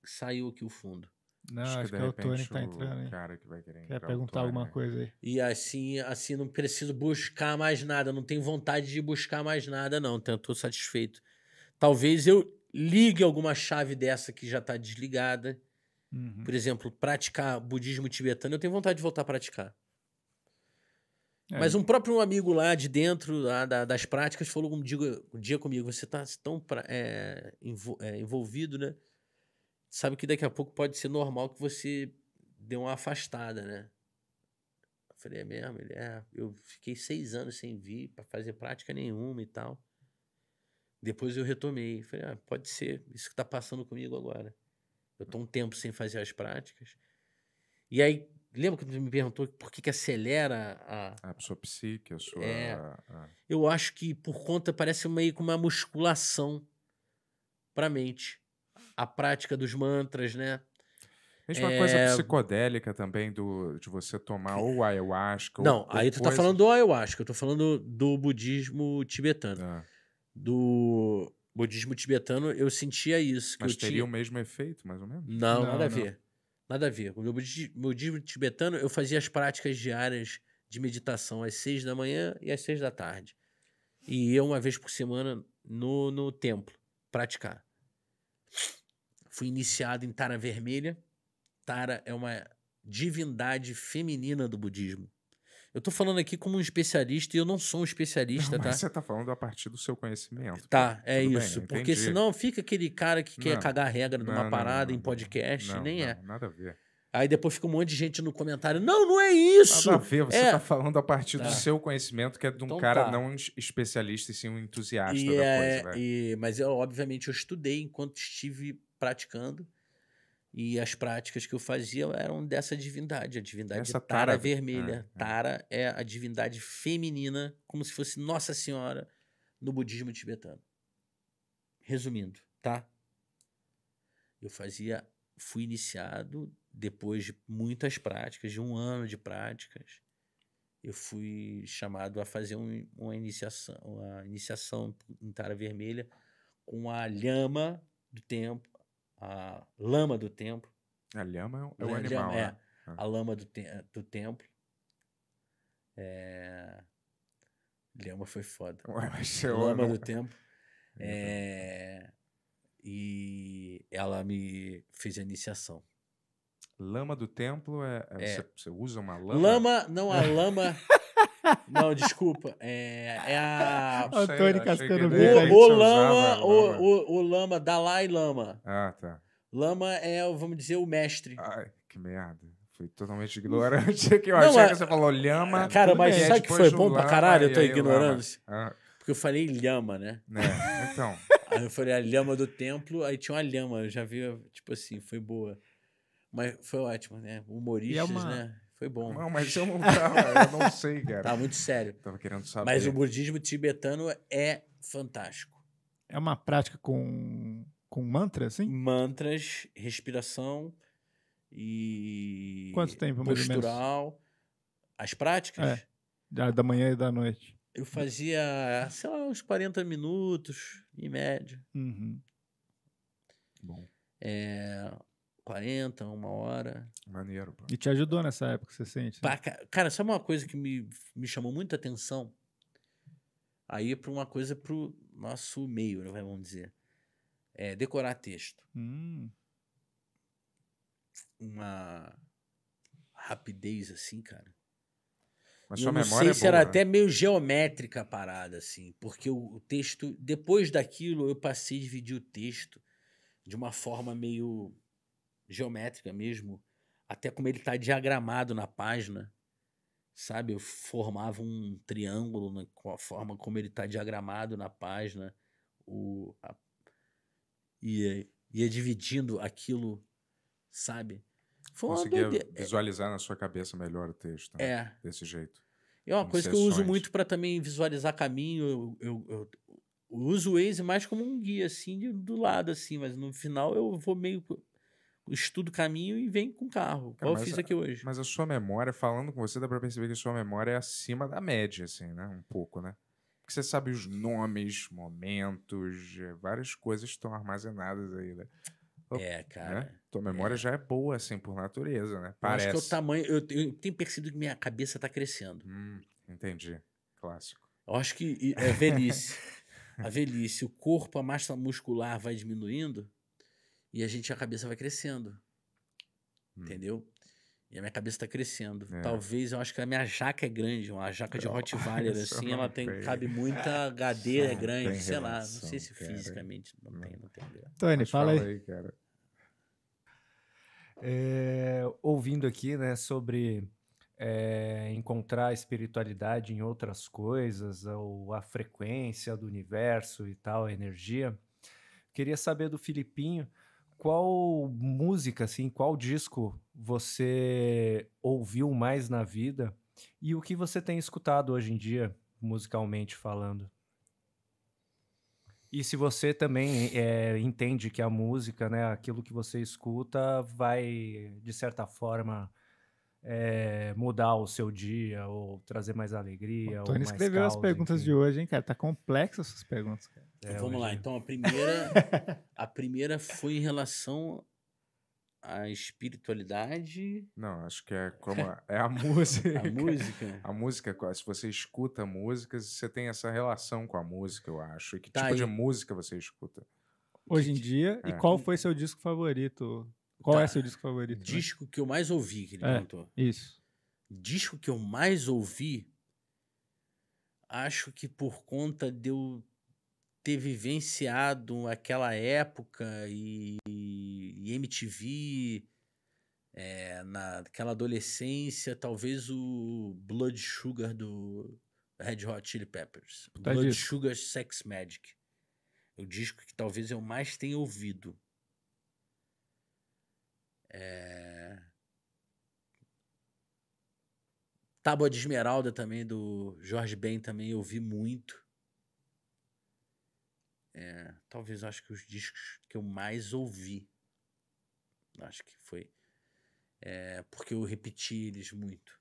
Saiu aqui o fundo. Não, acho, acho que, é o Tony que tá entrando, Cara que vai querer Quer é perguntar Tony, alguma né? coisa aí. E assim, assim, não preciso buscar mais nada, não tenho vontade de buscar mais nada, não. Então, eu tô satisfeito. Talvez eu ligue alguma chave dessa que já tá desligada. Uhum. Por exemplo, praticar budismo tibetano, eu tenho vontade de voltar a praticar. É. Mas um próprio amigo lá de dentro lá, da, das práticas falou um dia, um dia comigo: você está tão é, é, envolvido, né? Sabe que daqui a pouco pode ser normal que você dê uma afastada, né? Eu falei: é mesmo? Ele, é. Eu fiquei seis anos sem vir para fazer prática nenhuma e tal. Depois eu retomei. falei: ah, pode ser, isso que está passando comigo agora. Eu estou um tempo sem fazer as práticas. E aí Lembra que me perguntou por que, que acelera a. A sua psique, a sua. É, Eu acho que por conta, parece meio que uma musculação para a mente. A prática dos mantras, né? Mesma é... coisa psicodélica também, do, de você tomar ou ayahuasca. Não, ou, aí ou tu tá coisa... tá falando do ayahuasca, eu tô falando do budismo tibetano. Ah. Do budismo tibetano, eu sentia isso. Mas teria tinha... o mesmo efeito, mais ou menos? Não, não nada não. a ver. Nada a ver. O meu budismo, meu budismo tibetano, eu fazia as práticas diárias de meditação às seis da manhã e às seis da tarde. E eu, uma vez por semana, no, no templo, praticar. Fui iniciado em Tara Vermelha. Tara é uma divindade feminina do budismo. Eu tô falando aqui como um especialista e eu não sou um especialista, não, tá? Você tá falando a partir do seu conhecimento. Tá, é Tudo isso. Bem, porque senão fica aquele cara que quer cagar a regra não, numa parada em podcast, nem é. Nada a ver. Aí depois fica um monte de gente no comentário. Não, não é isso. Nada a ver, você está é. falando a partir tá. do seu conhecimento, que é de um então, cara tá. não especialista e sim um entusiasta e da é, coisa. Né? E, mas eu, obviamente, eu estudei enquanto estive praticando. E as práticas que eu fazia eram dessa divindade, a divindade Essa tara, né? vermelha. Ah, é. tara é a divindade feminina, como se fosse Nossa Senhora no budismo tibetano. Resumindo, tá? Eu fazia, fui iniciado depois de muitas práticas, de um ano de práticas, eu fui chamado a fazer um, uma iniciação, uma iniciação em tara vermelha com a lhama do tempo a lama do templo. A lama é o, é animal. É, né? a ah. lama do, te do templo. É... Lama foi foda. Ué, é lama do né? templo. É, é... E ela me fez a iniciação. Lama do templo é. é... Você, você, usa uma lama? Lama, não, a lama. [LAUGHS] Não, desculpa. É, é a. Antônio Cascando O, né, o Lama, o, o, o Lama, Dalai Lama. Ah, tá. Lama é, vamos dizer, o mestre. Ai, que merda. Fui totalmente ignorante aqui. Eu achei que você falou Lama. Cara, mas bem, sabe que foi bom pra caralho? Eu tô ignorando. Ah. Porque eu falei Lama, né? É, então. [LAUGHS] aí eu falei a Lama do templo, aí tinha uma Lama. Eu já vi, tipo assim, foi boa. Mas foi ótimo, né? É Humoristas, é uma... né? Foi bom. Não, mas eu não tava, eu não sei, [LAUGHS] cara. Tá muito sério. Tava querendo saber. Mas o budismo tibetano é fantástico. É uma prática com, com mantra, assim? Mantras, respiração e. Quanto tempo, Postural. As práticas? É, da manhã e da noite. Eu fazia, sei lá, uns 40 minutos, em média. Uhum. Bom. É, 40, uma hora. Maneiro, pô. E te ajudou nessa época, você sente? Né? Pra, cara, sabe uma coisa que me, me chamou muita atenção? Aí é para uma coisa pro nosso meio, né, vamos dizer. É decorar texto. Hum. Uma rapidez assim, cara. Mas eu sua não memória sei é se boa, era né? até meio geométrica a parada, assim, porque o, o, texto, depois daquilo, eu passei a dividir o texto de uma forma meio geométrica mesmo, até como ele está diagramado na página, sabe? Eu formava um triângulo na, né, com a forma como ele está diagramado na página, o, a, ia, ia dividindo aquilo, sabe? Foi Conseguia visualizar é, na sua cabeça melhor o texto, né? é. desse jeito. É uma coisa que eu uso muito para também visualizar caminho. Eu, eu, eu, eu uso o Waze mais como um guia, assim, do lado, assim, mas no final eu vou meio estudo o caminho e vem com o carro. Cara, é, Qual eu fiz aqui hoje? Mas a sua memória, falando com você, dá pra perceber que a sua memória é acima da média, assim, né? Um pouco, né? Porque você sabe os nomes, momentos, várias coisas estão armazenadas aí, né? É, né? cara. Né? Tua memória é. já é boa, assim, por natureza, né? Parece. Eu acho que é o tamanho. Eu, eu tenho percebido que minha cabeça tá crescendo. Hum, entendi. Clássico. Eu acho que é velhice. a velhice, o corpo, a massa muscular vai diminuindo e a gente, a cabeça vai crescendo. Hum. Entendeu? E a minha cabeça tá crescendo. É. Talvez, eu acho que a minha jaca é grande, uma jaca de Rottweiler, assim, ela tem, cabe muita HD, é grande, sei relação, lá. Não sei se cara. fisicamente não, não tem, não né? tem. Tony, fala aí. aí cara. É, ouvindo aqui, né, sobre é, encontrar a espiritualidade em outras coisas, ou a frequência do universo e tal, a energia. Queria saber do Filipinho, qual música, assim, qual disco você ouviu mais na vida e o que você tem escutado hoje em dia, musicalmente falando? E se você também é, entende que a música, né, aquilo que você escuta, vai, de certa forma, é, mudar o seu dia ou trazer mais alegria. O Tony escreveu as perguntas enfim. de hoje, hein, cara? Tá complexas essas perguntas, cara. É, então, Vamos lá, então a primeira, [LAUGHS] a primeira foi em relação à espiritualidade. Não, acho que é como a, é a [LAUGHS] música. a música. A música, se você escuta músicas, você tem essa relação com a música, eu acho. E que tá tipo aí. de música você escuta? Hoje em dia. É. E qual foi seu disco favorito? Qual tá. é seu disco favorito? Né? Disco né? que eu mais ouvi, que ele perguntou. É, isso. Disco que eu mais ouvi, acho que por conta de eu ter vivenciado aquela época e, e MTV é, naquela adolescência, talvez o Blood Sugar do Red Hot Chili Peppers. Tá Blood disso. Sugar Sex Magic. É o disco que talvez eu mais tenha ouvido. É... Tábua de Esmeralda também, do Jorge Ben, também eu ouvi muito. É, talvez eu acho que os discos que eu mais ouvi. Acho que foi. É, porque eu repeti eles muito.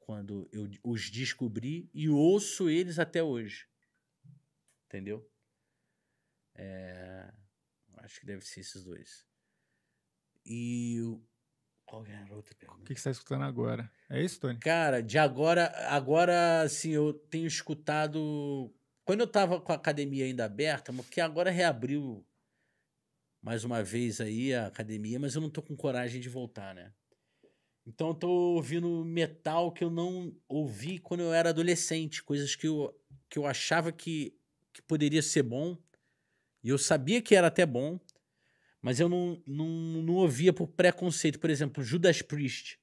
Quando eu os descobri e ouço eles até hoje. Entendeu? É, acho que deve ser esses dois. E o, qual é a outra pergunta? O que, que você está escutando agora? É isso, Tony? Cara, de agora, agora, assim, eu tenho escutado quando eu estava com a academia ainda aberta, porque agora reabriu mais uma vez aí a academia, mas eu não estou com coragem de voltar, né? Então eu tô ouvindo metal que eu não ouvi quando eu era adolescente, coisas que eu, que eu achava que, que poderia ser bom, e eu sabia que era até bom, mas eu não, não, não ouvia por preconceito. Por exemplo, Judas Priest,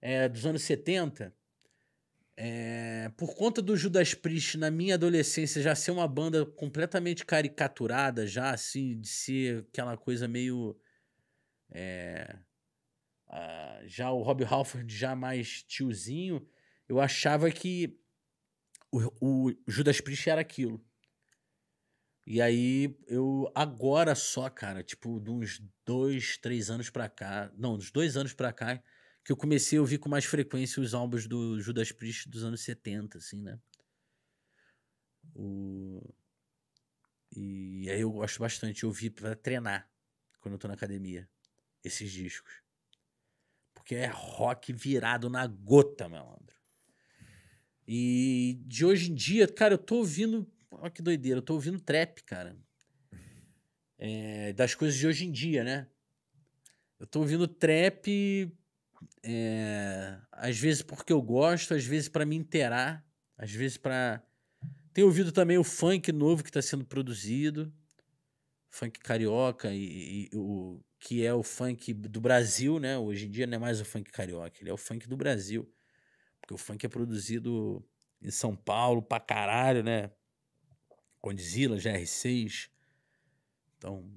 é, dos anos 70, é, por conta do Judas Priest, na minha adolescência, já ser uma banda completamente caricaturada, já assim, de ser aquela coisa meio. É, a, já o Rob Halford já mais tiozinho, eu achava que o, o Judas Priest era aquilo. E aí eu agora só, cara, tipo, de uns dois, três anos pra cá. Não, dos dois anos pra cá, que eu comecei a ouvir com mais frequência os álbuns do Judas Priest dos anos 70, assim, né? O... E aí eu gosto bastante de ouvir para treinar quando eu tô na academia esses discos. Porque é rock virado na gota, malandro. E de hoje em dia, cara, eu tô ouvindo. Olha que doideira, eu tô ouvindo trap, cara. É, das coisas de hoje em dia, né? Eu tô ouvindo trap é, às vezes porque eu gosto, às vezes para me inteirar, às vezes para. Tenho ouvido também o funk novo que está sendo produzido, funk carioca, e, e, o, que é o funk do Brasil, né? Hoje em dia não é mais o funk carioca, ele é o funk do Brasil. Porque o funk é produzido em São Paulo pra caralho, né? Condzilla, GR6. Então,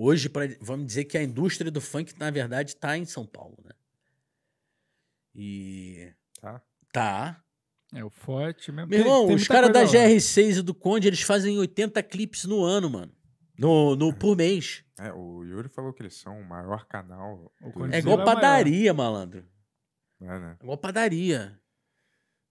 Hoje, pra, vamos dizer que a indústria do funk, na verdade, está em São Paulo, né? E. Tá. Tá. É o forte mesmo. Meu irmão, tem, tem os caras da GR6 e do Conde, eles fazem 80 clipes no ano, mano. No, no, é. por mês. É, o Yuri falou que eles são o maior canal. O é igual é padaria, malandro. É, né? É igual padaria.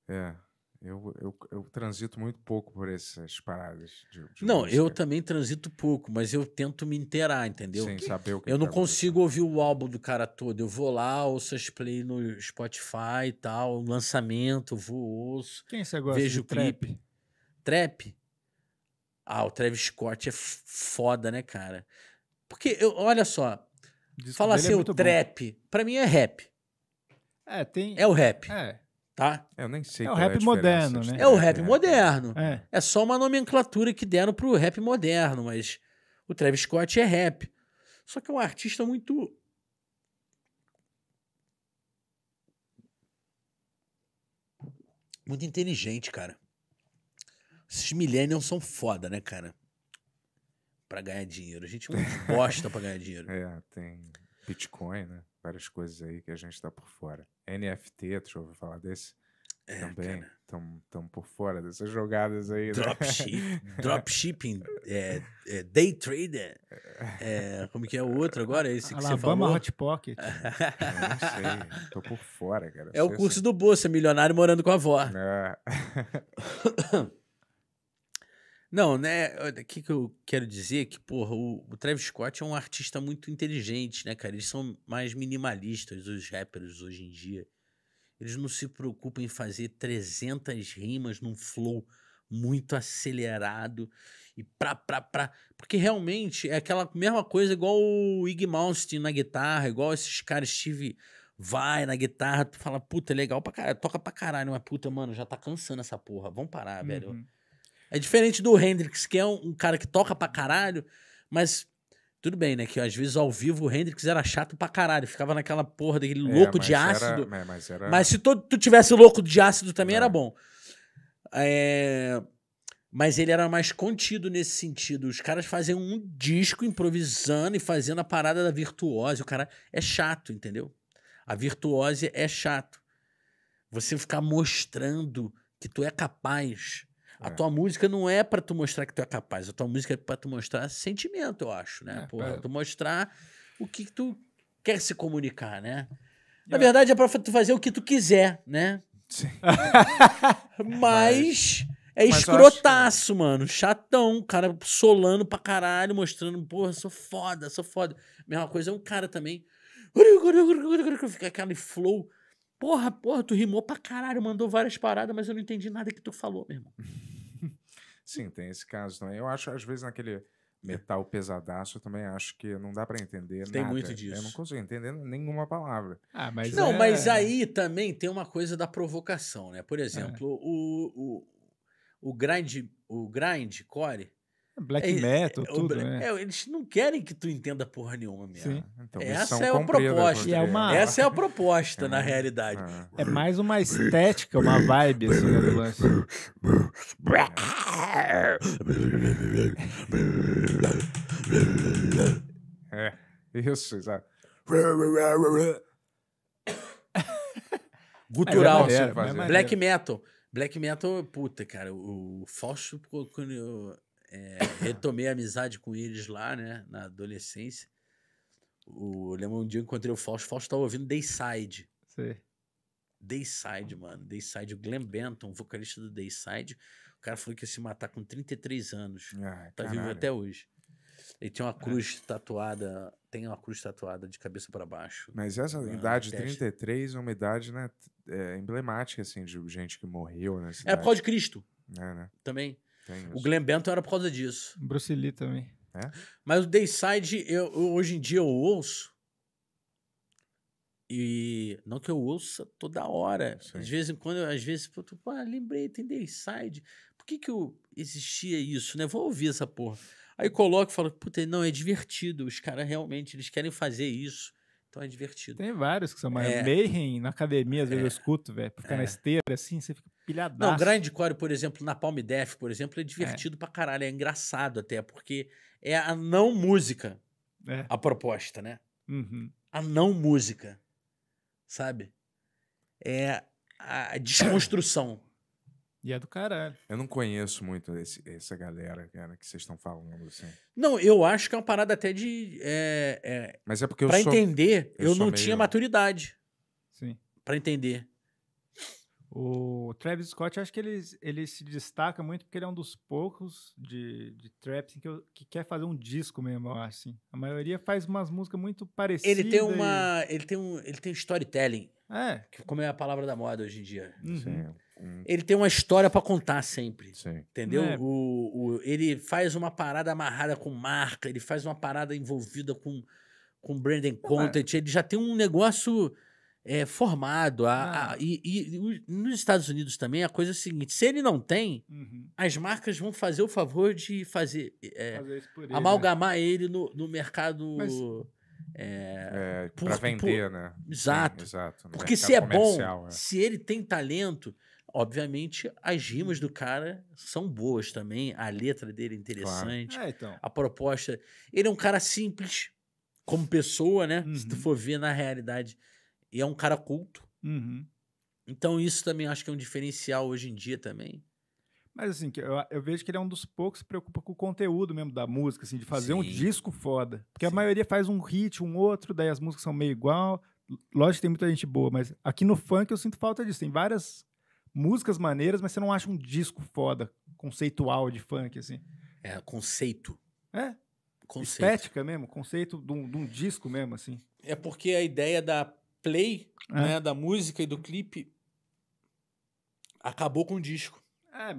É. Eu, eu, eu transito muito pouco por essas paradas. De, de não, música. eu também transito pouco, mas eu tento me inteirar, entendeu? Sem que, saber o que Eu não tá consigo ouvir o álbum do cara todo. Eu vou lá, ouço as play no Spotify e tal, lançamento, vou, ouço. Quem você gosta vejo de clipe. Trap? Ah, o Travis Scott é foda, né, cara? Porque, eu, olha só, falar é assim, é o trap, bom. pra mim é rap. É, tem... É o rap. É tá? É, eu nem sei. É o é rap é moderno, né? É o é rap é. moderno. É. é só uma nomenclatura que deram pro rap moderno, mas o Travis Scott é rap. Só que é um artista muito. Muito inteligente, cara. Esses millennials são foda, né, cara? Pra ganhar dinheiro. A gente gosta [LAUGHS] pra ganhar dinheiro. É, tem Bitcoin, né? várias coisas aí que a gente está por fora. NFT, tu já ouviu falar desse? É, Também estão por fora dessas jogadas aí. Dropship, né? [LAUGHS] dropshipping, é, é, day trader, é, como que é o outro agora? Esse que Alabama você falou? Hot Pocket. Eu não sei, tô por fora, cara. É o curso assim. do Bolsa, milionário morando com a avó. É. [LAUGHS] Não, né? O que, que eu quero dizer é que, porra, o, o, Travis Scott é um artista muito inteligente, né, cara? Eles são mais minimalistas, os rappers hoje em dia. Eles não se preocupam em fazer 300 rimas num flow muito acelerado e pra, pra, pra. Porque realmente é aquela mesma coisa, igual o Iggy Malmsteen na guitarra, igual esses caras Steve vai na guitarra, tu fala, puta, legal pra caralho, toca pra caralho, mas puta, mano, já tá cansando essa porra, vamos parar, uhum. velho. É diferente do Hendrix, que é um, um, cara que toca pra caralho, mas tudo bem, né? Que às vezes ao vivo o Hendrix era chato pra caralho, ficava naquela porra daquele é, louco de ácido. Era, é, mas, era... mas, se tu, tu tivesse louco de ácido também Não. era bom. É... Mas ele era mais contido nesse sentido. Os caras faziam um disco improvisando e fazendo a parada da virtuose. O cara é chato, entendeu? A virtuose é chato. Você ficar mostrando que tu é capaz a é. tua música não é para tu mostrar que tu é capaz, a tua música é para tu mostrar sentimento, eu acho, né? É, Porra, é. tu mostrar o que tu quer se comunicar, né? Eu... Na verdade, é pra tu fazer o que tu quiser, né? Sim. [LAUGHS] Mas. É Mas escrotaço, mano. Chatão. cara solando pra caralho, mostrando, porra, sou foda, sou foda. Mesma coisa é um cara também. Fica aquele flow Porra, porra, tu rimou pra caralho, mandou várias paradas, mas eu não entendi nada que tu falou, meu irmão. [LAUGHS] Sim, tem esse caso também. Eu acho, às vezes, naquele metal pesadaço, eu também acho que não dá para entender Tem nada. muito disso. Eu não consigo entender nenhuma palavra. Ah, mas tipo, não, é... mas aí também tem uma coisa da provocação, né? Por é. exemplo, é. o, o, o grind, o grind core, Black é, Metal, é, tudo, né? É, eles não querem que tu entenda porra nenhuma, minha. Sim, então, é né, é é. Essa é a proposta. É uma... Essa é a proposta, na realidade. É mais uma estética, uma vibe, assim, né, do lance. é, isso, exato. [COUGHS] Gutural, assim, maneiro, Black Metal. Black Metal, puta, cara, o Fausto é, retomei a amizade com eles lá, né, na adolescência. O, lembro um dia encontrei o Fausto, o Fausto tava ouvindo Dayside. Sim. Dayside, mano. Dayside, o Glenn Benton, vocalista do Dayside. O cara falou que ia se matar com 33 anos. Ah, tá caralho. vivo até hoje. Ele tem uma é. cruz tatuada, tem uma cruz tatuada de cabeça para baixo. Mas essa na, idade, 33, é uma idade, né, é, emblemática, assim, de gente que morreu, né? É por causa de Cristo. É, né? Também o Glen Benton era por causa disso. Bruce Lee também. É? Mas o Dayside, eu, eu, hoje em dia eu ouço. E não que eu ouça toda hora. Sim. Às vezes, quando, às vezes, eu, tu, ah, lembrei, tem Dayside. Por que que eu existia isso, né? Vou ouvir essa porra. Aí coloco e falo, puta, não, é divertido. Os caras realmente, eles querem fazer isso. Então é divertido. Tem vários que são mais. É. Mayhem, na academia, às vezes eu é. escuto, velho. Ficar é. na esteira assim, você fica, pilhadaço. Não, core, por exemplo, na Palm Def, por exemplo, é divertido é. pra caralho, é engraçado até, porque é a não música é. a proposta, né? Uhum. A não música, sabe? É a desconstrução. E é do caralho. Eu não conheço muito esse, essa galera cara, que vocês estão falando, assim. Não, eu acho que é uma parada até de. É, é, Mas é porque eu Pra entender, eu, eu não meio... tinha maturidade. Sim. Pra entender. O Travis Scott, acho que ele, ele se destaca muito porque ele é um dos poucos de, de trap assim, que, eu, que quer fazer um disco mesmo, eu acho. Assim. A maioria faz umas músicas muito parecidas. Ele tem uma. E... Ele, tem um, ele tem storytelling. É. Que, como é a palavra da moda hoje em dia. Uhum. Sim. Ele tem uma história para contar sempre. Sim. Entendeu? É. O, o, ele faz uma parada amarrada com marca, ele faz uma parada envolvida com, com branding é. content. É. Ele já tem um negócio é, formado. A, ah. a, e, e, nos Estados Unidos também a coisa é a seguinte: se ele não tem, uhum. as marcas vão fazer o favor de fazer, é, fazer ele, né? amalgamar né? ele no, no mercado. Mas... Eh, é, para vender, por... né? Exato. Sim, exato. Porque se é bom, é. se ele tem talento, obviamente as rimas do cara são boas também, a letra dele é interessante, claro. É, então. a proposta. Ele é um cara simples como pessoa, né? Uhum. Se tu uhum. for ver na realidade, e é um cara culto. Uhum. Então isso também acho que é um diferencial hoje em dia também. Mas assim, eu, eu, vejo que ele é um dos poucos que se preocupa com o conteúdo mesmo da música, assim, de fazer Sim. um disco foda. Porque Sim. a maioria faz um hit, um outro, daí as músicas são meio igual. Lógico que tem muita gente boa, mas aqui no funk eu sinto falta disso. Tem várias músicas maneiras, mas você não acha um disco foda, conceitual de funk, assim. É, conceito. É. Conceito. Estética mesmo, conceito de um, de um disco mesmo, assim. É porque a ideia da play é. né, da música e do clipe acabou com o disco. É,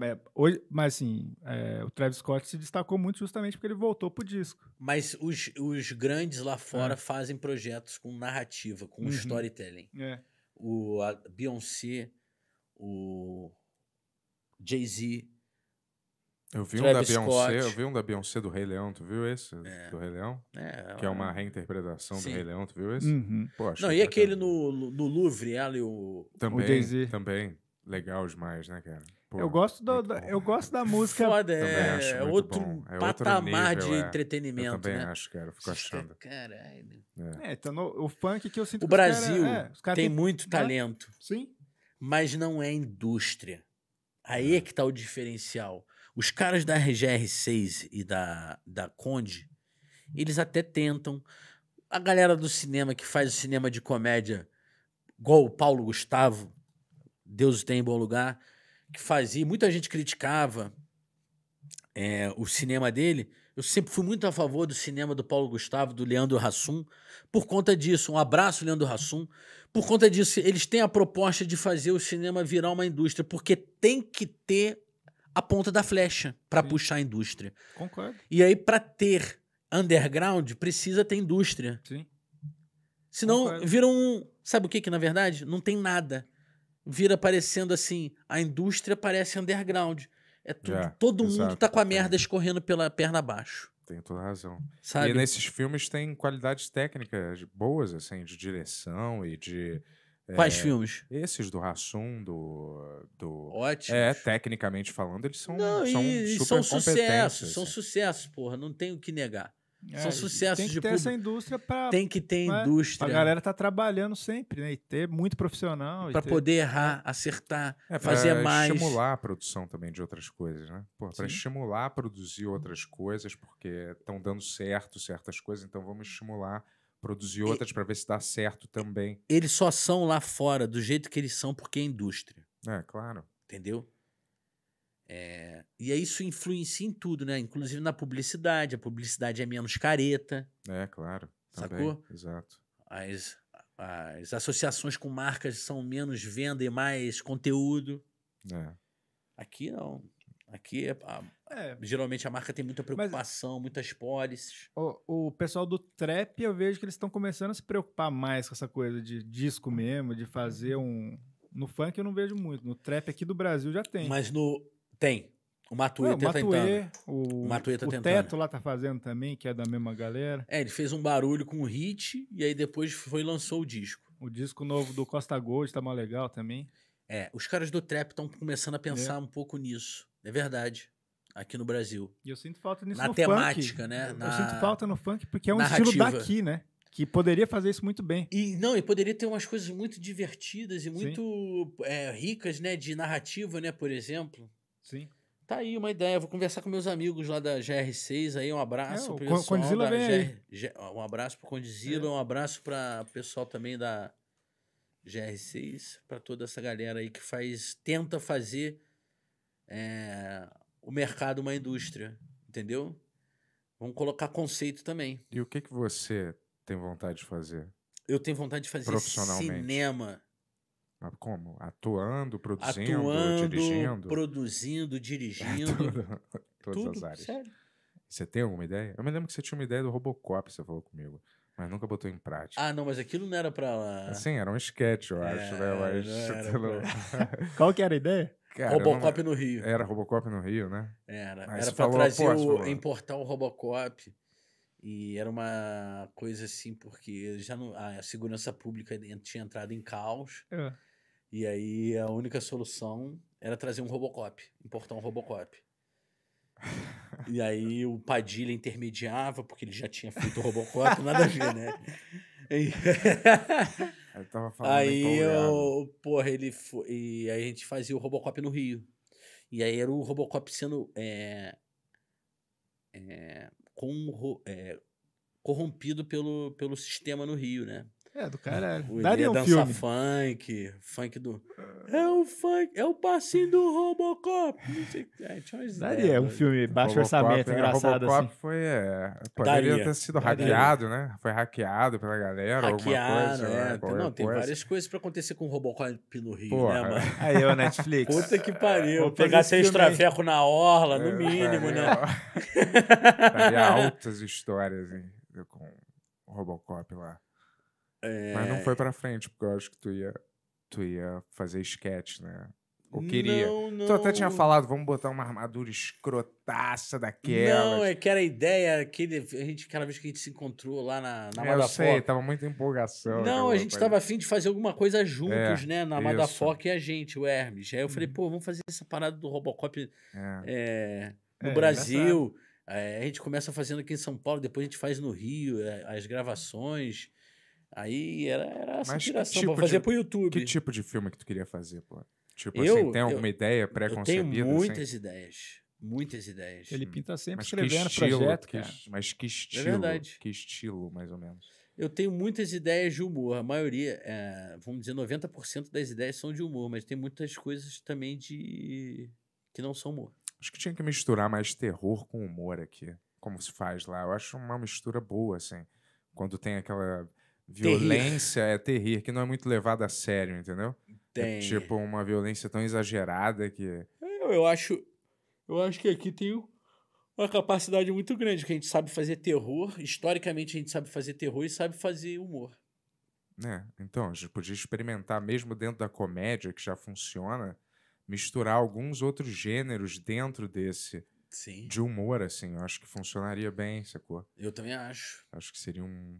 mas, assim, é, o Travis Scott se destacou muito justamente porque ele voltou pro disco. Mas os, os grandes lá fora é. fazem projetos com narrativa, com uhum. storytelling. É. O Beyoncé, o Jay-Z, eu vi, um da Beyoncé, eu vi um da Beyoncé do Rei Leão, tu viu esse? É. Do Rei Leão? É, que é uma é. reinterpretação Sim. do Rei Leão, tu viu esse? Uhum. não, e aquele no, no Louvre, ela e o. Também, o também. Legal demais, né, cara? Pô, eu, gosto do, da, eu gosto da música. Foda, é, é, é outro é patamar outro nível, de é. entretenimento. Eu também né? acho, cara. Eu fico achando. Caralho. É. é, então no, o funk que eu sinto. O Brasil cara, tem, tem, muito né? talento. Sim. Mas não é indústria. Aí é que tá o diferencial. Os caras da RGR6 e da, da Conde, eles até tentam. A galera do cinema que faz o cinema de comédia, igual o Paulo Gustavo, Deus tem em bom lugar, que fazia, muita gente criticava é, o cinema dele. Eu sempre fui muito a favor do cinema do Paulo Gustavo, do Leandro Hassum, por conta disso. Um abraço, Leandro Hassum. Por conta disso, eles têm a proposta de fazer o cinema virar uma indústria, porque tem que ter a ponta da flecha para puxar a indústria. Concordo. E aí, para ter underground, precisa ter indústria. Sim. Senão, Concordo. vira um. Sabe o que que, na verdade? Não tem nada. Vira parecendo assim: a indústria parece underground. É tudo, yeah, é, todo exato, mundo tá com a é. merda tem. escorrendo pela perna abaixo. Tem toda razão. Sabe? E nesses filmes tem qualidades técnicas boas, assim, de direção e de Quais é, filmes? Esses do Rassum, do. do Ótimo. É, tecnicamente falando, eles são. Não, são e, super são sucessos, assim. são sucessos, porra, não tenho o que negar. É, são sucessos de Tem que ter essa indústria para. Tem que ter né, indústria. A galera tá trabalhando sempre, né? E ter muito profissional. Para ter... poder errar, acertar, é, fazer mais. estimular a produção também de outras coisas, né? Para estimular a produzir outras coisas, porque estão dando certo certas coisas, então vamos estimular produzir outras para ver se dá certo também. Eles só são lá fora do jeito que eles são porque é indústria. É, claro. Entendeu? É, e aí isso influencia em tudo, né? Inclusive na publicidade. A publicidade é menos careta. É, claro. Também, sacou? Exato. As, as associações com marcas são menos venda e mais conteúdo. É. Aqui não. Aqui é, é. Geralmente a marca tem muita preocupação, Mas, muitas policies. O, o, pessoal do trap, eu vejo que eles estão começando a se preocupar mais com essa coisa de disco mesmo, de fazer uhum. um. No funk eu não vejo muito. No trap aqui do Brasil já tem. Mas no. Tem. O Matuê tá tentando. O, o Matuê tá o Teto lá tá fazendo também, que é da mesma galera. É, ele fez um barulho com o hit e aí depois foi lançou o disco. O disco novo do Costa Gold tá mais legal também. É, os caras do trap estão começando a é. pensar é. um pouco nisso. É verdade aqui no Brasil. E eu sinto falta nisso Na no temática, funk. né? Eu, Na... eu sinto falta no funk porque é um narrativa. estilo daqui, né? Que poderia fazer isso muito bem. E não, e poderia ter umas coisas muito divertidas e muito é, ricas, né? De narrativa, né? Por exemplo. Sim. Tá aí uma ideia. Vou conversar com meus amigos lá da GR6 aí. Um abraço é, pro pessoal. Condizila vem aí. G... Um abraço pro Condizila, é. um abraço para o pessoal também da GR6, para toda essa galera aí que faz, tenta fazer é, o mercado uma indústria, entendeu? Vamos colocar conceito também. E o que, que você tem vontade de fazer? Eu tenho vontade de fazer cinema. Mas como? Atuando, produzindo, Atuando, dirigindo? produzindo, [LAUGHS] é dirigindo. todas Tudo? as áreas. Sério? Você tem alguma ideia? Eu me lembro que você tinha uma ideia do Robocop, você falou comigo. Mas nunca botou em prática. Ah, não, mas aquilo não era pra lá. Sim, era um sketch, eu é, acho, né? Mas... [LAUGHS] Pra... [LAUGHS] Qual que era a ideia? Cara, Robocop não... no Rio. Era Robocop no Rio, né? Era. era pra trazer, o, importar o Robocop. E era uma coisa assim, porque já não, a segurança pública tinha entrado em caos. É. E aí a única solução era trazer um Robocop, importar um Robocop. [LAUGHS] e aí o Padilha intermediava, porque ele já tinha feito o Robocop, nada a ver, né? [LAUGHS] E... [LAUGHS] Eu tava falando né, aí eu, porra, ele foi. E aí a gente fazia o Robocop no Rio. E aí era o Robocop sendo. É, é, com, é, corrompido pelo, pelo sistema no Rio, né? É, do caralho. O Daria um filme. funk, funk do. É o funk, é o passinho do Robocop. Não sei, é, tinha umas Daria ideias, um filme baixo Robocop, orçamento, é, engraçado assim. Robocop assim. foi. É, poderia Daria. ter sido Daria. hackeado, né? Foi hackeado pela galera. Hackeado, coisa, é. Né? Não, coisa. tem várias coisas pra acontecer com o Robocop no Rio, né, Porra. né, mano? Aí, o Netflix. [LAUGHS] Puta que pariu. Vou pegar seis trafecos na orla, no é, mínimo, né? Daria [LAUGHS] altas histórias, hein? Com o Robocop lá. É... Mas não foi é. pra frente, porque eu acho que tu ia, tu ia fazer sketch, né? Ou queria. Não, não. Tu até tinha falado, vamos botar uma armadura escrotaça daquela. Não, é que era a ideia, aquele, a gente, aquela vez que a gente se encontrou lá na, na Madafoca. É, eu sei, tava muita empolgação. Não, a gente tava afim de fazer alguma coisa juntos, é, né? Na Madafoca e é a gente, o Hermes. Aí eu falei, hum. pô, vamos fazer essa parada do Robocop é. no Brasil. a gente começa fazendo aqui em São Paulo, depois a gente faz no Rio, as gravações. Aí era, era essa inspiração. Tipo fazer de, pro YouTube. Que tipo de filme que tu queria fazer, pô? Tipo eu, assim, tem alguma eu, ideia pré-concebida? eu tenho assim? muitas assim? ideias. Muitas ideias. Ele pinta sempre mas escrevendo estilo, projeto, que, cara. Mas que é estilo? É verdade. Que estilo, mais ou menos? Eu tenho muitas ideias de humor. A maioria, é, vamos dizer, 90% das ideias são de humor, mas tem muitas coisas também de que não são humor. Acho que tinha que misturar mais terror com humor aqui, como se faz lá. Eu acho uma mistura boa, assim. Quando tem aquela violência terrir. é terrível que não é muito levada a sério, entendeu? É tem. É tipo uma violência tão exagerada que. Eu, eu acho. Eu acho que aqui tem uma capacidade muito grande, que a gente sabe fazer terror. Historicamente, a gente sabe fazer terror e sabe fazer humor. né então, a gente podia experimentar, mesmo dentro da comédia, que já funciona, misturar alguns outros gêneros dentro desse. Sim. De humor, assim. Eu acho que funcionaria bem, sacou? Eu também acho. Acho que seria um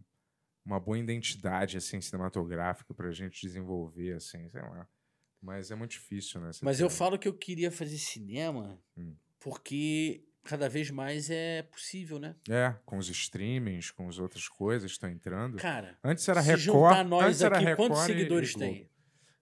uma boa identidade assim cinematográfica para a gente desenvolver assim sei lá mas é muito difícil né mas eu falo que eu queria fazer cinema hum. porque cada vez mais é possível né é com os streamings com as outras coisas que estão entrando cara antes era se record nós antes era record quantos seguidores tem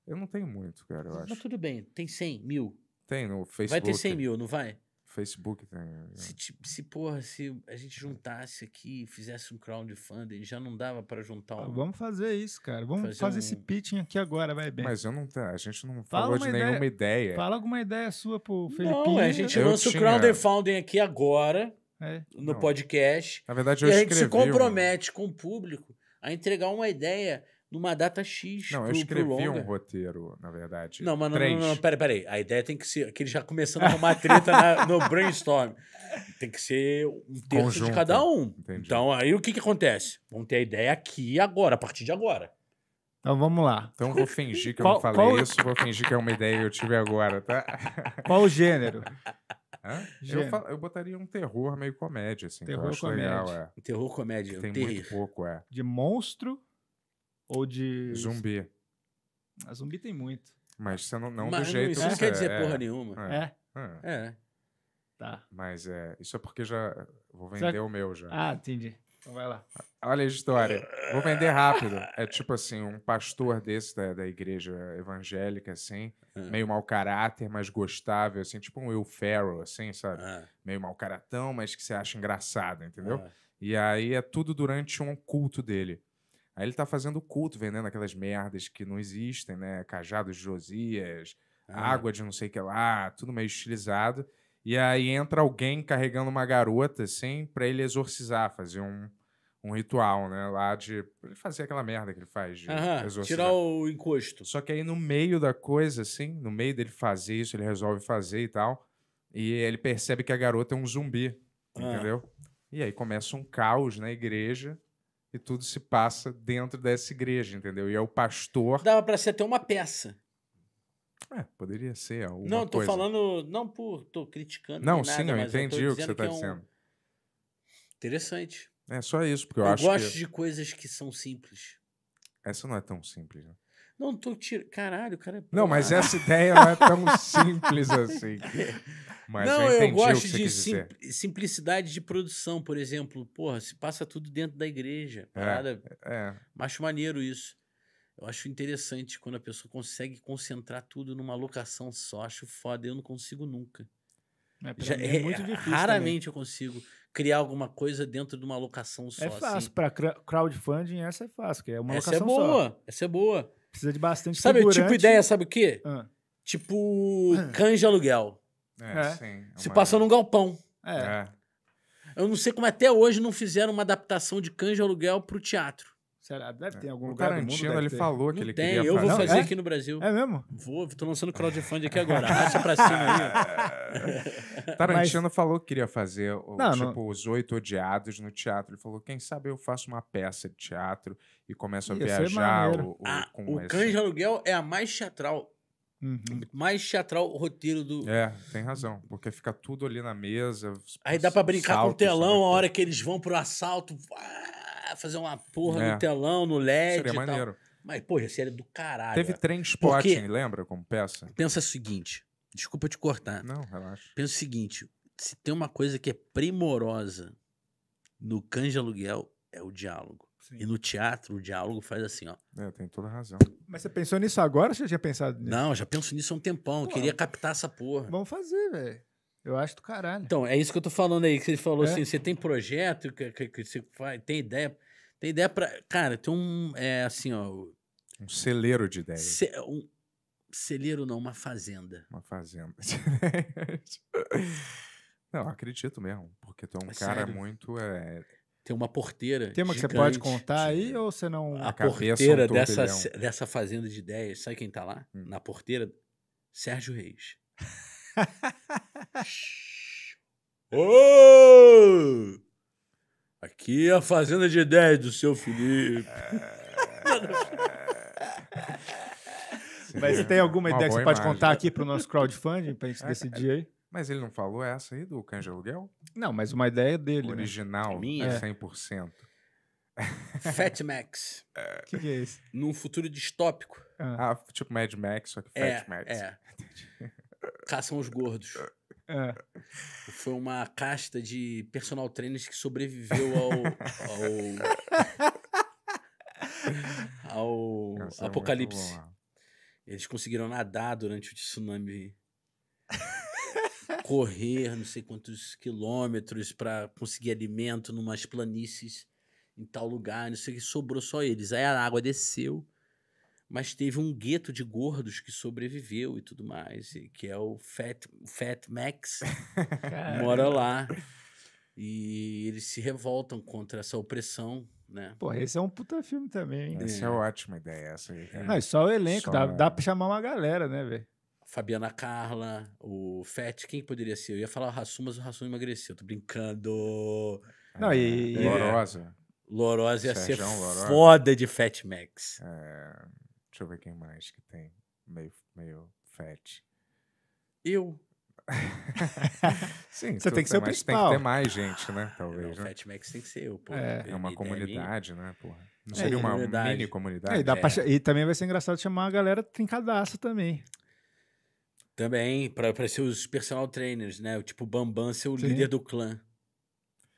eu não tenho muito cara eu mas acho tudo bem tem 100 mil tem no Facebook vai ter 100 mil não vai Facebook. Né? Se, se, porra, se a gente juntasse aqui e fizesse um crowdfunding, já não dava para juntar ah, um... ah, Vamos fazer isso, cara. Vamos fazer, fazer um... esse pitching aqui agora, vai bem. Mas eu não tá, a gente não Fala falou de ideia. nenhuma ideia. Fala alguma ideia sua pro Felipe. Não, a gente eu lança tinha... o crowdfunding aqui agora, é. no não. podcast. Na verdade, eu e a gente se compromete com o público a entregar uma ideia numa data X. Não, pro, eu escrevi um roteiro, na verdade. Não, mas não, não, não, não, peraí, peraí. A ideia tem que ser. Aquele já começando a arrumar treta na, no [LAUGHS] brainstorm. Tem que ser um terço Conjunto. de cada um. Entendi. Então, aí o que, que acontece? Vamos ter a ideia aqui agora, a partir de agora. Então vamos lá. Então vou fingir que eu não falei qual... isso, vou fingir que é uma ideia que eu tive agora, tá? [LAUGHS] Qual o gênero? Eu, eu, botaria um terror meio comédia, assim. Terror comédia. Legal, é. Terror comédia. Tem terror. muito pouco, é. De monstro? Ou de. Zumbi. A ah, zumbi tem muito. Mas você não, não Mas do jeito. Isso não quer dizer é, porra nenhuma. É. É? é. é. Tá. Mas é. Isso é porque já. Vou vender o meu já. Ah, entendi. Então vai lá. Olha a história. Vou vender rápido. É tipo assim, um pastor desse da, da igreja evangélica, assim, uhum. meio mau caráter, mas gostável, assim, tipo um Will Ferrell, assim, sabe? Uhum. Meio mau caratão, mas que você acha engraçado, entendeu? Uhum. E aí é tudo durante um culto dele. Aí ele tá fazendo culto, vendendo aquelas merdas que não existem, né? Cajados de Josias, ah. água de não sei o que lá, tudo meio estilizado. E aí entra alguém carregando uma garota, assim, pra ele exorcizar, fazer um, um ritual, né? Lá de. Pra ele fazer aquela merda que ele faz de Aham, exorcizar. Tirar o encosto. Só que aí no meio da coisa, assim, no meio dele fazer isso, ele resolve fazer e tal. E ele percebe que a garota é um zumbi, ah. entendeu? E aí começa um caos na igreja e tudo se passa dentro dessa igreja, entendeu? E é o pastor. Dava para ser até uma peça. É, poderia ser alguma Não, tô coisa. falando. Não, por. tô criticando. Não, sim, eu entendi eu o que você tá que é um... dizendo. Interessante. É só isso, porque eu, eu acho gosto que... de coisas que são simples. Essa não é tão simples, né? Não, tô tirando. Caralho, cara. É não, mas essa ideia não é tão simples assim. [LAUGHS] É. Mas não, eu, eu gosto de sim, simplicidade de produção, por exemplo. Porra, se passa tudo dentro da igreja. É, parada. É, é. Acho maneiro isso. Eu acho interessante quando a pessoa consegue concentrar tudo numa locação só. Acho foda, eu não consigo nunca. É, Já, é, é muito difícil. Raramente também. eu consigo criar alguma coisa dentro de uma locação é só. É fácil, assim. para crowdfunding essa é fácil, que é uma essa locação é boa, só. Essa é boa, Precisa de bastante Sabe, tipo figurante. tipo ideia, sabe o quê? Ah. Tipo canja aluguel. É, é. sim. Se é uma... passou num galpão. É. é. Eu não sei como até hoje não fizeram uma adaptação de canja aluguel pro teatro. Será? Deve é, ter algum o lugar Tarantino, do mundo. ele falou que não ele tem, queria fazer. Eu vou fazer é? aqui no Brasil. É mesmo? Vou, tô lançando crowdfunding aqui agora. Racha pra cima aí. [LAUGHS] Tarantino Mas... falou que queria fazer, não, tipo, não... Os Oito Odiados no teatro. Ele falou, quem sabe eu faço uma peça de teatro e começo a viajar. O, o, ah, com o esse... Cães de Aluguel é a mais teatral. Uhum. Mais teatral o roteiro do. É, tem razão. Porque fica tudo ali na mesa. Aí dá para brincar com o né? telão a hora que eles vão pro assalto. Ah! fazer uma porra é. no telão, no LED. Seria maneiro. Tal. Mas, pô, isso ser do caralho. Teve trem spotting, lembra como peça? Pensa o seguinte. Desculpa te cortar. Não, relaxa. Pensa o seguinte: se tem uma coisa que é primorosa no cães de aluguel, é o diálogo. Sim. E no teatro, o diálogo faz assim, ó. É, tem toda razão. Mas você pensou nisso agora ou você já tinha pensado nisso? Não, já penso nisso há um tempão. Pô, queria captar essa porra. Vamos fazer, velho. Eu acho do caralho. Então, é isso que eu tô falando aí, que você falou é? assim: você tem projeto, que, que, que você faz, tem ideia. Tem ideia para, cara, tem um é assim, ó, um celeiro de ideias. Ce, é um celeiro não, uma fazenda. Uma fazenda. [LAUGHS] não, acredito mesmo, porque tu é um é cara sério? muito é, tem uma porteira. Tem uma que você pode contar aí ou você não. A, a porteira dessa, dessa fazenda de ideias, sabe quem tá lá? Hum. Na porteira? Sérgio Reis. oh! [LAUGHS] Aqui é a fazenda de ideias do seu Felipe. [LAUGHS] Mas tem alguma ideia que você pode contar aqui para o nosso crowdfunding, para a gente decidir aí? Mas ele não falou essa aí do canja aluguel? Não, mas uma ideia dele. Né? Original, é Minha? É. 100%. [LAUGHS] Fat Max. O é. que, que é isso? Num futuro distópico. Ah. ah, tipo Mad Max, só que Fat É, Max. é. Caçam os gordos. [LAUGHS] É. Foi uma casta de personal trainers que sobreviveu ao. [LAUGHS] ao. ao é apocalipse. Eles conseguiram nadar durante o tsunami. Correr não sei quantos quilômetros para conseguir alimento numas planícies em tal lugar, não sei o que. Sobrou só eles. Aí a água desceu mas teve um gueto de gordos que sobreviveu e tudo mais, que é o Fat, Fat Max, mora lá. E eles se revoltam contra essa opressão, né? Pô, esse é um puta filme também, hein? Essa é, é ótima ideia, essa aí. Não, só o elenco, só... Dá, dá pra chamar uma galera, né, velho? Fabiana Carla, o Fett, quem poderia ser? Eu ia falar o Rassum, mas o Rassum emagreceu, tô brincando. Não, e... Ah, Lorosa. Lorosa ia Sérgio ser foda de Fat Max. É... Deixa eu ver quem mais que tem meio, meio fat. Eu. [LAUGHS] Sim, você tem que ser o mais, principal. Tem que ter mais gente, né? Talvez. Não, né? Fat Max tem que ser eu, pô. É, é uma é comunidade, né, porra? Não é, seria uma mini comunidade? É, e, é. pra... e, também vai ser engraçado chamar a galera trincadaça também. Também, para ser os personal trainers, né? Tipo, Bambam ser o Sim. líder do clã.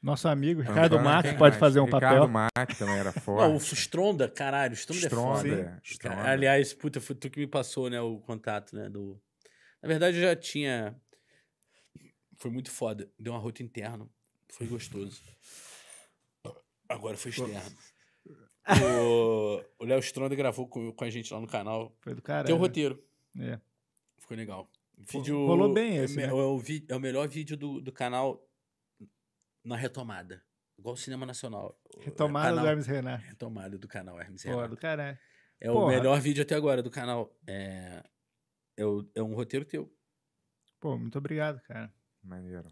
Nosso amigo Ricardo Antônio Mac pode mais. fazer um Ricardo papel. Ricardo Mac também era forte. Não, o Stronda, caralho, o Stronda, é Stronda é foda. Stronda. Aliás, puta, foi tu que me passou, né, o contato, né, do... Na verdade, eu já tinha... Foi muito foda. Deu uma rota interna. Foi gostoso. Agora foi externo. o Léo Stronda gravou com, com a gente lá no canal. Foi do caralho. Tem o roteiro. É. Ficou legal. Vídeo... Rolou bem é esse, é, né? é, o, é o melhor vídeo do, do canal na retomada. Igual o cinema nacional. Retomada canal, do Hermes Renato. Retomada do canal Hermes Renato. Pô, do É Porra. o melhor vídeo até agora do canal. É, é, é um roteiro teu. Pô, muito obrigado, cara. Maneiro.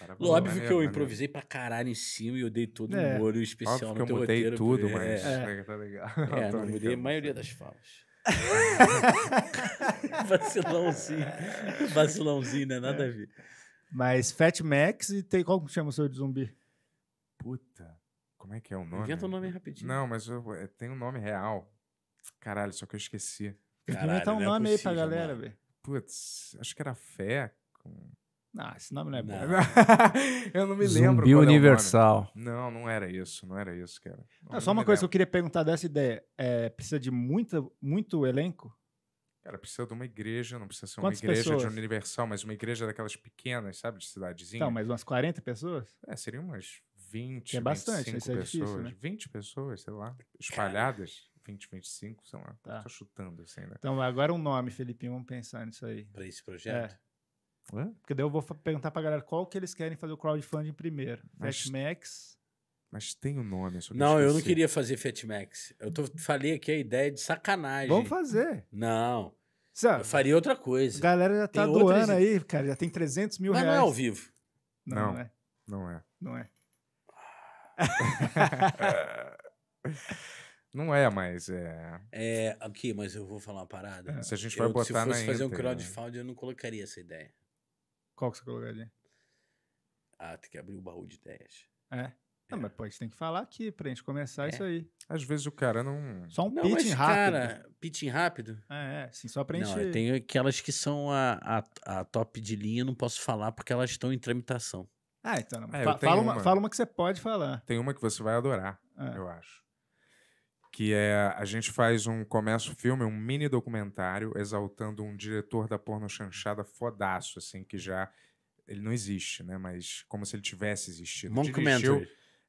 Parabéns, Óbvio maneiro, que eu maneiro. improvisei pra caralho em cima e eu dei todo é. um olho especial Óbvio no teu roteiro. eu mudei tudo, mas... É, tá [LAUGHS] é. tá legal. É, não, mudei a maioria das falas. [LAUGHS] Vacilãozinho. [LAUGHS] Vacilãozinho, né? Nada a ver. Mas Fat Max e tem. Qual que chama o seu de zumbi? Puta. Como é que é o nome? Inventa o um nome rapidinho. Não, mas eu, é, tem um nome real. Caralho, só que eu esqueci. Inventa um é nome é possível, aí pra galera, velho. Putz, acho que era Fé. Com... Ah, esse nome não é bom. [LAUGHS] eu não me Zumbi lembro. Zumbi é Universal. É não, não era isso, não era isso, cara. Não, não, só uma coisa lembro. que eu queria perguntar dessa ideia. É, precisa de muita, muito elenco? Cara, precisa de uma igreja, não precisa ser Quantas uma igreja pessoas? de universal, mas uma igreja daquelas pequenas, sabe, de cidadezinha. Então, mas umas 40 pessoas? É, seriam umas 20, que é bastante, 25 é difícil, pessoas. Né? 20 pessoas, sei lá, espalhadas. 20, 25, sei lá. Tá. Tô chutando assim, né? Então, agora um nome, Felipinho, vamos pensar nisso aí. Para esse projeto? É. Porque daí eu vou perguntar pra galera qual que eles querem fazer o crowdfunding primeiro. Mas... FatMax. Mas tem o um nome, eu Não, eu não queria fazer Fat Max. Eu tô, falei aqui a ideia de sacanagem. Vamos fazer. Não. Sabe, é eu faria outra coisa. A galera já tá tem doando outras... aí, cara. Já tem 300 mil Mas reais. Mas não é ao vivo. Não, não, não é. Não é. Não é. [LAUGHS] Não é, mas é. É, aqui, mas eu vou falar uma parada. É, se a gente vai botar na. Se fosse na fazer inter, um crowdfunding, né? eu não colocaria essa ideia. Qual que você colocaria? Ah, tem que abrir o baú de ideias. É? Não, mas pode tem que falar aqui pra gente começar é. isso aí. Às vezes o cara não. Só um não, pitching mas, rápido. Cara, pitching rápido? É, é sim, só pra gente. Não, tem aquelas que são a, a, a, top de linha, não posso falar porque elas estão em tramitação. Ah, então. Não. É, fala, uma, uma. fala uma que você pode falar. Tem uma que você vai adorar, é. eu acho. Que é. A gente faz um começo filme, um mini documentário exaltando um diretor da porno chanchada fodaço, assim, que já. Ele não existe, né? Mas como se ele tivesse existido. Monkey Dirigiu,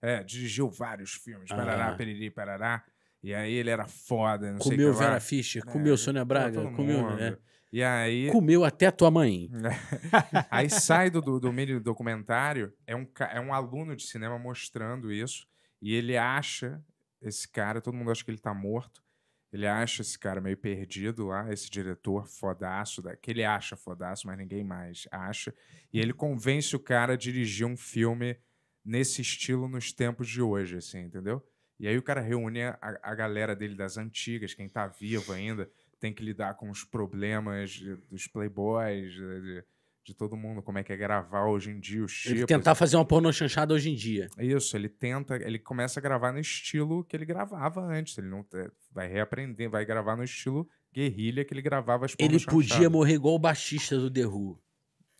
é, dirigiu vários filmes. Ah. Parará, periri, parará. E aí ele era foda, não comeu sei o que Vera Fischer, é, comeu Sônia Braga, comeu, mundo. né? E aí... Comeu até tua mãe. [LAUGHS] aí sai do, do, do meio do documentário, é um, é um aluno de cinema mostrando isso, e ele acha esse cara, todo mundo acha que ele tá morto, ele acha esse cara meio perdido lá, esse diretor fodaço, que ele acha fodaço, mas ninguém mais acha. E ele convence o cara a dirigir um filme nesse estilo nos tempos de hoje, assim, entendeu? E aí o cara reúne a, a galera dele das antigas, quem tá vivo ainda, tem que lidar com os problemas de, dos playboys, de, de, de, todo mundo, como é que é gravar hoje em dia, os tipos. Ele tentar né? fazer uma porno chanchada hoje em dia. Isso, ele tenta, ele começa a gravar no estilo que ele gravava antes, ele não é, vai reaprender, vai gravar no estilo guerrilha que ele gravava as Ele podia chanchadas. morrer igual o baixista do The Who,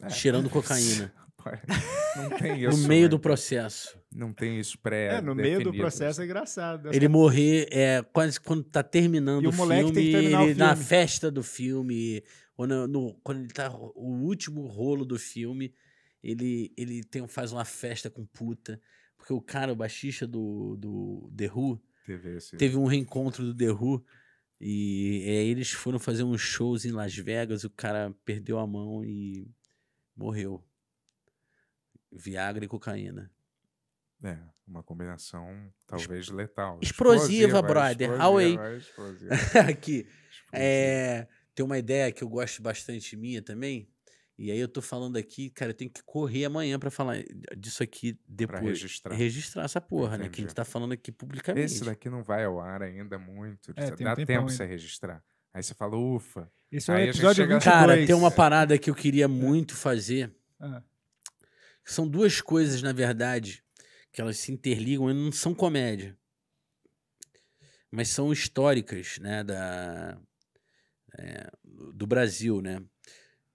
é. cheirando cocaína. [LAUGHS] [LAUGHS] Não tem isso. no meio né? do processo. Não tem isso pré É, no meio do processo é engraçado. Né? Ele coisa. morrer é, quase quando tá terminando o, o, filme, ele, o filme. na festa do filme, quando no, no, quando ele tá o último rolo do filme, ele ele tem, faz uma festa com puta, porque o cara, o baixista do do The Who, teve, esse... teve um reencontro do The Who e é, eles foram fazer uns shows em Las Vegas, o cara perdeu a mão e morreu. Viagra e cocaína. É, uma combinação talvez letal. Explosiva, explosiva brother. Explosiva, explosiva. [LAUGHS] Aqui. É, tem uma ideia que eu gosto bastante minha também. E aí eu tô falando aqui, cara, eu tenho que correr amanhã para falar disso aqui depois. Pra registrar. Registrar essa porra, Entendi. né? Que a gente tá falando aqui publicamente. Esse daqui não vai ao ar ainda muito. É, dá um tempo ainda. você registrar. Aí você fala, ufa. Isso é aí é episódio chega... 22. Cara, tem uma parada que eu queria é. muito fazer. Ah. São duas coisas, na verdade, que elas se interligam e não são comédia. Mas são históricas, né? Da, é, do Brasil, né?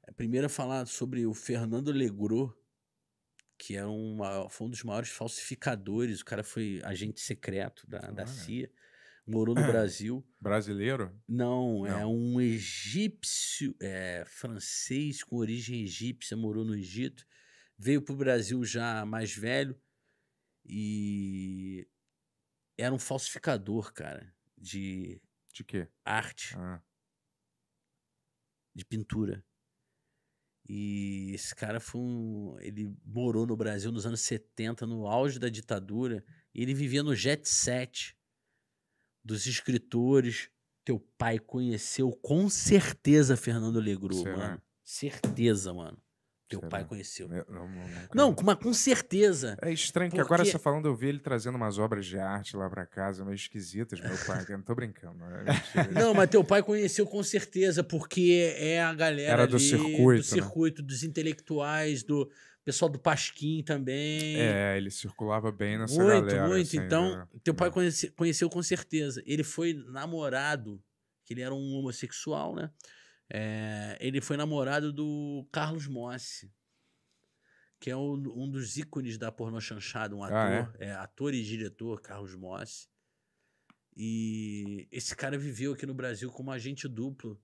A primeira é falar sobre o Fernando Legro, que é uma, foi um dos maiores falsificadores. O cara foi agente secreto da, da CIA, morou no [CLEARS THROAT] Brasil. Brasileiro? Não, é Não. é um egípcio, é, francês com origem egípcia, morou no Egito veio para o Brasil já mais velho e era um falsificador, cara, de... De quê? Arte. Ah. De pintura. E esse cara foi um... Ele morou no Brasil nos anos 70, no auge da ditadura, e ele vivia no jet set dos escritores. Teu pai conheceu com certeza Fernando Legru, mano. Certeza, mano. Teu Será? pai conheceu. Eu, não, não, não, mas com certeza. É estranho porque... que agora você tá falando, eu vi ele trazendo umas obras de arte lá para casa, meio esquisitas, meu pai. eu não tô brincando. Não, é [LAUGHS] não, mas teu pai conheceu com certeza, porque é a galera Era do ali, circuito, do né? circuito né? dos intelectuais, do pessoal do Pasquim também. É, ele circulava bem nessa muito, galera. Muito, muito. Assim, então, né? teu pai é. conhece, conheceu com certeza. Ele foi namorado, que ele era um homossexual, né? É, ele foi namorado do Carlos Mossi, que é o, um dos ícones da pornô chanchada, um ah, ator, ah, é? É, ator e diretor, Carlos Mossi. E esse cara viveu aqui no Brasil como agente duplo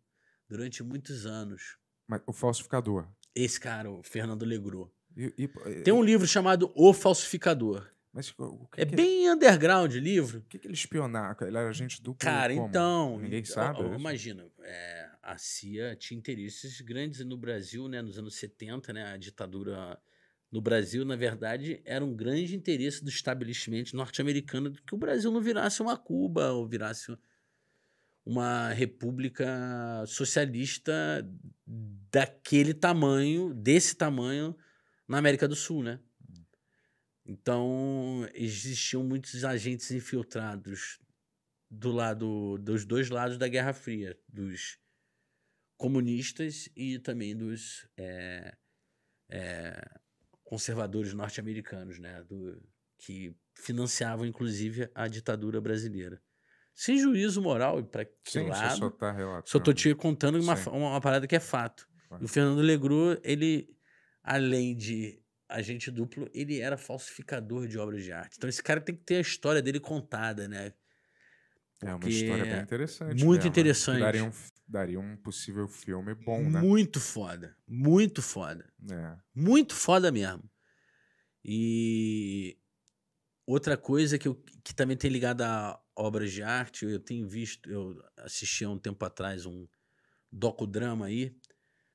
durante muitos anos. Mas o falsificador. Esse cara, o Fernando Legru. E, e, Tem um livro chamado O Falsificador. Mas o que é que bem underground o livro. O que, que ele espionava? Ele era agente duplo? Cara, como? então. Ninguém então, sabe. Ó, imagina, é, a CIA tinha interesses grandes no Brasil, né, nos anos 70, né, a ditadura no Brasil, na verdade, era um grande interesse do estabelecimento norte-americano que o Brasil não virasse uma Cuba ou virasse uma república socialista daquele tamanho, desse tamanho, na América do Sul, né? Então, existiam muitos agentes infiltrados do lado dos dois lados da Guerra Fria, dos comunistas e também dos é, é, conservadores norte-americanos, né? Do, que financiavam, inclusive, a ditadura brasileira. Sem juízo moral e para que Sim, é lado. Só, tá só tô te contando uma, uma, uma, parada que é fato. Claro. o Fernando Legru, ele, além de agente duplo, ele era falsificador de obras de arte. Então esse cara tem que ter a história dele contada, né? É uma história bem interessante. Muito dela. Né? Tipo, interessante. Daria um, daria um possível filme bom, né? Muito foda. Muito foda. É. Muito foda mesmo. E outra coisa que, eu, que também tem ligado a obras de arte, eu tenho visto, eu assisti há um tempo atrás um docudrama aí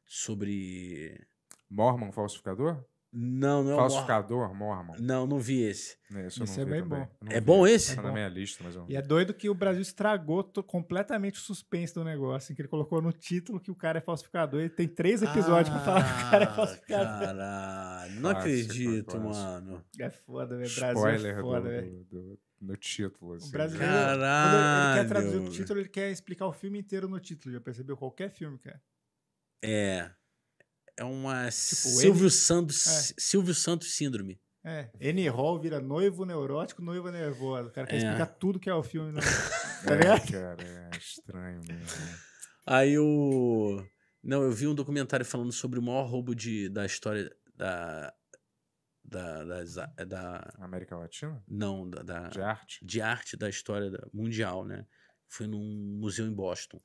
sobre. Mormon Falsificador? Não, não é Falsificador, Mormon. Não, não vi esse. Esse, esse é bem também. bom. É vi. bom esse? Tá é na minha lista, mas eu... E é doido que o Brasil estragou completamente o suspense do negócio, assim, que ele colocou no título que o cara é falsificador. e tem três episódios ah, pra falar que o cara é ah, falsificador. Caralho, não acredito, mano. É foda, velho. Brasil é foda, velho. No título, assim. O brasileiro, Caralho. Né? Ele, ele quer traduzir o título, ele quer explicar o filme inteiro no título. Já percebeu? Qualquer filme, cara. É. É uma tipo, Silvio, N... Santos, é. Silvio Santos Síndrome. É, N. Hall vira noivo neurótico, noiva nervosa. O cara quer é. explicar tudo que é o filme. Não... Né? [LAUGHS] tá é, cara, é estranho mesmo. Aí o. Não, eu vi um documentário falando sobre o maior roubo de, da história da. Da, das, da, América Latina? Não, da, da, de arte. De arte da história mundial, né? Foi num museu em Boston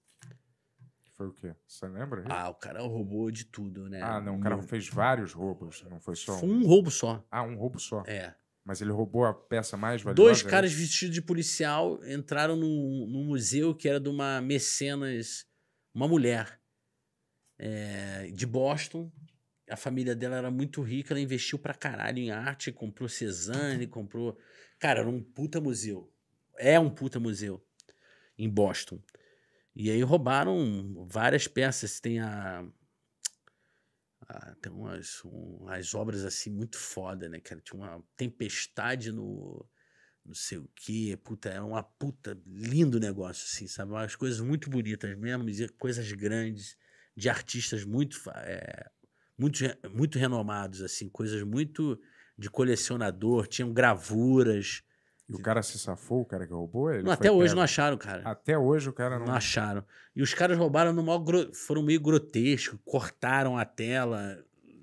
foi o quê? Você lembra? Ah, o cara roubou de tudo, né? Ah, não, o cara fez vários roubos, não foi só um. Foi um roubo só. Ah, um roubo só. É. Mas ele roubou a peça mais valiosa? Dois é caras vestidos de policial entraram num, num museu que era de uma mecenas, uma mulher é, de Boston. A família dela era muito rica, ela investiu pra caralho em arte, comprou Cezanne, comprou. Cara, era um puta museu. É um puta museu em Boston. E aí roubaram várias peças. Tem a. a tem umas, um, umas obras assim muito foda, né, cara? Tinha uma tempestade no. Não sei o quê puta, era uma puta, lindo negócio, assim, sabe? Umas coisas muito bonitas mesmo, coisas grandes, de artistas muito, é, muito, muito renomados, assim, coisas muito de colecionador, tinham gravuras, e o cara se safou, o cara que roubou? Ele não, até hoje pego. não acharam, cara. Até hoje o cara não... não acharam. E os caras roubaram no maior... Gro... Foram meio grotesco, cortaram a tela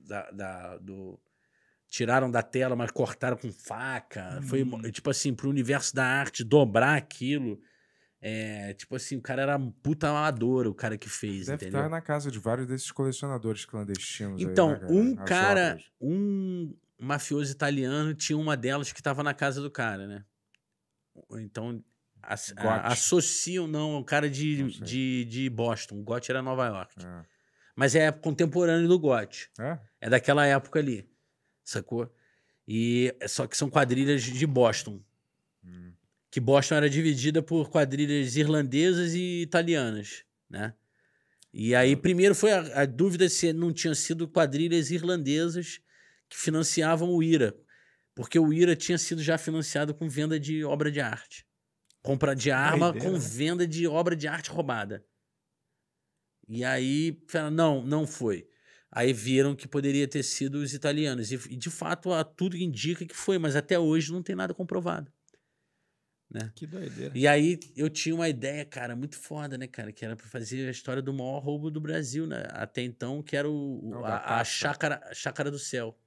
da, da, do... Tiraram da tela, mas cortaram com faca. Hum. Foi, tipo assim, pro universo da arte dobrar aquilo... É, tipo assim, o cara era um puta amador, o cara que fez, Deve entendeu? estar na casa de vários desses colecionadores clandestinos. Então, aí, né, um cara, obras. um mafioso italiano tinha uma delas que estava na casa do cara, né? Então, a, a, associam, não, o cara de, de, de, Boston. O Gotch era Nova York. É. Mas é contemporâneo do Gotti, É? é daquela época ali, sacou? E é, só que são quadrilhas de Boston. Hum. Que Boston era dividida por quadrilhas irlandesas e italianas, né? E aí, primeiro foi a, a dúvida se não tinham sido quadrilhas irlandesas que financiavam o IRA, porque o IRA tinha sido já financiado com venda de obra de arte. Compra de arma com né? venda de obra de arte roubada. E aí, não, não foi. Aí viram que poderia ter sido os italianos. E, de fato, tudo indica que foi, mas até hoje não tem nada comprovado. Né? Que doideira. E aí eu tinha uma ideia, cara, muito foda, né, cara? Que era para fazer a história do maior roubo do Brasil, né? Até então, que era o, o a, a chácara, a chácara do Céu.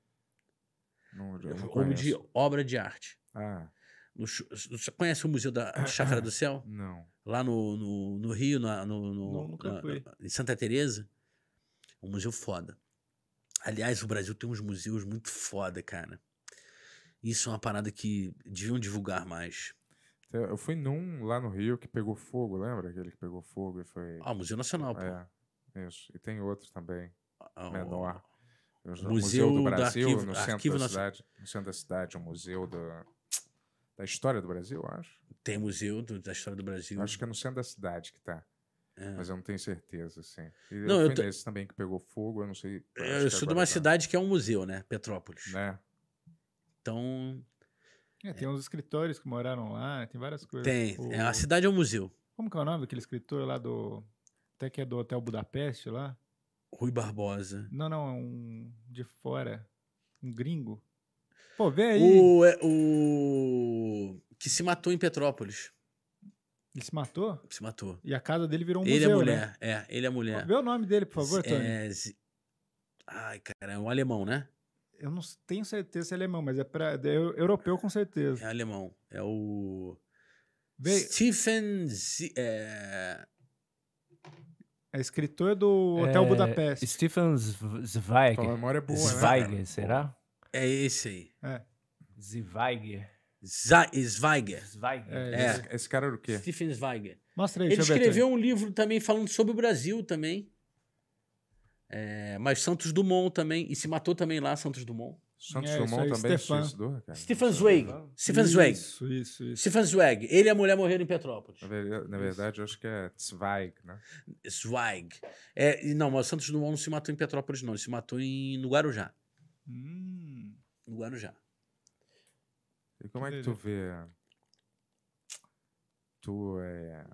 Não, eu é, não de obra de arte. Ah. No, você conhece o Museu da [COUGHS] Chácara do Céu? Não. Lá no, no, no Rio, na, no, no, não, na, em Santa Teresa. Um museu foda. Aliás, o Brasil tem uns museus muito foda, cara. Isso é uma parada que deviam divulgar mais. Então, eu fui num lá no Rio que pegou fogo, lembra? Aquele que pegou fogo e foi. Ah, Museu Nacional, pô. É, isso. E tem outros também. Ah, menor. O... Museu, museu do Brasil, do arquivo, no, centro da cidade, no centro da cidade, o Museu do, da História do Brasil, acho. Tem Museu do, da História do Brasil. Acho que é no centro da cidade que está. É. Mas eu não tenho certeza, assim. E não, eu tenho esse também que pegou fogo, eu não sei. Eu sou de uma tá. cidade que é um museu, né? Petrópolis. Né? Então. É, tem é. uns escritores que moraram lá, tem várias coisas. Tem. O... É, a cidade é um museu. Como que é o nome daquele escritor lá do. Até que é do Hotel Budapeste lá? Rui Barbosa. Não, não, é um de fora. Um gringo. Pô, vê aí. O, é, o. Que se matou em Petrópolis. Ele se matou? Se matou. E a casa dele virou um ele é museu, Ele é mulher, né? é. Ele é mulher. Meu vê o nome dele, por favor, Tony. É... Ai, cara, é um alemão, né? Eu não tenho certeza se é alemão, mas é, pra, é europeu com certeza. É alemão. É o... Vê... Stephen... Z... É... É escritor do Hotel é, Budapeste. Stefan Zweig. Tua memória é boa, né, Zweig, né? será? É esse aí. É. Zweig. Zweig. Zweig. É, é, esse, esse, cara era o quê? Stephen Zweig. Mostra aí, Ele escreveu um livro também falando sobre o Brasil também. É, mas Santos Dumont também. E se matou também lá, Santos Dumont. Santos é, Dumont também é Stefan. se suicidou, cara. Stefan Zweig. Stefan Zweig. Isso, isso, isso. Stefan Zweig. Ele e a mulher morreram em Petrópolis. Na verdade, eu acho que é Zweig, né? Zweig. É, não, mas Santos Dumont não se matou em Petrópolis, não. Ele se matou em, no Guarujá. Hum. No Guarujá. E como é que tu vê... Tu é...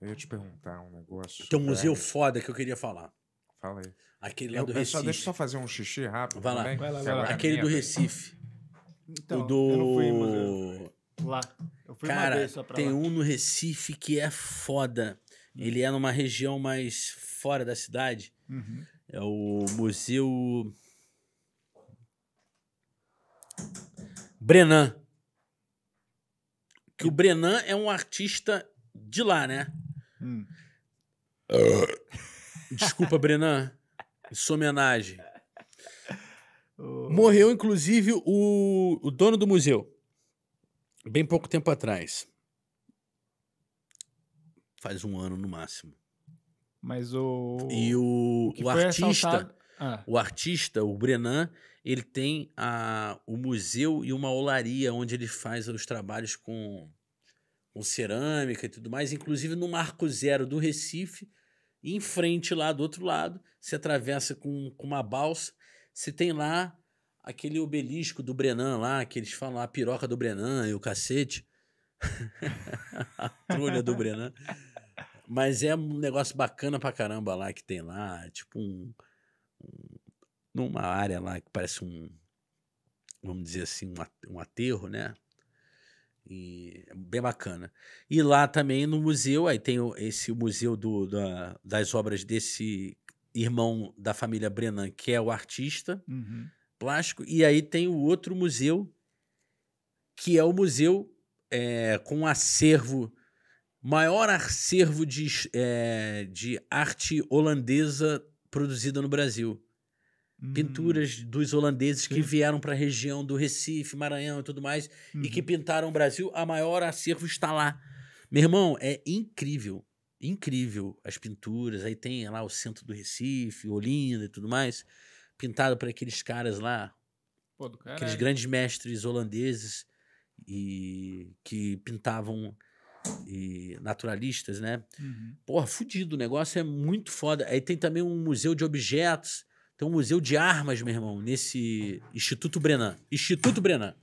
Eu ia te perguntar um negócio. Tem um museu foda que eu queria falar. Fala aí. Aquele lá eu, do Recife. Só, deixa eu só fazer um xixi rápido. Vai lá. Vai lá, vai lá. É Aquele do Recife. Então, o do. Lá. Cara, tem um no Recife que é foda. Hum. Ele é numa região mais fora da cidade. Uhum. É o Museu. Brenan. Que o Brenan é um artista de lá, né? Hum. Uh. [LAUGHS] Desculpa, Brenan. Isso é homenagem. Morreu, inclusive, o, o dono do museu. Bem pouco tempo atrás. Faz um ano no máximo. Mas o. E o, o, o artista. Ah. O artista, o Brenan, ele tem a, o museu e uma olaria onde ele faz os trabalhos com, com cerâmica e tudo mais, inclusive no Marco Zero do Recife em frente lá do outro lado, se atravessa com, com uma balsa, se tem lá aquele obelisco do Brenan lá, que eles falam lá, a piroca do Brenan e o cacete. [LAUGHS] a trulha do Brenan. Mas é um negócio bacana pra caramba lá que tem lá, tipo um, um numa área lá que parece um, vamos dizer assim, um, um aterro, né? E bem bacana. E lá também no museu, aí tem esse museu do, da, das obras desse irmão da família Brennan, que é o artista uhum. plástico, e aí tem o outro museu, que é o museu é, com acervo, maior acervo de, é, de arte holandesa produzida no Brasil. Uhum. pinturas dos holandeses Sim. que vieram para a região do Recife, Maranhão e tudo mais, uhum. e que uhum. pintaram o Brasil, a maior acervo está lá. Meu irmão, é incrível, incrível as pinturas. Aí tem lá o centro do Recife, Olinda e tudo mais, pintado por aqueles caras lá, Pô, aqueles grandes mestres holandeses e que pintavam e naturalistas, né? Uhum. Porra, fudido, o negócio é muito foda. Aí tem também um museu de objetos tem então, um museu de armas, meu irmão, nesse Instituto Brenan. Instituto Brenan.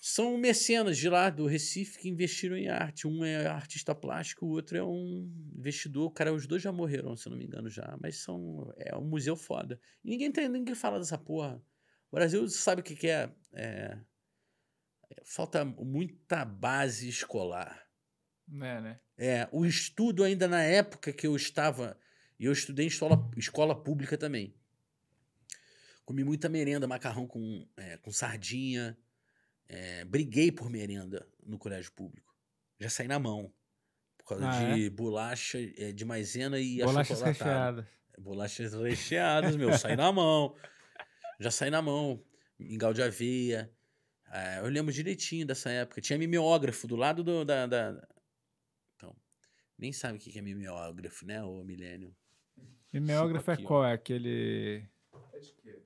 São mecenas de lá do Recife que investiram em arte. Um é artista plástico, o outro é um investidor. cara, os dois já morreram, se eu não me engano, já. Mas são, é um museu foda. E ninguém, tem, ninguém fala dessa porra. O Brasil sabe o que, que é, é, é falta muita base escolar. É, né? É, o estudo ainda na época que eu estava e eu estudei em escola, escola pública também. Comi muita merenda, macarrão com, é, com sardinha. É, briguei por merenda no colégio público. Já saí na mão. Por causa ah, de é? bolacha é, de maisena e Bolachas recheadas. É, bolachas recheadas, meu. Saí na mão. Já saí na mão. Mingau de aveia. É, eu lembro direitinho dessa época. Tinha mimeógrafo do lado do, da, da... Então, nem sabe o que é mimeógrafo, né, ô milênio? Mimeógrafo é qual? É aquele. É de quê?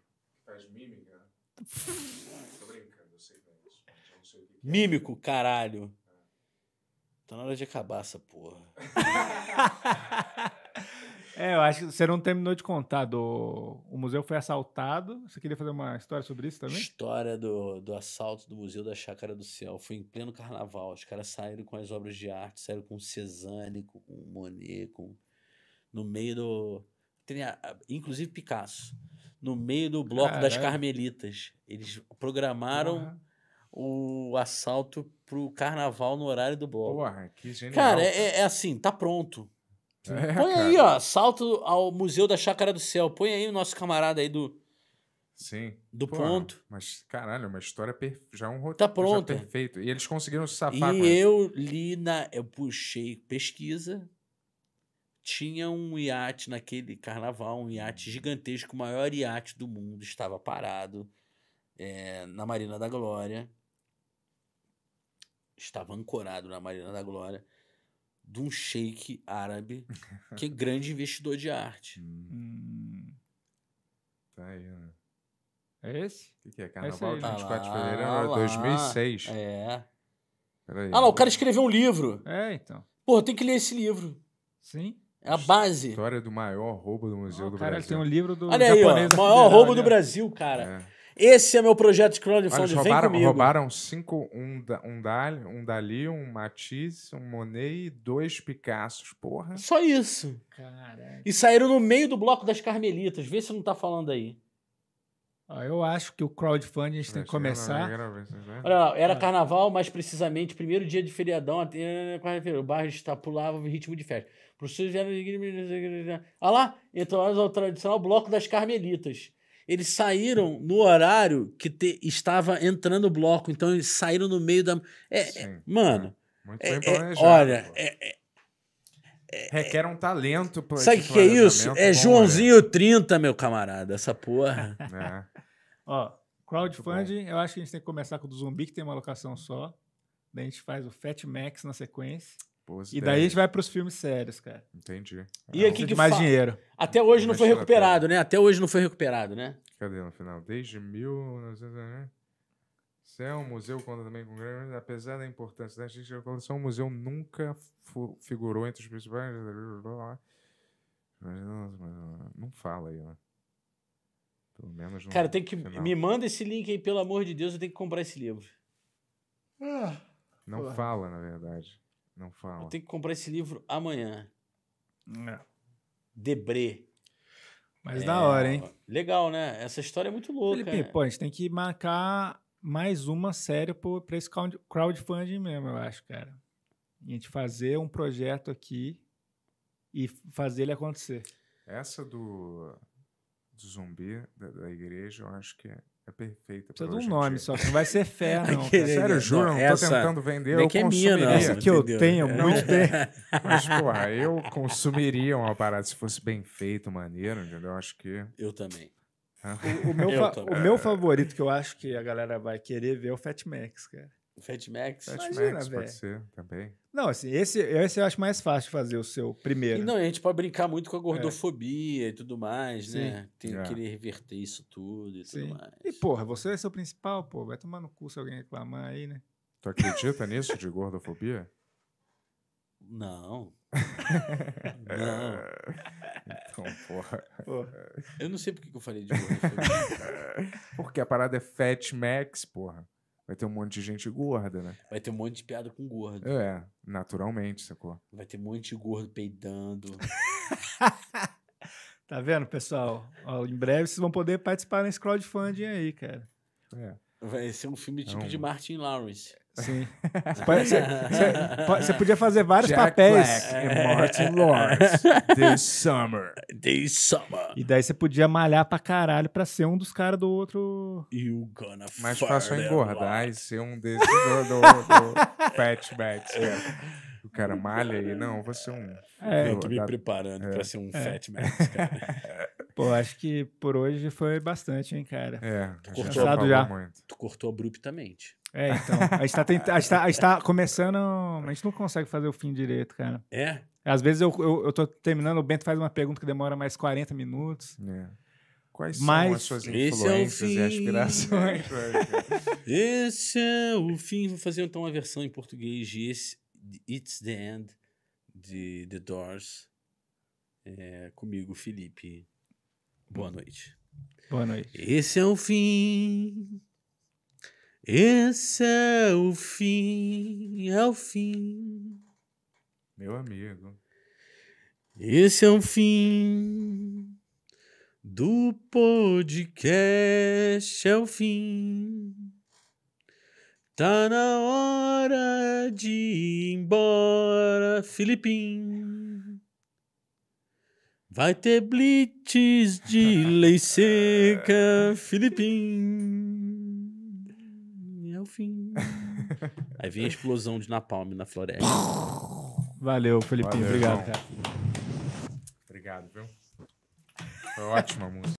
faz mímica? [LAUGHS] Tô brincando, eu sei, não sei o que. É. Mímico, caralho. Tá na hora de acabar essa porra. [LAUGHS] é, eu acho que você não terminou de contar. Do... O museu foi assaltado. Você queria fazer uma história sobre isso também? História do, do assalto do Museu da Chácara do Céu. Foi em pleno carnaval. Os caras saíram com as obras de arte, saíram com Cezanne, com Monet, com... no meio do, inclusive Picasso, no meio do bloco Caralho. das Carmelitas. Eles programaram uhum. o assalto pro carnaval no horário do bloco. Porra, que genial. Cara, é, é, é assim, tá pronto. É, Põe cara. aí, ó, assalto ao Museu da Chácara do Céu. Põe aí o nosso camarada aí do, Sim. Do ponto. Mas, caralho, uma história perfe... já é um roteiro tá pronto. É perfeito. E eles conseguiram se safar. E eu li na. Eu puxei pesquisa tinha um iate naquele carnaval, um iate uhum. gigantesco, o maior iate do mundo, estava parado é, na Marina da Glória. Estava ancorado na Marina da Glória de um sheik árabe que é grande investidor de arte. Hum. hum. Tá aí, né? É esse? O que, que, é? Carnaval de 24 tá de fevereiro, 2006. É. Peraí. Ah lá, o cara escreveu um livro. É, então. Pô, tem que ler esse livro. Sim. É a base. História do maior roubo do Museu oh, do cara, Brasil. Cara, tem um livro do Olha aí, ó, maior né? roubo do Brasil, cara. É. Esse é meu projeto de crowdfunding, Olha, roubaram, vem comigo. Roubaram cinco, um, da, um, Dali, um Dali, um Matisse, um Monet e dois Picassos, porra. Só isso. Caraca. E saíram no meio do bloco das Carmelitas, vê se não tá falando aí. Ah, eu acho que o crowdfunding a gente tem que começar. Né? Olha, era carnaval, mas precisamente primeiro dia de feriadão, né, o bairro pulava o ritmo de festa. Olha vieram. Ah lá, entrou o tradicional bloco das Carmelitas. Eles saíram no horário que te, estava entrando o bloco, então eles saíram no meio da. É, é Sim, mano. É. Muito bem é, é, planejado. É, olha, Requer um talento. Sabe o que é isso? É bom, Joãozinho é. 30, meu camarada, essa porra. É. Ó, crowdfunding, eu acho que a gente tem que começar com o do zumbi, que tem uma locação só. Daí a gente faz o Fat Max na sequência. Boas e ideias. daí a gente vai para os filmes sérios, cara. Entendi. E aqui que mais fa- dinheiro. Até hoje não foi recuperado, né? Até hoje não foi recuperado, né? Cadê no final? Desde 1900. né? Se é um museu, conta também com grande. Apesar da importância da gente, a coleção, o museu nunca figurou entre os principais. Não fala aí, né? Pelo menos Cara, tem que. Final. Me manda esse link aí, pelo amor de Deus, eu tenho que comprar esse livro. Ah, não fala, na verdade. Não fala. Eu tenho que comprar esse livro amanhã. Não. É. Debré. Mas é, da hora, hein? Legal, né? Essa história é muito louca. Felipe, né? pô, a gente tem que marcar mais uma série para esse crowdfunding mesmo, eu acho, cara. a gente fazer um projeto aqui e fazer ele acontecer. Essa do do zumbi da, da igreja, eu acho que é é perfeita. Precisa de um nome só, que não vai ser fé, [LAUGHS] não. Sério, juro, não, eu não tô tentando vender, eu é consumiria. É minha, essa que eu tenho é. muito bem. [LAUGHS] Mas, porra, eu consumiria uma parada se fosse bem feito, maneiro, entendeu? Eu acho que... Eu também. O, o meu, [LAUGHS] o meu favorito que eu acho que a galera vai querer ver é o Fat Max, cara. O Fat Max? Fat Imagina, Max, véio. pode ser, também. Não, assim, esse, esse eu acho mais fácil fazer o seu primeiro. E não, a gente pode brincar muito com a é. gordofobia é. e tudo mais, Sim. né? Tem que é. querer reverter isso tudo e Sim. tudo mais. E, porra, você é seu principal, pô. Vai tomar no cu se alguém reclamar aí, né? Tu acredita nisso de gordofobia? Não. [LAUGHS] não. Então, porra. porra. Eu não sei por que eu falei de gordofobia. [LAUGHS] Porque a parada é Fat Max, porra vai ter um monte de gente gorda, né? Vai ter um monte de piada com gordo. É, naturalmente, sacou? Vai ter um monte de gordo peidando. [LAUGHS] tá vendo, pessoal? Ó, em breve vocês vão poder participar nesse crowdfunding aí, cara. É. Vai ser um filme é tipo é um... de Martin Lawrence. Sim. você, você, você, podia fazer vários Jack papéis. Black Martin Lawrence. This summer. This summer. E daí você podia malhar pra caralho pra ser um dos caras do outro. You gonna mais fácil é engordar e ser um desses do, do, do Fat Bats, né? O cara malha e não, vou ser um. É, eu tô me preparando é. pra ser um é. Fat cara. [LAUGHS] Pô, acho que por hoje foi bastante, hein, cara. É, tu cortou, já. Muito. tu cortou abruptamente. É, então. A gente, tá tenta... a, gente tá, a gente tá começando. A gente não consegue fazer o fim direito, cara. É? Às vezes eu, eu, eu tô terminando, o Bento faz uma pergunta que demora mais 40 minutos. É. Quais Mas são as suas é influências é e aspirações? [LAUGHS] esse é o fim. Vou fazer então uma versão em português de esse, It's the End, de The Doors. É, comigo, Felipe. Boa noite. Boa noite. Esse é o fim. Esse é o fim, é o fim. Meu amigo. Esse é o fim do podcast, é o fim. Tá na hora de ir embora, Filipim. Vai ter blitz de lei seca, [LAUGHS] Filipim. Aí vem a explosão de napalm na floresta. Valeu, Felipinho. Valeu, obrigado. Obrigado, viu? Foi ótima música.